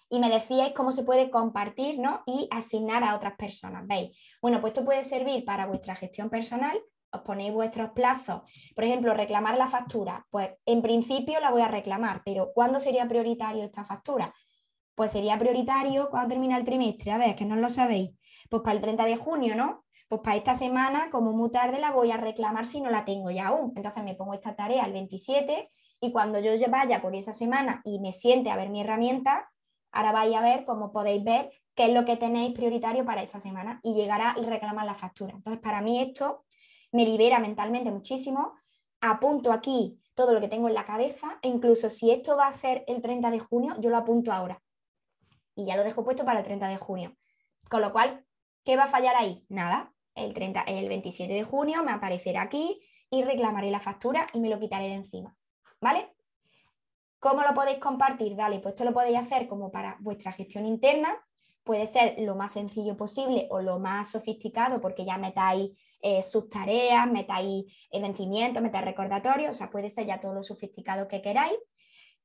Y me decíais cómo se puede compartir ¿no? y asignar a otras personas. ¿Veis? Bueno, pues esto puede servir para vuestra gestión personal. Os ponéis vuestros plazos. Por ejemplo, reclamar la factura. Pues en principio la voy a reclamar, pero ¿cuándo sería prioritario esta factura? Pues sería prioritario cuando termina el trimestre. A ver, que no lo sabéis. Pues para el 30 de junio, ¿no? pues para esta semana, como muy tarde, la voy a reclamar si no la tengo ya aún. Entonces me pongo esta tarea el 27 y cuando yo vaya por esa semana y me siente a ver mi herramienta, ahora vais a ver, cómo podéis ver, qué es lo que tenéis prioritario para esa semana y llegará y reclamar la factura. Entonces, para mí esto me libera mentalmente muchísimo. Apunto aquí todo lo que tengo en la cabeza, e incluso si esto va a ser el 30 de junio, yo lo apunto ahora. Y ya lo dejo puesto para el 30 de junio. Con lo cual, ¿qué va a fallar ahí? Nada, el, 30, el 27 de junio me aparecerá aquí y reclamaré la factura y me lo quitaré de encima. ¿Vale? ¿Cómo lo podéis compartir? Vale, pues esto lo podéis hacer como para vuestra gestión interna. Puede ser lo más sencillo posible o lo más sofisticado porque ya metáis eh, sus tareas, metáis el vencimiento, metáis recordatorio, o sea, puede ser ya todo lo sofisticado que queráis,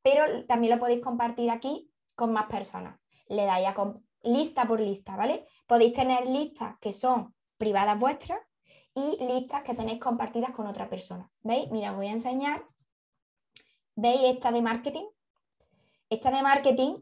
pero también lo podéis compartir aquí con más personas. Le dais a lista por lista, ¿vale? Podéis tener listas que son privadas vuestras y listas que tenéis compartidas con otra persona. ¿Veis? Mira, os voy a enseñar. ¿Veis esta de marketing? Esta de marketing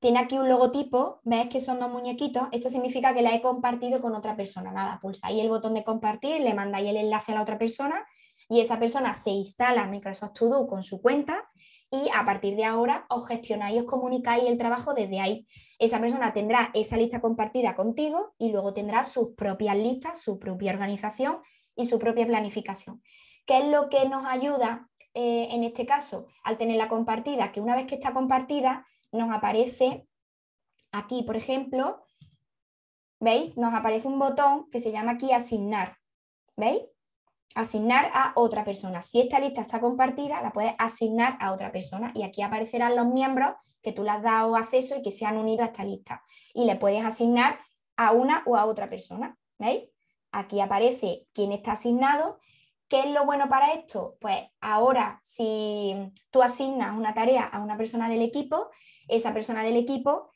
tiene aquí un logotipo, ¿veis que son dos muñequitos? Esto significa que la he compartido con otra persona. Nada, pulsáis el botón de compartir, le mandáis el enlace a la otra persona y esa persona se instala Microsoft To Do con su cuenta y a partir de ahora os gestionáis, os comunicáis el trabajo desde ahí esa persona tendrá esa lista compartida contigo y luego tendrá sus propias listas, su propia organización y su propia planificación. ¿Qué es lo que nos ayuda eh, en este caso al tenerla compartida? Que una vez que está compartida nos aparece aquí, por ejemplo, ¿veis? Nos aparece un botón que se llama aquí asignar, ¿veis? Asignar a otra persona. Si esta lista está compartida, la puedes asignar a otra persona y aquí aparecerán los miembros que tú le has dado acceso y que se han unido a esta lista. Y le puedes asignar a una o a otra persona. ¿Veis? Aquí aparece quién está asignado. ¿Qué es lo bueno para esto? Pues ahora, si tú asignas una tarea a una persona del equipo, esa persona del equipo,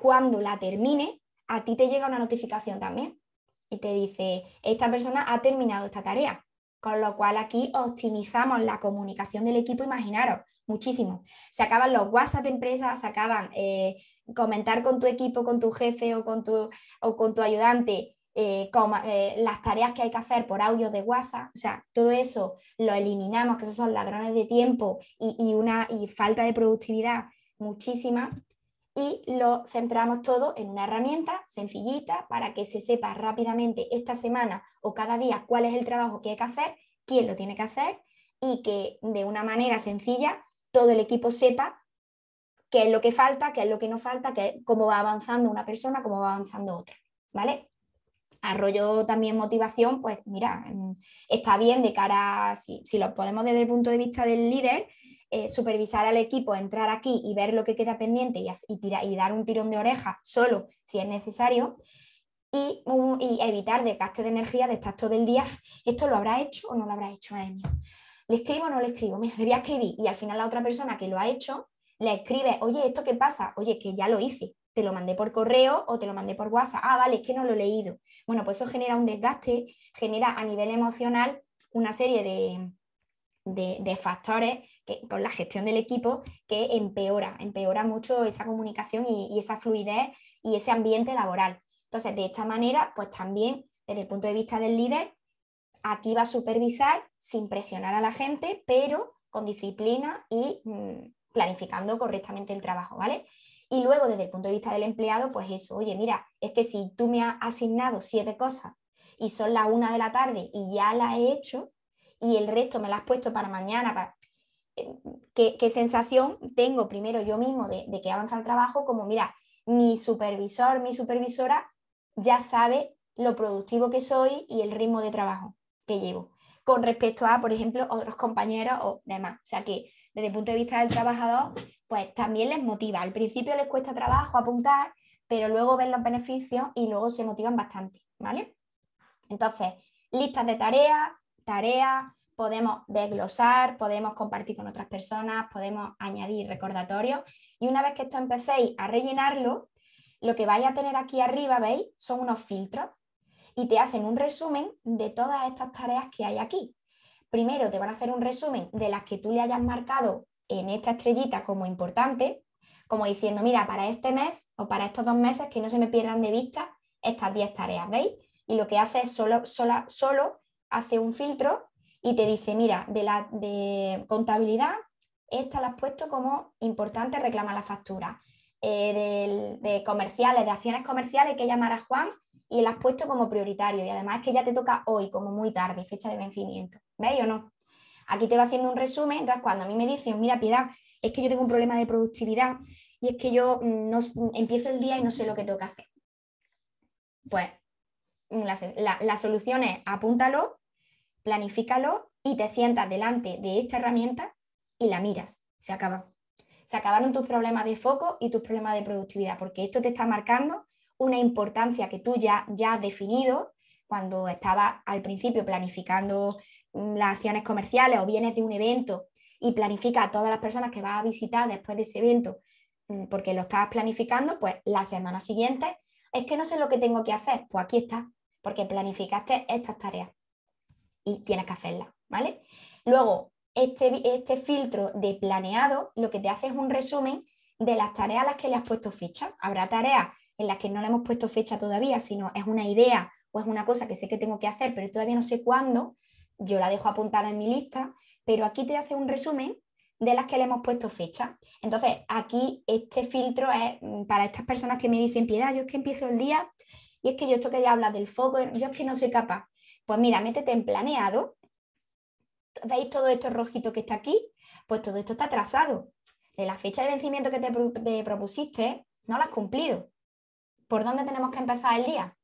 cuando la termine, a ti te llega una notificación también y te dice, esta persona ha terminado esta tarea. Con lo cual aquí optimizamos la comunicación del equipo. Imaginaros, muchísimo. Se acaban los WhatsApp de empresas, se acaban eh, comentar con tu equipo, con tu jefe o con tu, o con tu ayudante eh, eh, las tareas que hay que hacer por audio de WhatsApp. O sea, todo eso lo eliminamos, que esos son ladrones de tiempo y, una, y falta de productividad muchísima. Y lo centramos todo en una herramienta sencillita para que se sepa rápidamente esta semana o cada día cuál es el trabajo que hay que hacer, quién lo tiene que hacer y que de una manera sencilla todo el equipo sepa qué es lo que falta, qué es lo que no falta, qué, cómo va avanzando una persona, cómo va avanzando otra, ¿vale? Arroyo también motivación, pues mira, mm, está bien de cara, si, lo podemos desde el punto de vista del líder, eh, supervisar al equipo, entrar aquí y ver lo que queda pendiente y, y dar un tirón de oreja solo si es necesario y, y evitar desgaste de energía de estar todo el día. ¿Esto lo habrá hecho o no lo habrá hecho año. ¿le escribo o no le escribo? Me voy a escribir y al final la otra persona que lo ha hecho le escribe, oye, ¿esto qué pasa? Oye, que ya lo hice, te lo mandé por correo o te lo mandé por WhatsApp. Ah, vale, es que no lo he leído. Bueno, pues eso genera un desgaste, genera a nivel emocional una serie de, factores que, por la gestión del equipo que empeora, empeora mucho esa comunicación y esa fluidez y ese ambiente laboral. Entonces, de esta manera, pues también desde el punto de vista del líder, Aquí va a supervisar sin presionar a la gente, pero con disciplina y mm, planificando correctamente el trabajo, ¿vale? Y luego, desde el punto de vista del empleado, pues eso, oye, mira, es que si tú me has asignado siete cosas y son las una de la tarde y ya la he hecho y el resto me la has puesto para mañana, eh, ¿Qué, sensación tengo primero yo mismo de que avanza el trabajo? Como, mira, mi supervisor, mi supervisora ya sabe lo productivo que soy y el ritmo de trabajo llevo con respecto a, por ejemplo, otros compañeros o demás. O sea que desde el punto de vista del trabajador, pues también les motiva. Al principio les cuesta trabajo apuntar, pero luego ven los beneficios y luego se motivan bastante, ¿vale? Entonces, listas de tareas, tareas, podemos desglosar, podemos compartir con otras personas, podemos añadir recordatorios y una vez que esto empecéis a rellenarlo, lo que vais a tener aquí arriba, ¿veis? Son unos filtros y te hacen un resumen de todas estas tareas que hay aquí. Primero te van a hacer un resumen de las que tú le hayas marcado en esta estrellita como importante, como diciendo, mira, para este mes o para estos dos meses que no se me pierdan de vista estas 10 tareas, ¿veis? Y lo que hace es solo, sola, solo hace un filtro y te dice, mira, de la de contabilidad, esta la has puesto como importante, reclama la factura. Eh, de, de comerciales, de acciones comerciales, que llamar Juan, y la has puesto como prioritario y además es que ya te toca hoy, como muy tarde, fecha de vencimiento. ¿Veis o no? Aquí te va haciendo un resumen, entonces cuando a mí me dicen, mira, piedad, es que yo tengo un problema de productividad y es que yo mm, no, mm, empiezo el día y no sé lo que tengo que hacer. Pues mm, la, solución es apúntalo, planifícalo y te sientas delante de esta herramienta y la miras. Se acaba. Se acabaron tus problemas de foco y tus problemas de productividad, porque esto te está marcando una importancia que tú ya, ya has definido cuando estabas al principio planificando mm, las acciones comerciales o vienes de un evento y planifica a todas las personas que vas a visitar después de ese evento mm, porque lo estabas planificando, pues la semana siguiente es que no sé lo que tengo que hacer, pues aquí está, porque planificaste estas tareas y tienes que hacerlas, ¿vale? Luego, este, este filtro de planeado lo que te hace es un resumen de las tareas a las que le has puesto ficha. Habrá tareas en las que no le hemos puesto fecha todavía, sino es una idea o es una cosa que sé que tengo que hacer, pero todavía no sé cuándo, yo la dejo apuntada en mi lista, pero aquí te hace un resumen de las que le hemos puesto fecha. Entonces, aquí este filtro es mm, para estas personas que me dicen, piedad, yo es que empiezo el día y es que yo esto que ya habla del foco, yo es que no soy capaz. Pues mira, métete en planeado. ¿Veis todo esto rojito que está aquí? Pues todo esto está trazado. De la fecha de vencimiento que te, te propusiste, no la has cumplido. ¿por dónde tenemos que empezar el día?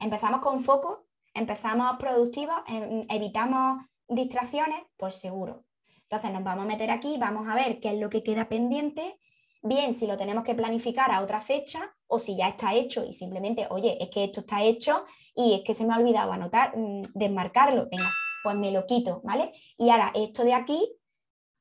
¿Empezamos con foco? ¿Empezamos productivos? Em, ¿Evitamos distracciones? Pues seguro. Entonces nos vamos a meter aquí, vamos a ver qué es lo que queda pendiente, bien si lo tenemos que planificar a otra fecha o si ya está hecho y simplemente, oye, es que esto está hecho y es que se me ha olvidado anotar, mm, desmarcarlo, venga, pues me lo quito, ¿vale? Y ahora esto de aquí,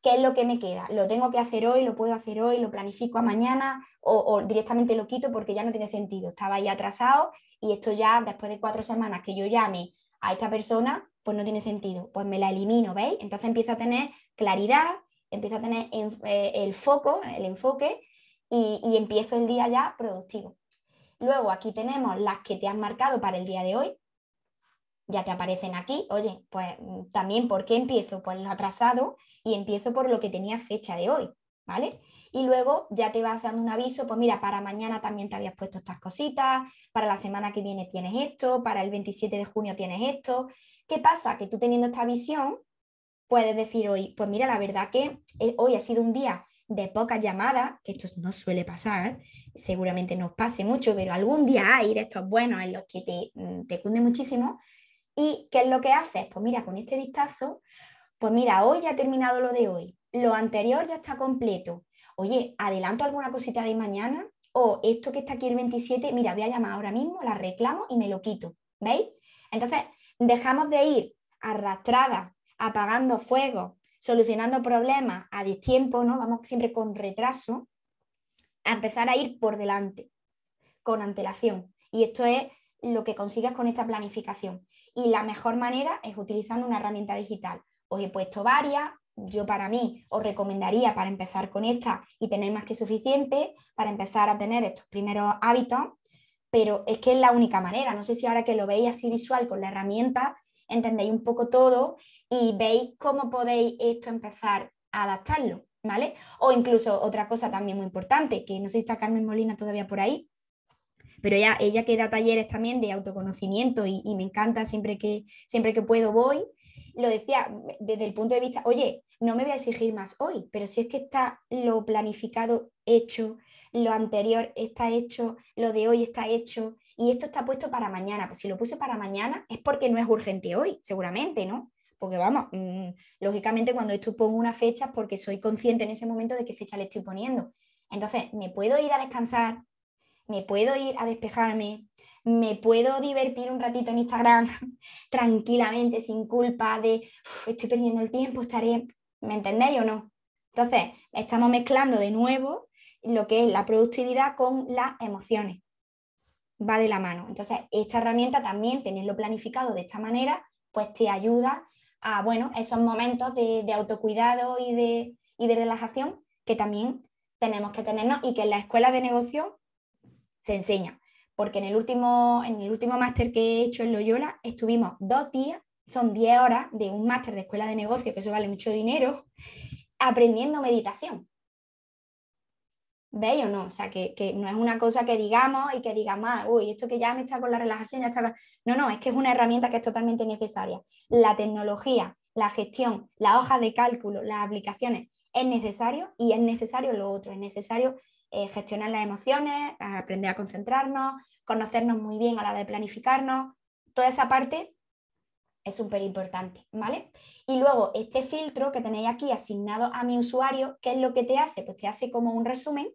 ¿qué es lo que me queda? ¿Lo tengo que hacer hoy? ¿Lo puedo hacer hoy? ¿Lo planifico a mañana? o, directamente lo quito porque ya no tiene sentido, estaba ya atrasado y esto ya después de cuatro semanas que yo llame a esta persona, pues no tiene sentido, pues me la elimino, ¿veis? Entonces empiezo a tener claridad, empiezo a tener eh, el foco, el enfoque y, y empiezo el día ya productivo. Luego aquí tenemos las que te han marcado para el día de hoy, ya te aparecen aquí. Oye, pues también, ¿por qué empiezo? Pues lo atrasado y empiezo por lo que tenía fecha de hoy, ¿vale? y luego ya te vas dando un aviso, pues mira, para mañana también te habías puesto estas cositas, para la semana que viene tienes esto, para el 27 de junio tienes esto. ¿Qué pasa? Que tú teniendo esta visión, puedes decir hoy, pues mira, la verdad que eh, hoy ha sido un día de pocas llamadas, que esto no suele pasar, seguramente nos pase mucho, pero algún día hay de estos buenos en los que te, mm, te cunde muchísimo. ¿Y qué es lo que haces? Pues mira, con este vistazo, pues mira, hoy ya ha terminado lo de hoy, lo anterior ya está completo, oye, adelanto alguna cosita de mañana o esto que está aquí el 27, mira, voy a llamar ahora mismo, la reclamo y me lo quito. ¿Veis? Entonces, dejamos de ir arrastradas, apagando fuego, solucionando problemas a destiempo, ¿no? Vamos siempre con retraso, a empezar a ir por delante, con antelación. Y esto es lo que consigues con esta planificación. Y la mejor manera es utilizando una herramienta digital. Os he puesto varias, yo para mí os recomendaría para empezar con esta y tener más que suficiente para empezar a tener estos primeros hábitos, pero es que es la única manera. No sé si ahora que lo veis así visual con la herramienta, entendéis un poco todo y veis cómo podéis esto empezar a adaptarlo, O incluso otra cosa también muy importante, que no sé si está Carmen Molina todavía por ahí, pero ella, ella que da talleres también de autoconocimiento y, me encanta siempre siempre que puedo voy lo decía desde el punto de vista, oye, no me voy a exigir más hoy, pero si es que está lo planificado hecho, lo anterior está hecho, lo de hoy está hecho y esto está puesto para mañana, pues si lo puse para mañana es porque no es urgente hoy, seguramente, ¿no? Porque vamos, mm, lógicamente cuando esto pongo una fecha es porque soy consciente en ese momento de qué fecha le estoy poniendo. Entonces, me puedo ir a descansar, me puedo ir a despejarme, me puedo divertir un ratito en Instagram tranquilamente, sin culpa de estoy perdiendo el tiempo, estaré, ¿me entendéis o no? Entonces, estamos mezclando de nuevo lo que es la productividad con las emociones. Va de la mano. Entonces, esta herramienta también, tenerlo planificado de esta manera, pues te ayuda a, bueno, esos momentos de, autocuidado y de, y de relajación que también tenemos que tenernos y que en la escuela de negocio se enseña porque en el último, en el último máster que he hecho en Loyola estuvimos dos días, son diez horas de un máster de escuela de negocio, que eso vale mucho dinero, aprendiendo meditación. ¿Veis o no? O sea, que, no es una cosa que digamos y que digamos, uy, esto que ya me está con la relajación, ya está No, no, es que es una herramienta que es totalmente necesaria. La tecnología, la gestión, la hoja de cálculo, las aplicaciones, es necesario y es necesario lo otro, es necesario eh, gestionar las emociones, aprender a concentrarnos, conocernos muy bien a la hora de planificarnos, toda esa parte es súper importante, ¿vale? Y luego este filtro que tenéis aquí asignado a mi usuario, ¿qué es lo que te hace? Pues te hace como un resumen.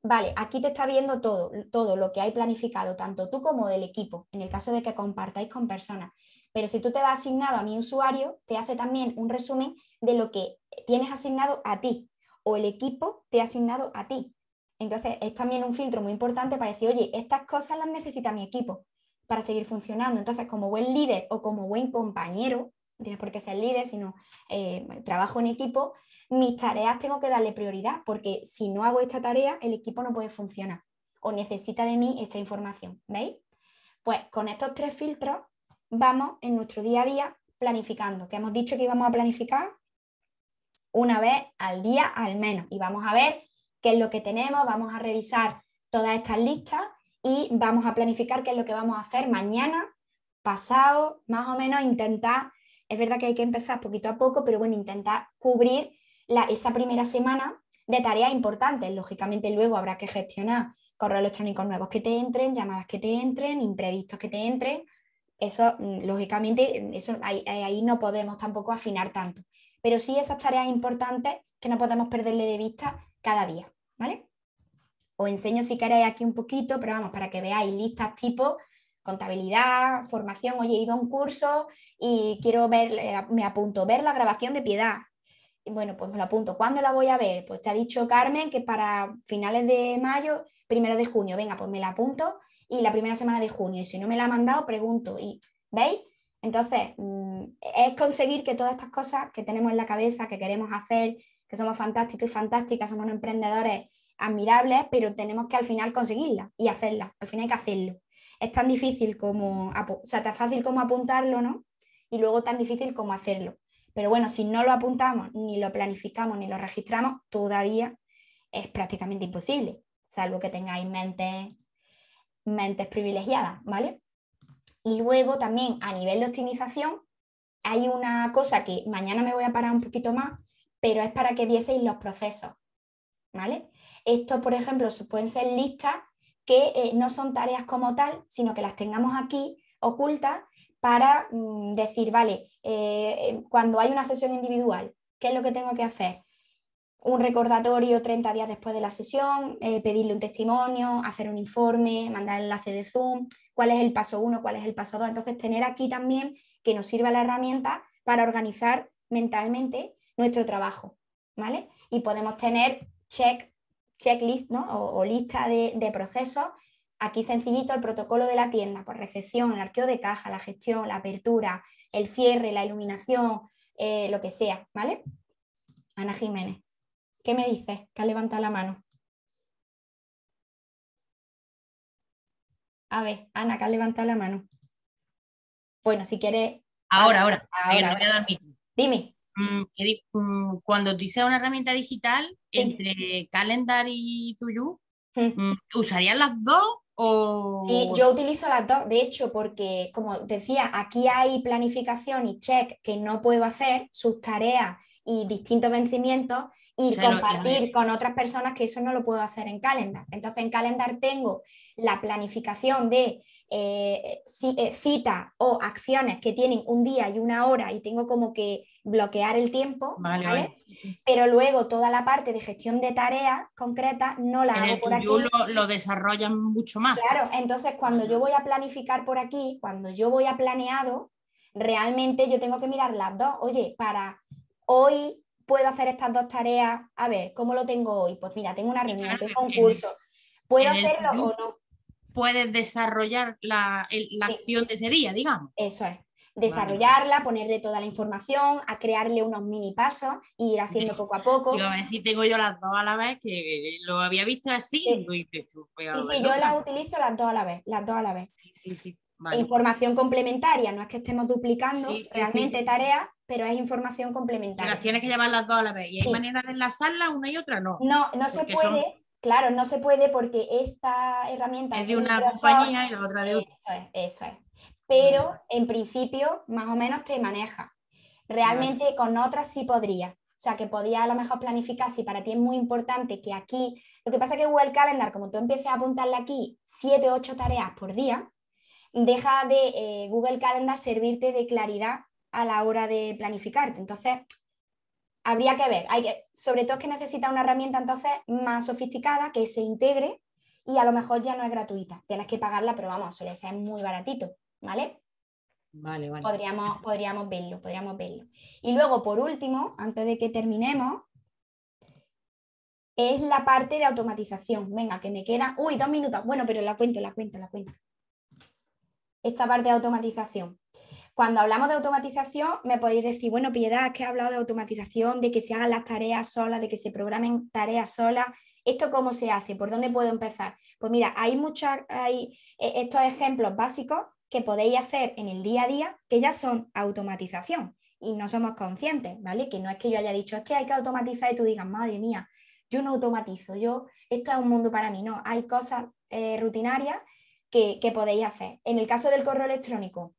Vale, aquí te está viendo todo, todo lo que hay planificado, tanto tú como del equipo, en el caso de que compartáis con personas. Pero si tú te vas asignado a mi usuario, te hace también un resumen de lo que tienes asignado a ti o el equipo te ha asignado a ti. Entonces, es también un filtro muy importante para decir, oye, estas cosas las necesita mi equipo para seguir funcionando. Entonces, como buen líder o como buen compañero, no tienes por qué ser líder, sino eh, trabajo en equipo, mis tareas tengo que darle prioridad, porque si no hago esta tarea, el equipo no puede funcionar o necesita de mí esta información. ¿Veis? Pues con estos tres filtros vamos en nuestro día a día planificando, que hemos dicho que íbamos a planificar una vez al día al menos. Y vamos a ver qué es lo que tenemos, vamos a revisar todas estas listas y vamos a planificar qué es lo que vamos a hacer mañana, pasado, más o menos, intentar, es verdad que hay que empezar poquito a poco, pero bueno, intentar cubrir esa primera semana de tareas importantes. Lógicamente luego habrá que gestionar correos electrónicos nuevos que te entren, llamadas que te entren, imprevistos que te entren. Eso, mm, lógicamente, mm, eso, ahí no podemos tampoco afinar tanto. Pero sí esas tareas importantes que no podemos perderle de vista cada día, ¿vale? Os enseño si queréis aquí un poquito, pero vamos, para que veáis listas tipo contabilidad, formación, oye, he ido a un curso y quiero ver, eh, me apunto, ver la grabación de piedad. Y bueno, pues me lo apunto. ¿Cuándo la voy a ver? Pues te ha dicho Carmen que para finales de mayo, primero de junio, venga, pues me la apunto y la primera semana de junio. Y si no me la ha mandado, pregunto. ¿Y veis? Entonces, mm, es conseguir que todas estas cosas que tenemos en la cabeza, que queremos hacer, que somos fantásticos y fantásticas, somos emprendedores admirables, pero tenemos que al final conseguirla y hacerla. Al final hay que hacerlo. Es tan difícil como, o sea, tan fácil como apuntarlo, ¿no? Y luego tan difícil como hacerlo. Pero bueno, si no lo apuntamos, ni lo planificamos, ni lo registramos, todavía es prácticamente imposible, salvo que tengáis mentes, mentes privilegiadas, ¿vale? Y luego también a nivel de optimización, hay una cosa que mañana me voy a parar un poquito más, pero es para que vieseis los procesos. ¿Vale? Esto, por ejemplo, pueden ser listas que eh, no son tareas como tal, sino que las tengamos aquí ocultas para mm, decir, vale, eh, eh, cuando hay una sesión individual, ¿qué es lo que tengo que hacer? Un recordatorio 30 días después de la sesión, pedirle un testimonio, hacer un informe, mandar el enlace de Zoom, cuál es el paso 1, cuál es el paso 2. Entonces, tener aquí también que nos sirva la herramienta para organizar mentalmente nuestro trabajo, ¿vale? Y podemos tener check, checklist, ¿no? O, lista de, procesos. Aquí sencillito el protocolo de la tienda, por pues recepción, el arqueo de caja, la gestión, la apertura, el cierre, la iluminación, eh, lo que sea, ¿vale? Ana Jiménez, ¿qué me dices? ¿Qué has levantado la mano. A ver, Ana, ¿qué has levantado la mano. Bueno, si quieres. Ahora, ahora. ahora, ahora. Voy a Dime. Mm, mm, cuando dices una herramienta digital, entre Calendar y Tuyu, mm, ¿usarías las dos o... Sí, yo utilizo las dos, de hecho, porque como decía, aquí hay planificación y check que no puedo hacer, sus tareas y distintos vencimientos y compartir con otras personas que eso no lo puedo hacer en Calendar. Entonces en Calendar tengo la planificación de eh, eh citas o acciones que tienen un día y una hora y tengo como que bloquear el tiempo, pero luego toda la parte de gestión de tareas concretas no la hago por aquí. Lo, lo desarrollan mucho más. Claro, entonces cuando yo voy a planificar por aquí, cuando yo voy a planeado, realmente yo tengo que mirar las dos. Oye, para hoy puedo hacer estas dos tareas, a ver, ¿cómo lo tengo hoy? Pues mira, tengo una reunión, tengo un curso. ¿Puedo hacerlo o no? puedes desarrollar la, acción de ese día, digamos. Eso es. Desarrollarla, ponerle toda la información, a crearle unos mini pasos e ir haciendo poco a poco. Yo a ver si tengo yo las dos a la vez, que lo había visto así. Sí, sí, yo las utilizo las dos a la vez, las dos a la vez. Sí, sí, Información complementaria, no es que estemos duplicando realmente tareas, pero es información complementaria. Las tienes que llevar las dos a la vez. ¿Y hay manera de enlazarlas una y otra? No. No, no se puede. Claro, no se puede porque esta herramienta... Es de una compañía y la otra de otra. Eso es, eso es. Pero en principio, más o menos te maneja. Realmente con otras sí podría. O sea, que podía a lo mejor planificar, si para ti es muy importante que aquí, lo que pasa es que Google Calendar, como tú empieces a apuntarle aquí 7, 8 tareas por día, deja de eh, Google Calendar servirte de claridad a la hora de planificarte. Entonces, habría que ver, hay que, sobre todo es que necesita una herramienta entonces más sofisticada que se integre y a lo mejor ya no es gratuita, tienes que pagarla, pero vamos, suele ser muy baratito, ¿vale? Vale, Podríamos, podríamos verlo, podríamos verlo. Y luego, por último, antes de que terminemos, es la parte de automatización. Venga, que me queda. Uy, dos minutos. Bueno, pero la cuento, la cuento, la cuento. Esta parte de automatización. Cuando hablamos de automatización, me podéis decir, bueno, Piedad, que he hablado de automatización, de que se hagan las tareas solas, de que se programen tareas solas. ¿Esto cómo se hace? ¿Por dónde puedo empezar? Pues mira, hay muchos hay e, estos ejemplos básicos que podéis hacer en el día a día que ya son automatización y no somos conscientes, ¿vale? Que no es que yo haya dicho, es que hay que automatizar y tú digas, madre mía, yo no automatizo, yo, esto es un mundo para mí, no, hay cosas eh, rutinarias que podéis hacer. En el caso del correo electrónico,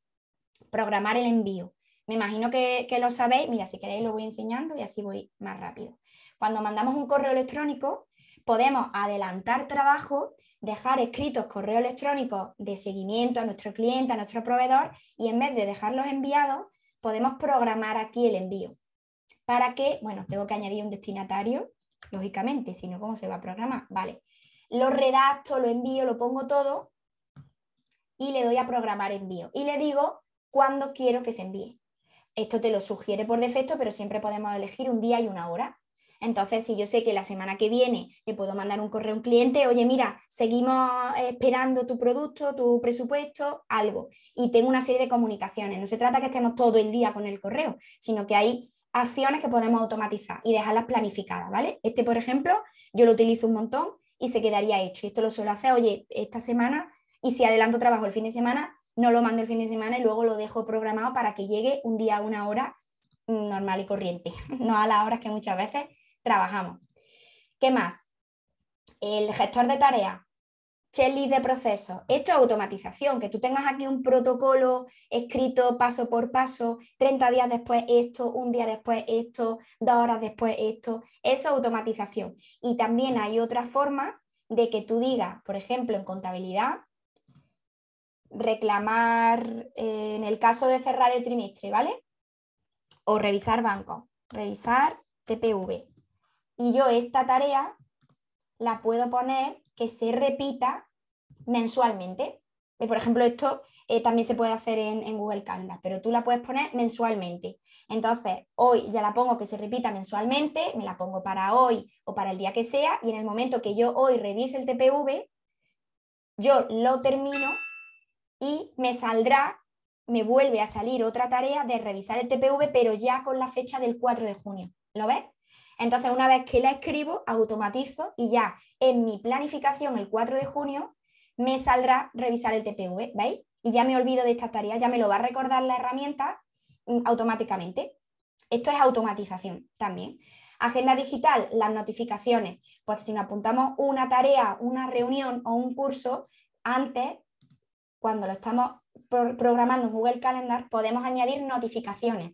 programar el envío. Me imagino que, lo sabéis, mira, si queréis lo voy enseñando y así voy más rápido. Cuando mandamos un correo electrónico, podemos adelantar trabajo, dejar escritos correos electrónicos de seguimiento a nuestro cliente, a nuestro proveedor, y en vez de dejarlos enviados, podemos programar aquí el envío. Para que, bueno, tengo que añadir un destinatario, lógicamente, si no, ¿cómo se va a programar? Vale. Lo redacto, lo envío, lo pongo todo y le doy a programar envío. Y le digo cuándo quiero que se envíe. Esto te lo sugiere por defecto, pero siempre podemos elegir un día y una hora. Entonces, si yo sé que la semana que viene le puedo mandar un correo a un cliente, oye, mira, seguimos esperando tu producto, tu presupuesto, algo, y tengo una serie de comunicaciones. No se trata que estemos todo el día con el correo, sino que hay acciones que podemos automatizar y dejarlas planificadas, ¿vale? Este, por ejemplo, yo lo utilizo un montón y se quedaría hecho. Y esto lo suelo hacer, oye, esta semana, y si adelanto trabajo el fin de semana, no lo mando el fin de semana y luego lo dejo programado para que llegue un día a una hora mm, normal y corriente, no a las horas que muchas veces trabajamos. ¿Qué más? El gestor de tareas, checklist de procesos, esto es automatización, que tú tengas aquí un protocolo escrito paso por paso, 30 días después esto, un día después esto, dos horas después esto, eso es automatización. Y también hay otra forma de que tú digas, por ejemplo, en contabilidad, reclamar, eh, en el caso de cerrar el trimestre, ¿vale? O revisar banco, revisar TPV. Y yo esta tarea la puedo poner que se repita mensualmente. Eh, por ejemplo, esto eh, también se puede hacer en, en, Google Calendar, pero tú la puedes poner mensualmente. Entonces, hoy ya la pongo que se repita mensualmente, me la pongo para hoy o para el día que sea, y en el momento que yo hoy revise el TPV, yo lo termino y me saldrá, me vuelve a salir otra tarea de revisar el TPV, pero ya con la fecha del 4 de junio. ¿Lo ves? Entonces, una vez que la escribo, automatizo y ya en mi planificación el 4 de junio me saldrá revisar el TPV, ¿veis? Y ya me olvido de esta tarea, ya me lo va a recordar la herramienta mm, automáticamente. Esto es automatización también. Agenda digital, las notificaciones. Pues si nos apuntamos una tarea, una reunión o un curso, antes cuando lo estamos programando en Google Calendar, podemos añadir notificaciones.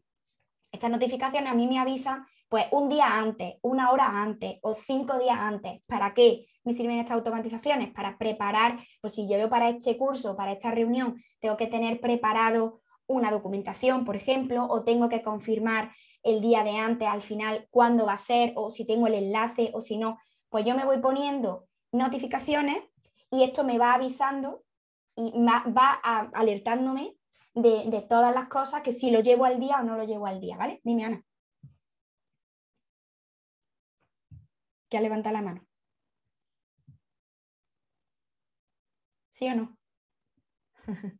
Estas notificaciones a mí me avisan pues un día antes, una hora antes o cinco días antes. ¿Para qué me sirven estas automatizaciones? Para preparar, pues si yo para este curso, para esta reunión, tengo que tener preparado una documentación, por ejemplo, o tengo que confirmar el día de antes al final cuándo va a ser, o si tengo el enlace o si no, pues yo me voy poniendo notificaciones y esto me va avisando y va alertándome de, todas las cosas que si lo llevo al día o no lo llevo al día, ¿vale? Dime, Ana. Que levanta la mano. ¿Sí o no?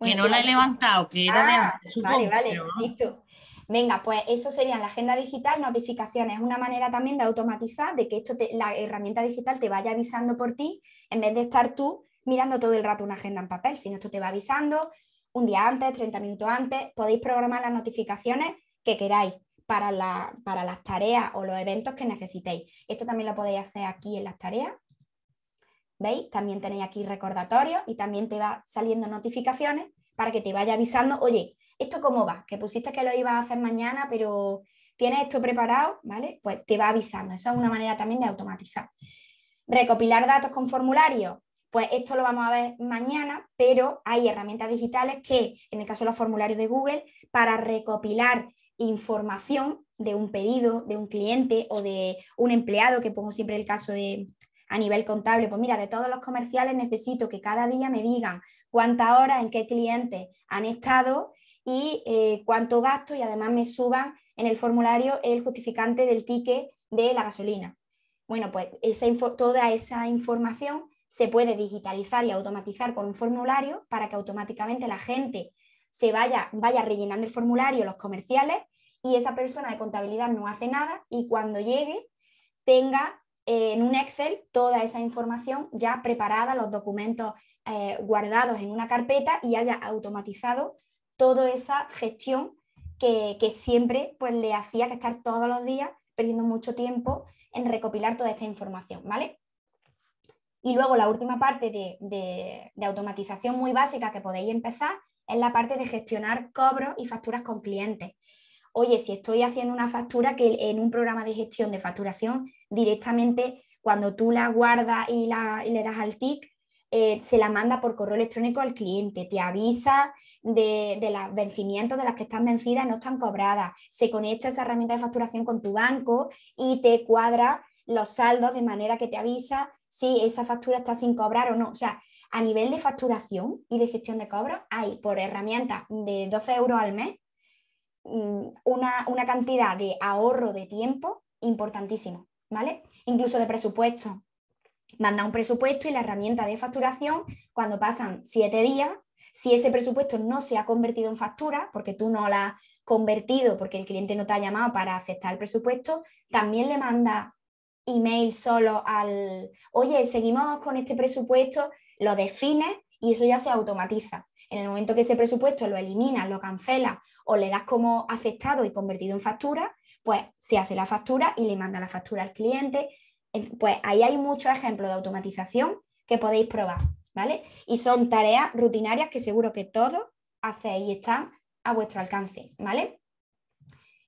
que no la he levantado, que era de ah, Vale, vale, listo. Venga, pues eso sería la agenda digital, notificaciones. Es una manera también de automatizar, de que esto la herramienta digital te vaya avisando por ti, en vez de estar tú mirando todo el rato una agenda en papel, no esto te va avisando un día antes, 30 minutos antes. Podéis programar las notificaciones que queráis para, las tareas o los eventos que necesitéis. Esto también lo podéis hacer aquí en las tareas. ¿Veis? También tenéis aquí recordatorios y también te va saliendo notificaciones para que te vaya avisando, oye, ¿esto cómo va? Que pusiste que lo ibas a hacer mañana, pero tienes esto preparado, ¿vale? Pues te va avisando. eso es una manera también de automatizar. Recopilar datos con formulario pues esto lo vamos a ver mañana, pero hay herramientas digitales que, en el caso de los formularios de Google, para recopilar información de un pedido, de un cliente o de un empleado, que pongo siempre el caso de a nivel contable, pues mira, de todos los comerciales necesito que cada día me digan cuántas horas, en qué clientes han estado y eh, cuánto gasto y además me suban en el formulario el justificante del ticket de la gasolina. Bueno, pues toda esa información se puede digitalizar y automatizar con un formulario para que automáticamente la gente se vaya, vaya rellenando el formulario, los comerciales, y esa persona de contabilidad no hace nada y cuando llegue tenga eh, en un Excel toda esa información ya preparada, los documentos eh, guardados en una carpeta y haya automatizado toda esa gestión que, que siempre pues, le hacía que estar todos los días perdiendo mucho tiempo en recopilar toda esta información, ¿vale? Y luego la última parte de, automatización muy básica que podéis empezar es la parte de gestionar cobros y facturas con clientes. Oye, si estoy haciendo una factura que en un programa de gestión de facturación directamente cuando tú la guardas y, la, le das al TIC, eh, se la manda por correo electrónico al cliente, te avisa de, de los vencimientos de las que están vencidas, no están cobradas, se conecta esa herramienta de facturación con tu banco y te cuadra los saldos de manera que te avisa si esa factura está sin cobrar o no. O sea, a nivel de facturación y de gestión de cobro hay por herramienta de 12 euros al mes mm, una, una cantidad de ahorro de tiempo importantísimo, ¿vale? Incluso de presupuesto. Manda un presupuesto y la herramienta de facturación, cuando pasan siete días, si ese presupuesto no se ha convertido en factura, porque tú no la has convertido, porque el cliente no te ha llamado para aceptar el presupuesto, también le manda email solo al, oye, seguimos con este presupuesto, lo defines y eso ya se automatiza. En el momento que ese presupuesto lo eliminas, lo cancelas o le das como aceptado y convertido en factura, pues se hace la factura y le manda la factura al cliente. Pues ahí hay muchos ejemplos de automatización que podéis probar, ¿vale? Y son tareas rutinarias que seguro que todos hacéis y están a vuestro alcance, ¿vale?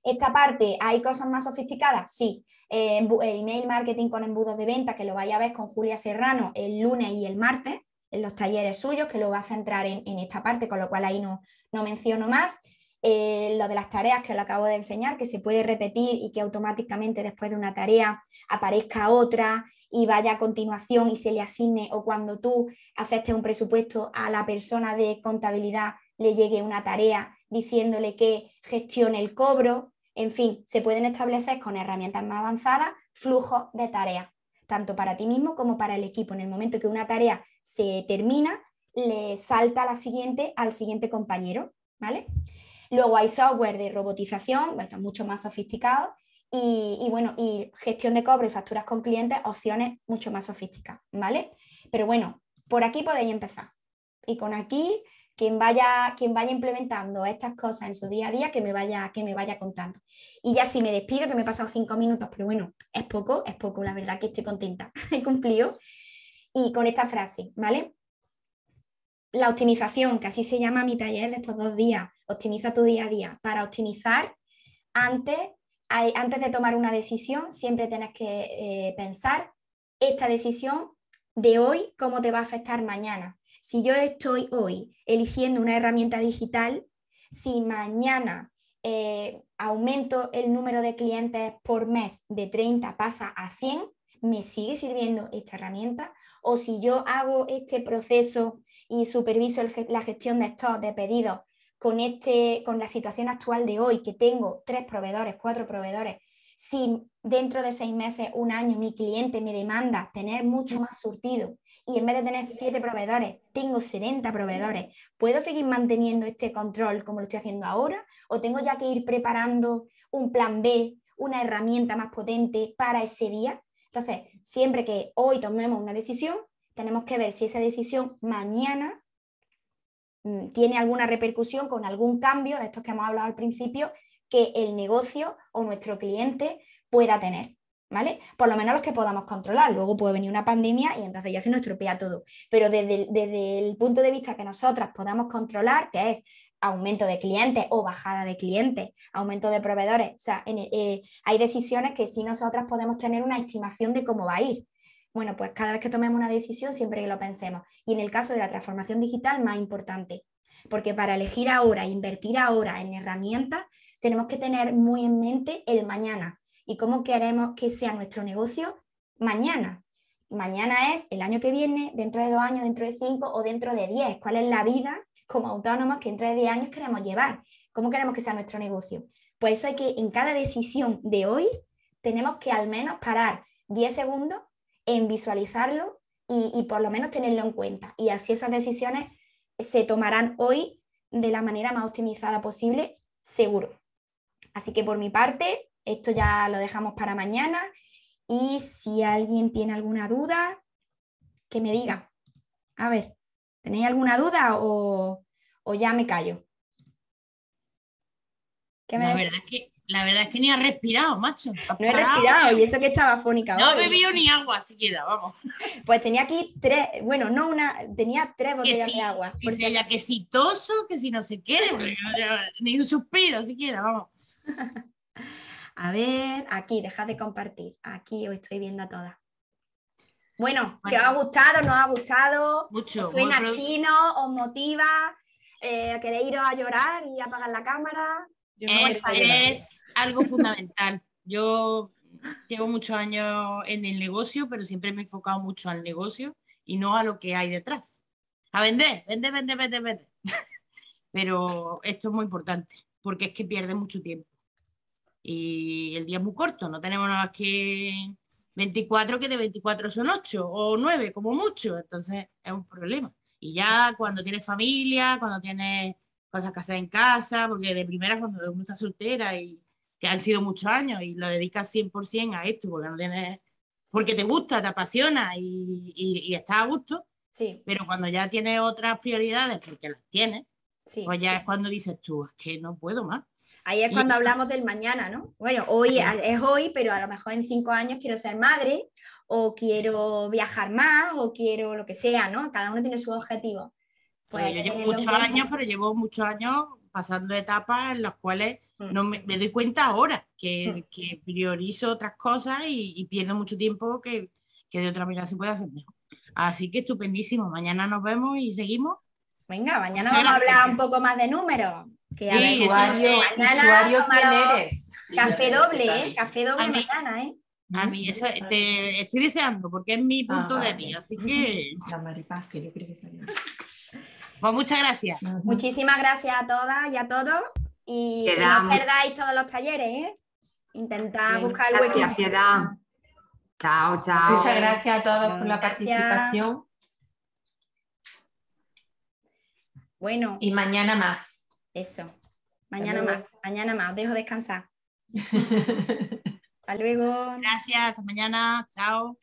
Esta parte, ¿hay cosas más sofisticadas? Sí, eh, el email marketing con embudos de venta, que lo vaya a ver con Julia Serrano el lunes y el martes en los talleres suyos, que lo va a centrar en, esta parte, con lo cual ahí no, no menciono más. Eh, lo de las tareas que lo acabo de enseñar, que se puede repetir y que automáticamente después de una tarea aparezca otra y vaya a continuación y se le asigne o cuando tú aceptes un presupuesto a la persona de contabilidad le llegue una tarea diciéndole que gestione el cobro, en fin, se pueden establecer con herramientas más avanzadas flujos de tareas, tanto para ti mismo como para el equipo. En el momento que una tarea se termina, le salta la siguiente al siguiente compañero, ¿vale? Luego hay software de robotización, mucho más sofisticado, y, bueno, y gestión de cobro y facturas con clientes, opciones mucho más sofisticadas, ¿vale? Pero bueno, por aquí podéis empezar. Y con aquí quien vaya, quien vaya implementando estas cosas en su día a día, que me vaya, que me vaya contando. Y ya si me despido, que me he pasado cinco minutos, pero bueno, es poco, es poco, la verdad que estoy contenta, he cumplido. Y con esta frase, ¿vale? La optimización, que así se llama mi taller de estos dos días, optimiza tu día a día. Para optimizar, antes, antes de tomar una decisión, siempre tienes que eh, pensar esta decisión de hoy, cómo te va a afectar mañana si yo estoy hoy eligiendo una herramienta digital, si mañana eh, aumento el número de clientes por mes de 30 pasa a 100, ¿me sigue sirviendo esta herramienta? O si yo hago este proceso y superviso la gestión de stock de pedidos con, este, con la situación actual de hoy, que tengo tres proveedores, cuatro proveedores, si dentro de seis meses, un año, mi cliente me demanda tener mucho más surtido y en vez de tener siete proveedores, tengo 70 proveedores, ¿puedo seguir manteniendo este control como lo estoy haciendo ahora? ¿O tengo ya que ir preparando un plan B, una herramienta más potente para ese día? Entonces, siempre que hoy tomemos una decisión, tenemos que ver si esa decisión mañana mm, tiene alguna repercusión con algún cambio de estos que hemos hablado al principio que el negocio o nuestro cliente pueda tener. Por lo menos los que podamos controlar. Luego puede venir una pandemia y entonces ya se nos estropea todo. Pero desde el, punto de vista que nosotras podamos controlar, que es aumento de clientes o bajada de clientes, aumento de proveedores, o sea, eh, hay decisiones que sí nosotras podemos tener una estimación de cómo va a ir. Bueno, pues cada vez que tomemos una decisión, siempre que lo pensemos. Y en el caso de la transformación digital, más importante, porque para elegir ahora, invertir ahora en herramientas, tenemos que tener muy en mente el mañana, y cómo queremos que sea nuestro negocio mañana. Mañana es el año que viene, dentro de dos años, dentro de cinco o dentro de diez. ¿Cuál es la vida como autónomos que dentro de diez años queremos llevar? ¿Cómo queremos que sea nuestro negocio? Por eso hay que en cada decisión de hoy tenemos que al menos parar diez segundos en visualizarlo y, por lo menos tenerlo en cuenta. Y así esas decisiones se tomarán hoy de la manera más optimizada posible, seguro. Así que por mi parte, esto ya lo dejamos para mañana y si alguien tiene alguna duda, que me diga. A ver, ¿tenéis alguna duda o, ya me callo? la, verdad es que, la verdad es que ni ha respirado, macho. no he respirado y eso que estaba fónica. No he bebido ni agua siquiera, vamos. Pues tenía aquí tres, bueno, no una, tenía tres botellas de agua. porque... ya que si que si no se quede, ni un suspiro siquiera, vamos. A ver, aquí, dejad de compartir. Aquí os estoy viendo a todas. Bueno, que os ha gustado, no ha gustado. Mucho. suena chino, os motiva. Eh, queréis iros a llorar y apagar la cámara. Es, es algo fundamental. Yo llevo muchos años en el negocio, pero siempre me he enfocado mucho al negocio y no a lo que hay detrás. A vender, vende, vender, vender, vender. pero esto es muy importante porque es que pierde mucho tiempo. Y el día es muy corto, no tenemos nada más que 24, que de 24 son 8 o 9, como mucho. Entonces es un problema. Y ya cuando tienes familia, cuando tienes cosas que hacer en casa, porque de primera cuando uno está soltera y que han sido muchos años y lo dedicas 100% a esto, porque no tienes, porque te gusta, te apasiona y, y, estás a gusto. Sí. Pero cuando ya tienes otras prioridades, porque las tienes, Sí. Pues ya es cuando dices tú, es que no puedo más. Ahí es cuando hablamos del mañana, ¿no? Bueno, hoy es hoy, pero a lo mejor en cinco años quiero ser madre o quiero viajar más o quiero lo que sea, ¿no? Cada uno tiene su objetivo Pues, pues yo llevo muchos años, pero llevo muchos años pasando etapas en las cuales mm. no me, doy cuenta ahora que, mm. priorizo otras cosas y, pierdo mucho tiempo que, que de otra manera se puede hacer mejor. Así que estupendísimo. Mañana nos vemos y seguimos Venga, mañana vamos a hablar un poco más de números. Que sí, usuario, quién eres. Café doble, ¿eh? Café doble mañana, ¿eh? A mí, eso te este, estoy deseando, porque es mi ah, punto de vista, así que. La que yo creo que Pues muchas gracias. Muchísimas gracias a todas y a todos. Y no perdáis todos los talleres, ¿eh? Intentad buscar el huequito. Chao, chao. Muchas gracias a todos por la participación. Bueno. Y mañana más. Eso. Mañana más, mañana más. Dejo descansar. Hasta luego. Gracias, hasta mañana. Chao.